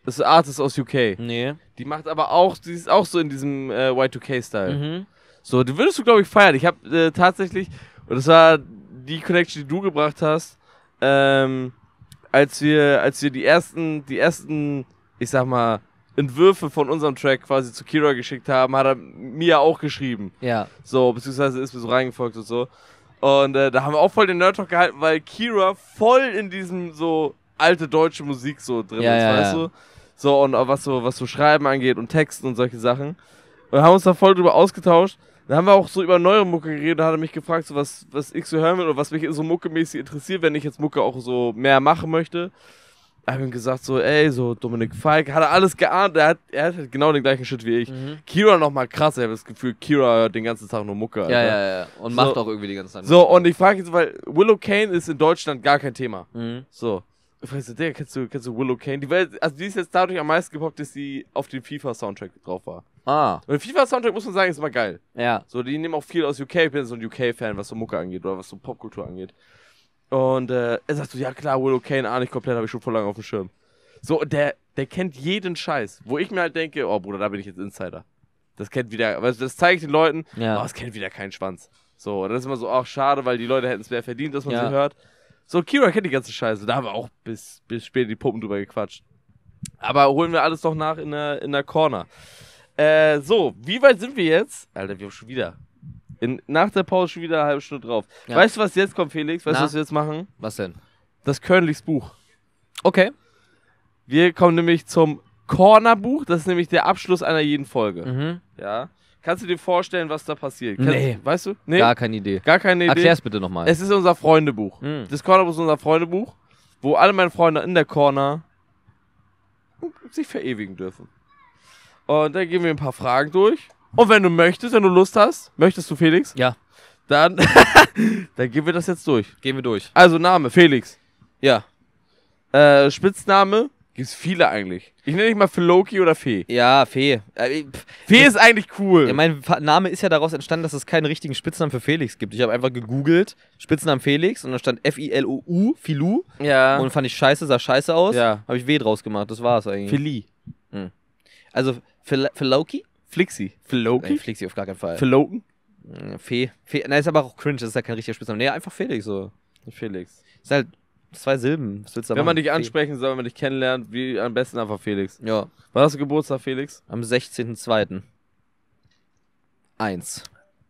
Das ist Artist aus UK. Nee. Die macht aber auch, die ist auch so in diesem äh, Y2K-Style. Mhm. So, die würdest du, glaube ich, feiern. Ich habe äh, tatsächlich, und das war die Connection, die du gebracht hast, ähm, als wir, als wir die ersten, die ersten, ich sag mal, Entwürfe von unserem Track quasi zu Kira geschickt haben, hat er mir auch geschrieben. Ja. So, beziehungsweise ist mir so reingefolgt und so. Und äh, da haben wir auch voll den Nerd Talk gehalten, weil Kira voll in diesem so alte deutsche Musik so drin ja, ist, ja, weißt ja. du? So, und was so, was so Schreiben angeht und Texten und solche Sachen. Und haben uns da voll drüber ausgetauscht. Dann haben wir auch so über neue Mucke geredet, da hat er mich gefragt, so was, was ich so hören will oder was mich so muckemäßig interessiert, wenn ich jetzt Mucke auch so mehr machen möchte. Ich habe ihm gesagt, so, ey, so Dominik Falk, hat er alles geahnt, er hat, er hat halt genau den gleichen Shit wie ich. Mhm. Kira nochmal krass, ich habe das Gefühl, Kira hört den ganzen Tag nur Mucke. Alter. Ja, ja, ja. Und so, macht auch irgendwie die ganze Zeit. So, und ich frage jetzt, weil Willow Kane ist in Deutschland gar kein Thema. Mhm. So. Weißt du, der kennst du, kennst du Willow Kane? Die, also die ist jetzt dadurch am meisten gepoppt, dass sie auf dem FIFA-Soundtrack drauf war. Ah. Und der FIFA-Soundtrack, muss man sagen, ist immer geil. Ja. So, die nehmen auch viel aus UK. Ich bin so ein UK-Fan, was so Mucke angeht oder was so Popkultur angeht. Und äh, er sagt so, ja klar, Willow Kane ah, nicht komplett, habe ich schon vor lange auf dem Schirm. So, der, der kennt jeden Scheiß, wo ich mir halt denke, oh Bruder, da bin ich jetzt Insider. Das kennt wieder, also das zeige ich den Leuten, ja. oh, das kennt wieder keinen Schwanz. So, und dann ist immer so, ach, schade, weil die Leute hätten es mehr verdient, dass man ja. sie hört. So, Kira kennt die ganze Scheiße. Da haben wir auch bis, bis später die Puppen drüber gequatscht. Aber holen wir alles noch nach in der, in der Corner. Äh, so, wie weit sind wir jetzt? Alter, wir haben schon wieder. In, nach der Pause schon wieder eine halbe Stunde drauf. Ja. Weißt du, was jetzt kommt, Felix? Weißt du, was wir jetzt machen? Was denn? Das Körnlichs Buch. Okay. Wir kommen nämlich zum Cornerbuch. Das ist nämlich der Abschluss einer jeden Folge. Mhm. Ja. Kannst du dir vorstellen, was da passiert? Kannst, nee. Weißt du? Nee? Gar keine Idee. Gar keine Idee. Erklär's bitte nochmal. Es ist unser Freundebuch. Mhm. Das Cornerbuch ist unser Freundebuch, wo alle meine Freunde in der Corner sich verewigen dürfen. Und dann gehen wir ein paar Fragen durch. Und wenn du möchtest, wenn du Lust hast, möchtest du Felix? Ja. Dann, dann gehen wir das jetzt durch. Gehen wir durch. Also Name, Felix. Ja. Äh, Spitzname, es viele eigentlich. Ich nenne dich mal Floki oder Fee. Ja, Fee. Äh, Fee ist eigentlich cool. Ja, mein Name ist ja daraus entstanden, dass es keinen richtigen Spitznamen für Felix gibt. Ich habe einfach gegoogelt, Spitznamen Felix und dann stand F-I-L-O-U, Filou. Ja. Und fand ich scheiße, sah scheiße aus. Ja. Habe ich weh draus gemacht, das war's eigentlich. Fili. Hm. Also, Floki? Flixi. Floki? Äh, Flixi auf gar keinen Fall. Floken? Hm, Fee. Fee. Nein, ist aber auch cringe, das ist ja kein richtiger Spitzname. Nee, einfach Felix so. Felix. Ist halt Zwei Silben. Was willst du Wenn man dich ansprechen soll, wenn man dich kennenlernt, wie am besten einfach Felix. Ja. Wann hast du Geburtstag, Felix? Am 16.02. Eins.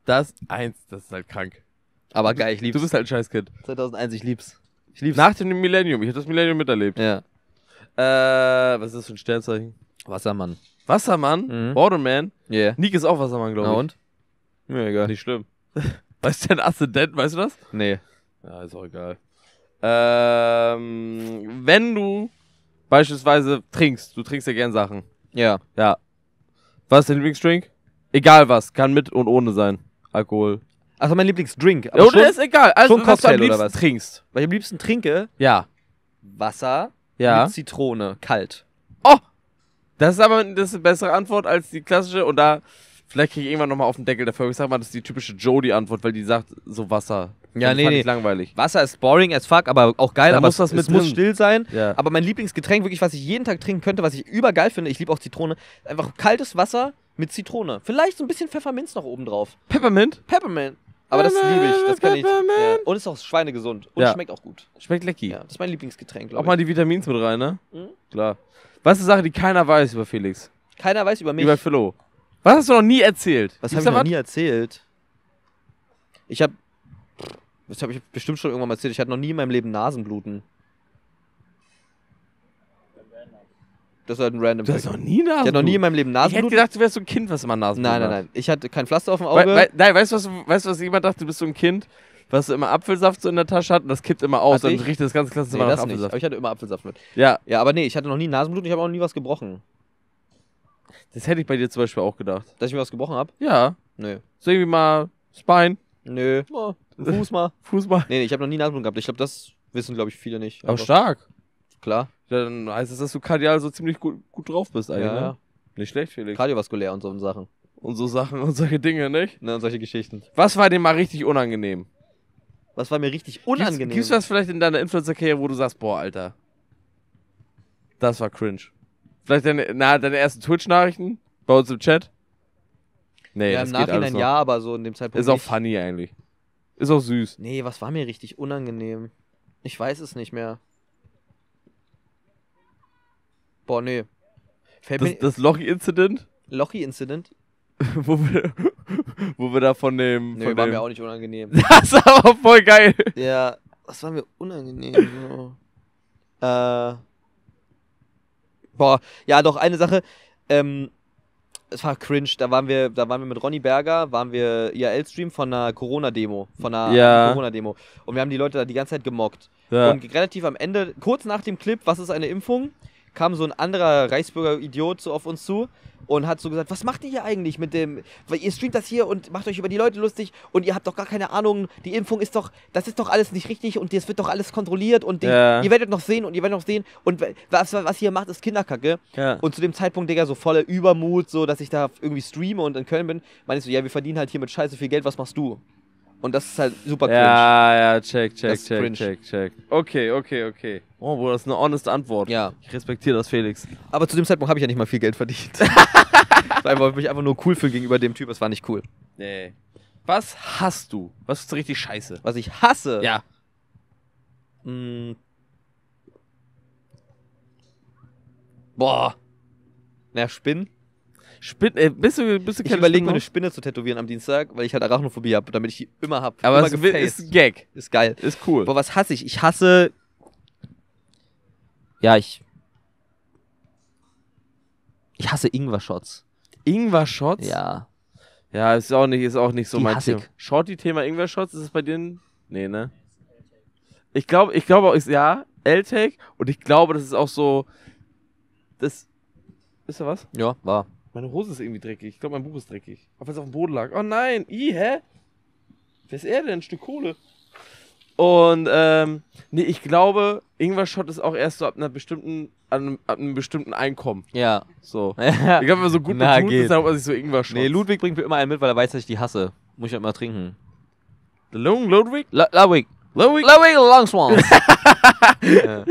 Das? Eins, das ist halt krank. Aber geil, ich lieb's. Du bist halt ein scheiß Kind. 2001, ich lieb's. Ich lieb's. Nach dem Millennium. Ich hab das Millennium miterlebt. Ja. Äh, was ist das für ein Sternzeichen? Wassermann. Wassermann? Mhm. Waterman? Yeah. Nick ist auch Wassermann, glaube ich. Na und? Mir ja, egal. Nicht schlimm. weißt du dein Aszendent, weißt du das? Nee. Ja, ist auch egal. Ähm, wenn du beispielsweise trinkst, du trinkst ja gern Sachen. Ja. Ja. Was ist dein Lieblingsdrink? Egal was, kann mit und ohne sein. Alkohol. Also mein Lieblingsdrink. Aber oder schon, ist egal. Also schon was du am liebsten trinkst. Weil ich am liebsten trinke. Ja. Wasser ja. mit Zitrone, kalt. Oh! Das ist aber das ist eine bessere Antwort als die klassische und da Vielleicht kriege ich irgendwann nochmal auf den Deckel dafür. Ich sag mal, das ist die typische Jodie-Antwort, weil die sagt, so Wasser. Ja, das nee, halt nee. langweilig. Wasser ist boring as fuck, aber auch geil. Da aber muss das mit es muss still sein. Ja. Aber mein Lieblingsgetränk, wirklich, was ich jeden Tag trinken könnte, was ich übergeil finde, ich liebe auch Zitrone, einfach kaltes Wasser mit Zitrone. Vielleicht so ein bisschen Pfefferminz noch oben drauf. Peppermint? Peppermint. Aber das liebe ich, das kann ich. Ja. Und ist auch schweinegesund. Und ja. schmeckt auch gut. Schmeckt lecky. Ja, das ist mein Lieblingsgetränk, glaube ich. Auch mal die Vitamins mit rein, ne? Mhm. Klar. Was ist eine Sache, die keiner weiß über Felix? Keiner weiß über mich. Über Philo. Was hast du noch nie erzählt? Was habe ich noch was? nie erzählt? Ich habe. Das habe ich bestimmt schon irgendwann mal erzählt. Ich hatte noch nie in meinem Leben Nasenbluten. Das ist halt ein random Du hast noch nie Nasenbluten? Ich hatte noch nie in meinem Leben Nasenbluten. Ich hätte gedacht, du wärst so ein Kind, was immer Nasenbluten hat. Nein, nein, nein. Ich hatte kein Pflaster auf dem Auge. We we nein, weißt du, was, weißt, was jemand dachte? Du bist so ein Kind, was immer Apfelsaft so in der Tasche hat und das kippt immer aus. Dann riecht das ganze Klassenzimmer nee, nach Apfelsaft. Nicht. Aber ich hatte immer Apfelsaft mit. Ja. Ja, aber nee, ich hatte noch nie Nasenbluten. Ich habe auch noch nie was gebrochen. Das hätte ich bei dir zum Beispiel auch gedacht. Dass ich mir was gebrochen habe? Ja. Nö. So irgendwie mal Spine. Nö. Mal Fuß mal. Fuß mal. Nee, nee ich habe noch nie eine Atmung gehabt. Ich glaube, das wissen, glaube ich, viele nicht. Aber, Aber stark. Klar. Dann heißt es, dass du kardial so ziemlich gut, gut drauf bist eigentlich. Ja, ne? Nicht schlecht, Felix. Kardiovaskulär und so Sachen. Und so Sachen und solche Dinge, nicht? Ne, und solche Geschichten. Was war dir mal richtig unangenehm? Was war mir richtig unangenehm? Gibst du was vielleicht in deiner Influencer-Karriere, wo du sagst, boah, Alter, das war cringe? Vielleicht deine, na, deine ersten Twitch-Nachrichten bei uns im Chat? Nee, ja, das im geht Nachhinein alles noch. ja, aber so in dem Zeitpunkt. Ist auch nicht. funny eigentlich. Ist auch süß. Nee, was war mir richtig unangenehm? Ich weiß es nicht mehr. Boah, nee. Fällt das, mir- Das Loch-Incident, Lochi-Incident? wo wir, wo wir da von dem. Nee, von war dem mir auch nicht unangenehm. das ist aber voll geil. Ja, was war mir unangenehm? Äh, Boah, ja, doch, eine Sache. Ähm, es war cringe. Da waren wir, da waren wir mit Ronny Berger, waren wir IRL-Stream von einer Corona-Demo. Von einer ja. Corona-Demo. Und wir haben die Leute da die ganze Zeit gemockt. Ja. Und relativ am Ende, kurz nach dem Clip, was ist eine Impfung? kam so ein anderer Reichsbürger Idiot so auf uns zu und hat so gesagt, was macht ihr hier eigentlich mit dem, weil ihr streamt das hier und macht euch über die Leute lustig und ihr habt doch gar keine Ahnung, die Impfung ist doch, das ist doch alles nicht richtig und das wird doch alles kontrolliert und ja. ihr werdet noch sehen und ihr werdet noch sehen und was, was ihr macht ist Kinderkacke. Ja. Und zu dem Zeitpunkt, Digga, so voller Übermut, so dass ich da irgendwie streame und in Köln bin, meinst du, ja, wir verdienen halt hier mit Scheiße viel Geld, was machst du? Und das ist halt super cringe. Ja, ja, check, check, check, cringe. check, check. Okay, okay, okay. Oh, Bro, das ist eine honest Antwort. Ja. Ich respektiere das, Felix. Aber zu dem Zeitpunkt habe ich ja nicht mal viel Geld verdient. Weil ich mich einfach nur cool fühle gegenüber dem Typ, das war nicht cool. Nee. Was hast du? Was ist richtig scheiße? Was ich hasse? Ja. Mm. Boah. Na, Spinnen? Spin äh, bist du, bist du ich überlege mir eine Spinne zu tätowieren am Dienstag, weil ich halt Arachnophobie habe, damit ich die immer habe. Aber immer es ist ein Gag. Ist geil. Ist cool. Aber was hasse ich? Ich hasse. Ja, ich. Ich hasse Ingwer-Shots. Ingwer-Shots? Ja. Ja, ist auch nicht, ist auch nicht so die mein Thema. Shorty-Thema Ingwer-Shots, ist es bei dir? Ein? Nee, ne? Ich glaube, ich glaube auch, ist, ja, L-Take. Und ich glaube, das ist auch so. Das. Ist da was? Ja, war. Meine Hose ist irgendwie dreckig. Ich glaube, mein Buch ist dreckig. Auch wenn es auf dem Boden lag. Oh nein! I, hä? Wer ist er denn? Ein Stück Kohle. Und ähm, nee, ich glaube, Ingwer-Shot ist auch erst so ab einer bestimmten, an, ab einem bestimmten Einkommen. Ja. So. ich glaube, wenn man so gut Na, tut, ist, dann man sich so Ingwer-Shot. Nee, Ludwig bringt mir immer einen mit, weil er weiß, dass ich die hasse. Muss ich halt mal trinken. The Long Ludwig? Ludwig. Ludwig. Ludwig Longswan. ja.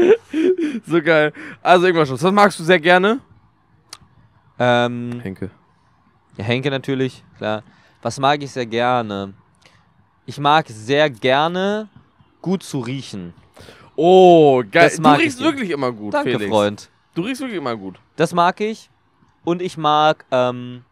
So geil. Also ingwer shot das magst du sehr gerne. Ähm, Henke. Ja, Henke natürlich, klar. Was mag ich sehr gerne? Ich mag sehr gerne, gut zu riechen. Oh, geil. du riechst wirklich immer gut, Danke, Felix. Freund. Du riechst wirklich immer gut. Das mag ich. Und ich mag ähm,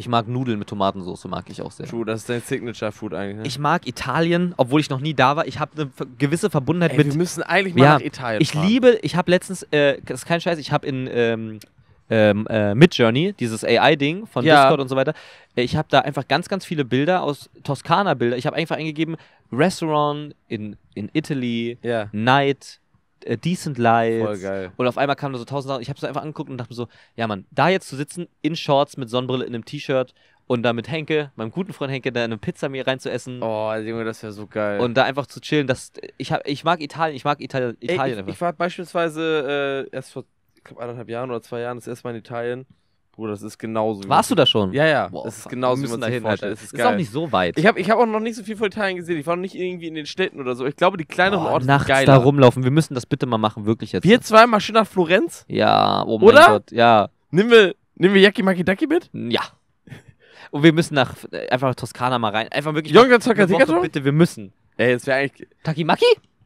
Ich mag Nudeln mit Tomatensauce, mag ich auch sehr. True, das ist dein Signature Food eigentlich. Ne? Ich mag Italien, obwohl ich noch nie da war. Ich habe eine gewisse Verbundenheit Ey, mit. Wir müssen eigentlich mal ja, nach Italien. Ich fahren. liebe, ich habe letztens, äh, das ist kein Scheiß, ich habe in ähm, ähm, äh, Midjourney, dieses AI-Ding von ja. Discord und so weiter. Äh, ich habe da einfach ganz, ganz viele Bilder aus Toskana-Bilder. Ich habe einfach eingegeben Restaurant in, in Italy, ja. Night, äh, decent Life Voll geil. Und auf einmal kamen da so tausend Sachen. Ich habe es einfach angeguckt und dachte mir so, ja Mann, da jetzt zu sitzen, in Shorts, mit Sonnenbrille, in einem T-Shirt und da mit Henke, meinem guten Freund Henke, da eine Pizza mir reinzuessen. Oh, Junge, das wäre so geil. Und da einfach zu chillen. Das, ich, hab, ich mag Italien, ich mag Italien, Italien Ey, ich, einfach. Ich war beispielsweise äh, erst vor ich glaub, anderthalb Jahren oder zwei Jahren das erste Mal in Italien Bruder, das ist genauso. Warst du da schon? Ja, ja. Boah, es ist genauso, wie man sich vorstellt. Das ist, ist auch nicht so weit. Ich habe ich hab auch noch nicht so viel von Italien gesehen. Ich war noch nicht irgendwie in den Städten oder so. Ich glaube, die kleineren Boah, Orte nachts sind geiler. da rumlaufen. Wir müssen das bitte mal machen, wirklich jetzt. Wir zwei mal schön nach Florenz? Ja, oh mein oder? Gott, ja. Nehmen wir, nehmen wir Yaki Makidaki mit? Ja. Und wir müssen nach, äh, einfach Toskana mal rein. Einfach wirklich. Jonga Zocka Bitte, wir müssen. Ey, jetzt wäre eigentlich. Takimaki?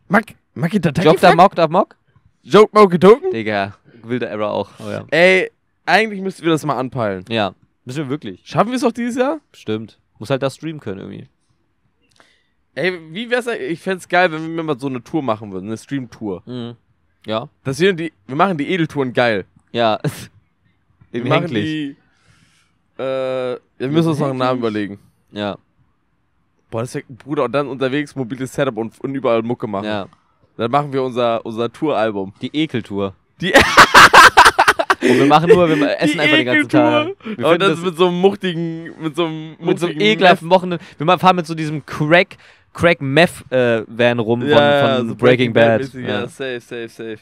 Mak Maki Tataki? Job da Mok da Mok? Joke Mock Digga, wilder Error auch. Oh, ja. Ey eigentlich müssten wir das mal anpeilen. Ja, müssen wir wirklich. Schaffen wir es auch dieses Jahr? Stimmt. Muss halt da streamen können irgendwie. Ey, wie wär's Ich fänd's geil, wenn wir mal so eine Tour machen würden, eine Stream-Tour. Mhm. Ja. Dass wir die, wir machen die Edeltouren geil. Ja. wir machen die, äh, wir müssen uns noch einen Namen überlegen. Ja. Boah, das ist ja, Bruder, und dann unterwegs mobiles Setup und, und überall Mucke machen. Ja. Dann machen wir unser, unser Touralbum. Die Ekeltour. Die, Und wir machen nur, wir essen die einfach den ganzen Tag. und das, das, mit so einem muchtigen, mit so einem, mit so einem ekelhaften Wochenende. Wir fahren mit so diesem Crack, Crack Meth äh, Van rum ja, von, von so Breaking, Bad. Bad ja. ja. safe, safe, safe.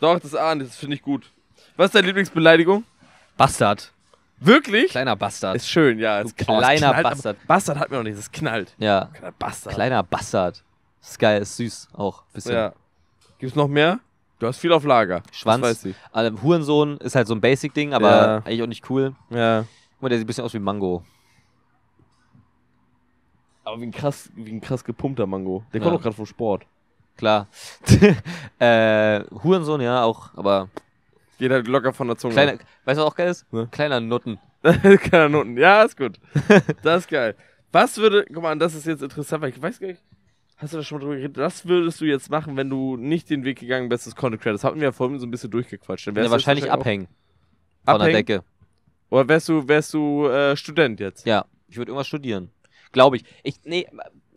Doch, das ahnt, das finde ich gut. Was ist deine Lieblingsbeleidigung? Bastard. Wirklich? Kleiner Bastard. Ist schön, ja. Ist kleiner knallt, Bastard. Bastard hat mir noch nicht, das knallt. Ja. Kleiner Bastard. Kleiner Bastard. Ist geil, ist süß auch. Bisschen. Ja. Gibt's noch mehr? Du hast viel auf Lager. Schwanz. Also, Hurensohn ist halt so ein Basic-Ding, aber ja. eigentlich auch nicht cool. Ja. Guck mal, der sieht ein bisschen aus wie Mango. Aber wie ein krass, wie ein krass gepumpter Mango. Der ja. kommt doch gerade vom Sport. Klar. äh, Hurensohn, ja, auch, aber. Geht halt locker von der Zunge. Kleiner, weißt du, was auch geil ist? Ne? Kleiner Nutten. Kleiner Nutten, ja, ist gut. das ist geil. Was würde, guck mal, das ist jetzt interessant, weil ich weiß gar nicht, Hast du da schon mal drüber geredet? Was würdest du jetzt machen, wenn du nicht den Weg gegangen bist des Content Creators. Hatten wir ja vorhin so ein bisschen durchgequatscht. Dann wärst ja, du wahrscheinlich abhängen. Von abhängen? der Decke. Oder wärst du, wärst du äh, Student jetzt? Ja, ich würde irgendwas studieren. Glaube ich. Ich, nee,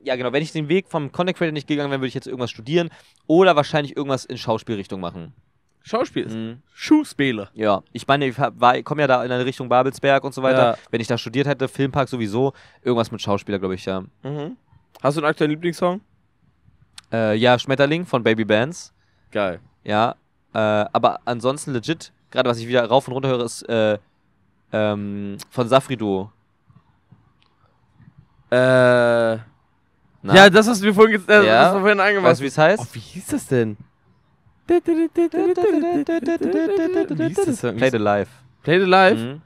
ja genau, wenn ich den Weg vom Content Creator nicht gegangen wäre, würde ich jetzt irgendwas studieren oder wahrscheinlich irgendwas in Schauspielrichtung machen. Schauspiel? Mhm. Schuhspiele. Ja, ich meine, ich komme ja da in eine Richtung Babelsberg und so weiter. Ja. Wenn ich da studiert hätte, Filmpark sowieso, irgendwas mit Schauspieler, glaube ich, ja. Mhm. Hast du einen aktuellen Lieblingssong? Äh, ja, Schmetterling von Baby Bands. Geil. Ja, äh, aber ansonsten legit, gerade was ich wieder rauf und runter höre, ist äh, ähm, von Safrido. Äh. Na? Ja, das, was wir vorhin, äh, ja. was vorhin angemacht Weißt du, wie es heißt? Oh, wie hieß das denn? das denn? Play the Life. Play the Life? Mhm.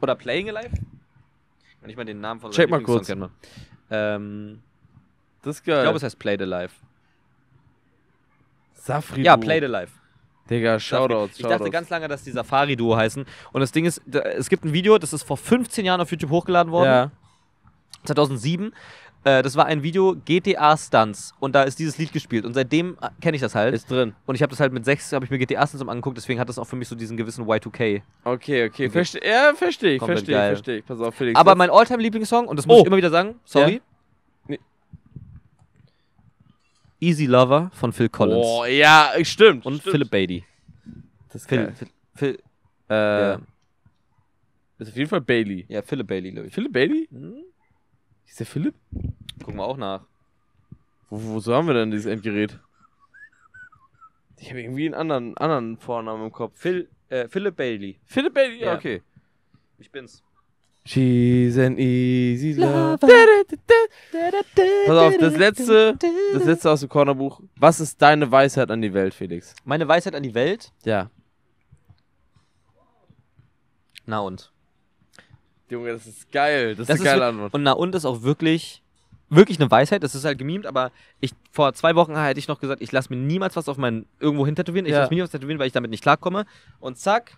Oder Playing Alive? Wenn ich mal den Namen von Check mal kurz. Kenne. Ne? Ähm, das ist geil. Ich glaube, es heißt Play the Life. Safri. -Duo. Ja, Play the Life. Digga, Shoutouts. Ich dachte ganz lange, dass die Safari-Duo heißen. Und das Ding ist, es gibt ein Video, das ist vor 15 Jahren auf YouTube hochgeladen worden. Ja. 2007. Äh, das war ein Video GTA Stunts und da ist dieses Lied gespielt und seitdem äh, kenne ich das halt. Ist drin. Und ich habe das halt mit sechs, habe ich mir GTA Stunts angeguckt, deswegen hat das auch für mich so diesen gewissen Y2K. Okay, okay, verstehe. Ja, verstehe ich, verstehe ich, verstehe ich. Pass auf, Felix. Aber mein Alltime Lieblingssong und das muss oh. ich immer wieder sagen, sorry. Ja. Easy Lover von Phil Collins. Oh, ja, stimmt. Und stimmt. Philip Bailey. Das ist Phil, Phil, Phil, äh, ja. Das ist auf jeden Fall Bailey. Ja, Philip Bailey, glaube ich. Philip Bailey? Hm? Ist der Philip? Gucken wir auch nach. Wo, wo so haben wir denn dieses Endgerät? Ich habe irgendwie einen anderen, anderen Vornamen im Kopf. Phil, äh, Philip Bailey. Philip Bailey, ja, okay. Ich bin's. She's an easy lover. Pass auf, das letzte, das letzte aus dem Cornerbuch. Was ist deine Weisheit an die Welt, Felix? Meine Weisheit an die Welt? Ja. Na und? Junge, das ist geil. Das, das ist eine geile Antwort. Und na und ist auch wirklich, wirklich eine Weisheit. Das ist halt gemimt, aber ich vor zwei Wochen hätte ich noch gesagt, ich lasse mir niemals was auf meinen irgendwo hin tätowieren. Ich ja. lasse mir niemals tätowieren, weil ich damit nicht klarkomme. Und zack,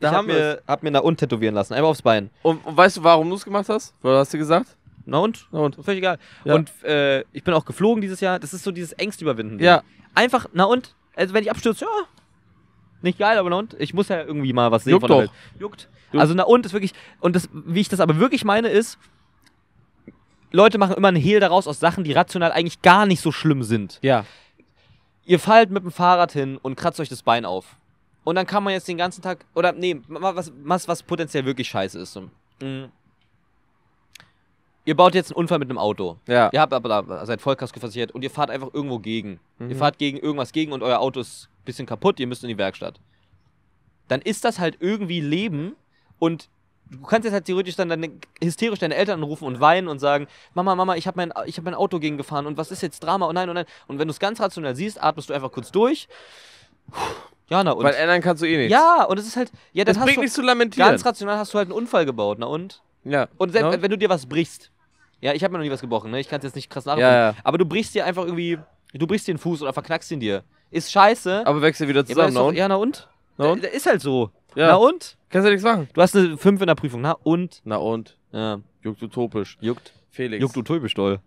da haben hab wir, hab mir eine Und tätowieren lassen, einmal aufs Bein. Und, und weißt du, warum du es gemacht hast? Was hast du gesagt? Na und? Na und? Völlig egal. Ja. Und äh, ich bin auch geflogen dieses Jahr. Das ist so dieses Ängst überwinden. Ja. Einfach, na und? Also wenn ich abstürze, ja. Nicht geil, aber na und? Ich muss ja irgendwie mal was sehen Juckt von der doch. Welt. Juckt. Juckt. Also na und ist wirklich, und das, wie ich das aber wirklich meine, ist, Leute machen immer einen Hehl daraus aus Sachen, die rational eigentlich gar nicht so schlimm sind. Ja. Ihr fallt mit dem Fahrrad hin und kratzt euch das Bein auf. Und dann kann man jetzt den ganzen Tag, oder nee, was, was, was potenziell wirklich scheiße ist. Mhm. Ihr baut jetzt einen Unfall mit einem Auto. Ja. Ihr habt aber da, seid Vollkasko versichert und ihr fahrt einfach irgendwo gegen. Mhm. Ihr fahrt gegen irgendwas gegen und euer Auto ist ein bisschen kaputt, ihr müsst in die Werkstatt. Dann ist das halt irgendwie Leben und du kannst jetzt halt theoretisch dann deine, hysterisch deine Eltern anrufen und weinen und sagen, Mama, Mama, ich habe mein, hab mein Auto gegengefahren und was ist jetzt Drama und nein und nein. Und wenn du es ganz rational siehst, atmest du einfach kurz durch ja, na und. Weil ändern kannst du eh nichts. Ja, und es ist halt. Ja, dann das hast bringt du, nichts zu lamentieren. Ganz rational hast du halt einen Unfall gebaut, na und? Ja. Und selbst no? wenn du dir was brichst. Ja, ich habe mir noch nie was gebrochen, ne? Ich kann es jetzt nicht krass nachvollziehen. Ja, ja. Aber du brichst dir einfach irgendwie. Du brichst dir den Fuß oder verknackst ihn dir. Ist scheiße. Aber wechsel wieder zusammen, ja, na, und? ja na und? Na und? Da, ist halt so. Ja. Na und? Kannst du nichts machen. Du hast eine 5 in der Prüfung, na und? Na und? Ja. Juckt utopisch. Juckt. Felix. Juckt utopisch doll.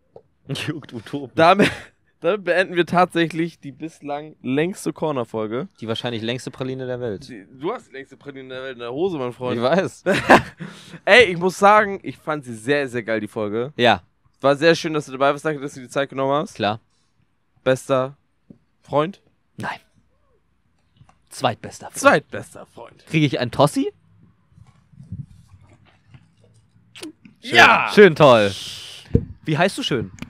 Juckt utopisch. Damit. Dann beenden wir tatsächlich die bislang längste Corner-Folge. Die wahrscheinlich längste Praline der Welt. du hast die längste Praline der Welt in der Hose, mein Freund. Ich weiß. Ey, ich muss sagen, ich fand sie sehr, sehr geil, die Folge. Ja. War sehr schön, dass du dabei warst. Danke, dass du die Zeit genommen hast. Klar. Bester Freund? Nein. Zweitbester Freund. Zweitbester Freund. Kriege ich einen Tossi? Schön. Ja! Schön toll. Wie heißt du schön?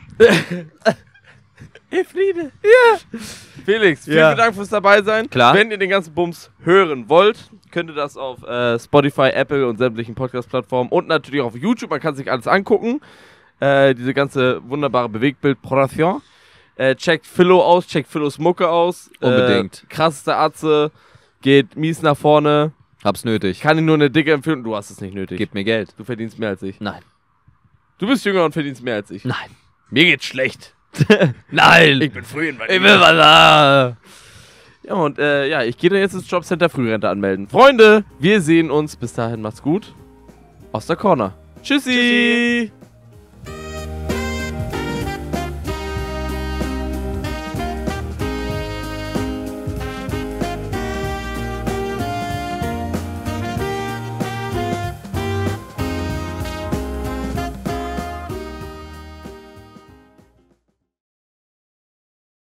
Hey Friede. Ja. Felix, vielen, ja. vielen Dank fürs dabei sein. Klar. Wenn ihr den ganzen Bums hören wollt, könnt ihr das auf äh, Spotify, Apple und sämtlichen Podcast-Plattformen und natürlich auch auf YouTube. Man kann sich alles angucken. Äh, diese ganze wunderbare bewegbild produktion Äh, checkt Philo aus, checkt Philos Mucke aus. Unbedingt. Äh, krasseste Atze. Geht mies nach vorne. Hab's nötig. Kann ich nur eine dicke empfehlen. Du hast es nicht nötig. Gib mir Geld. Du verdienst mehr als ich. Nein. Du bist jünger und verdienst mehr als ich. Nein. Mir geht's schlecht. Nein! Ich bin früh in Ich bin mal da! Ja, und äh, ja, ich gehe dann jetzt ins Jobcenter Frührente anmelden. Freunde, wir sehen uns. Bis dahin, macht's gut. Aus der Corner. Tschüssi. Tschüssi.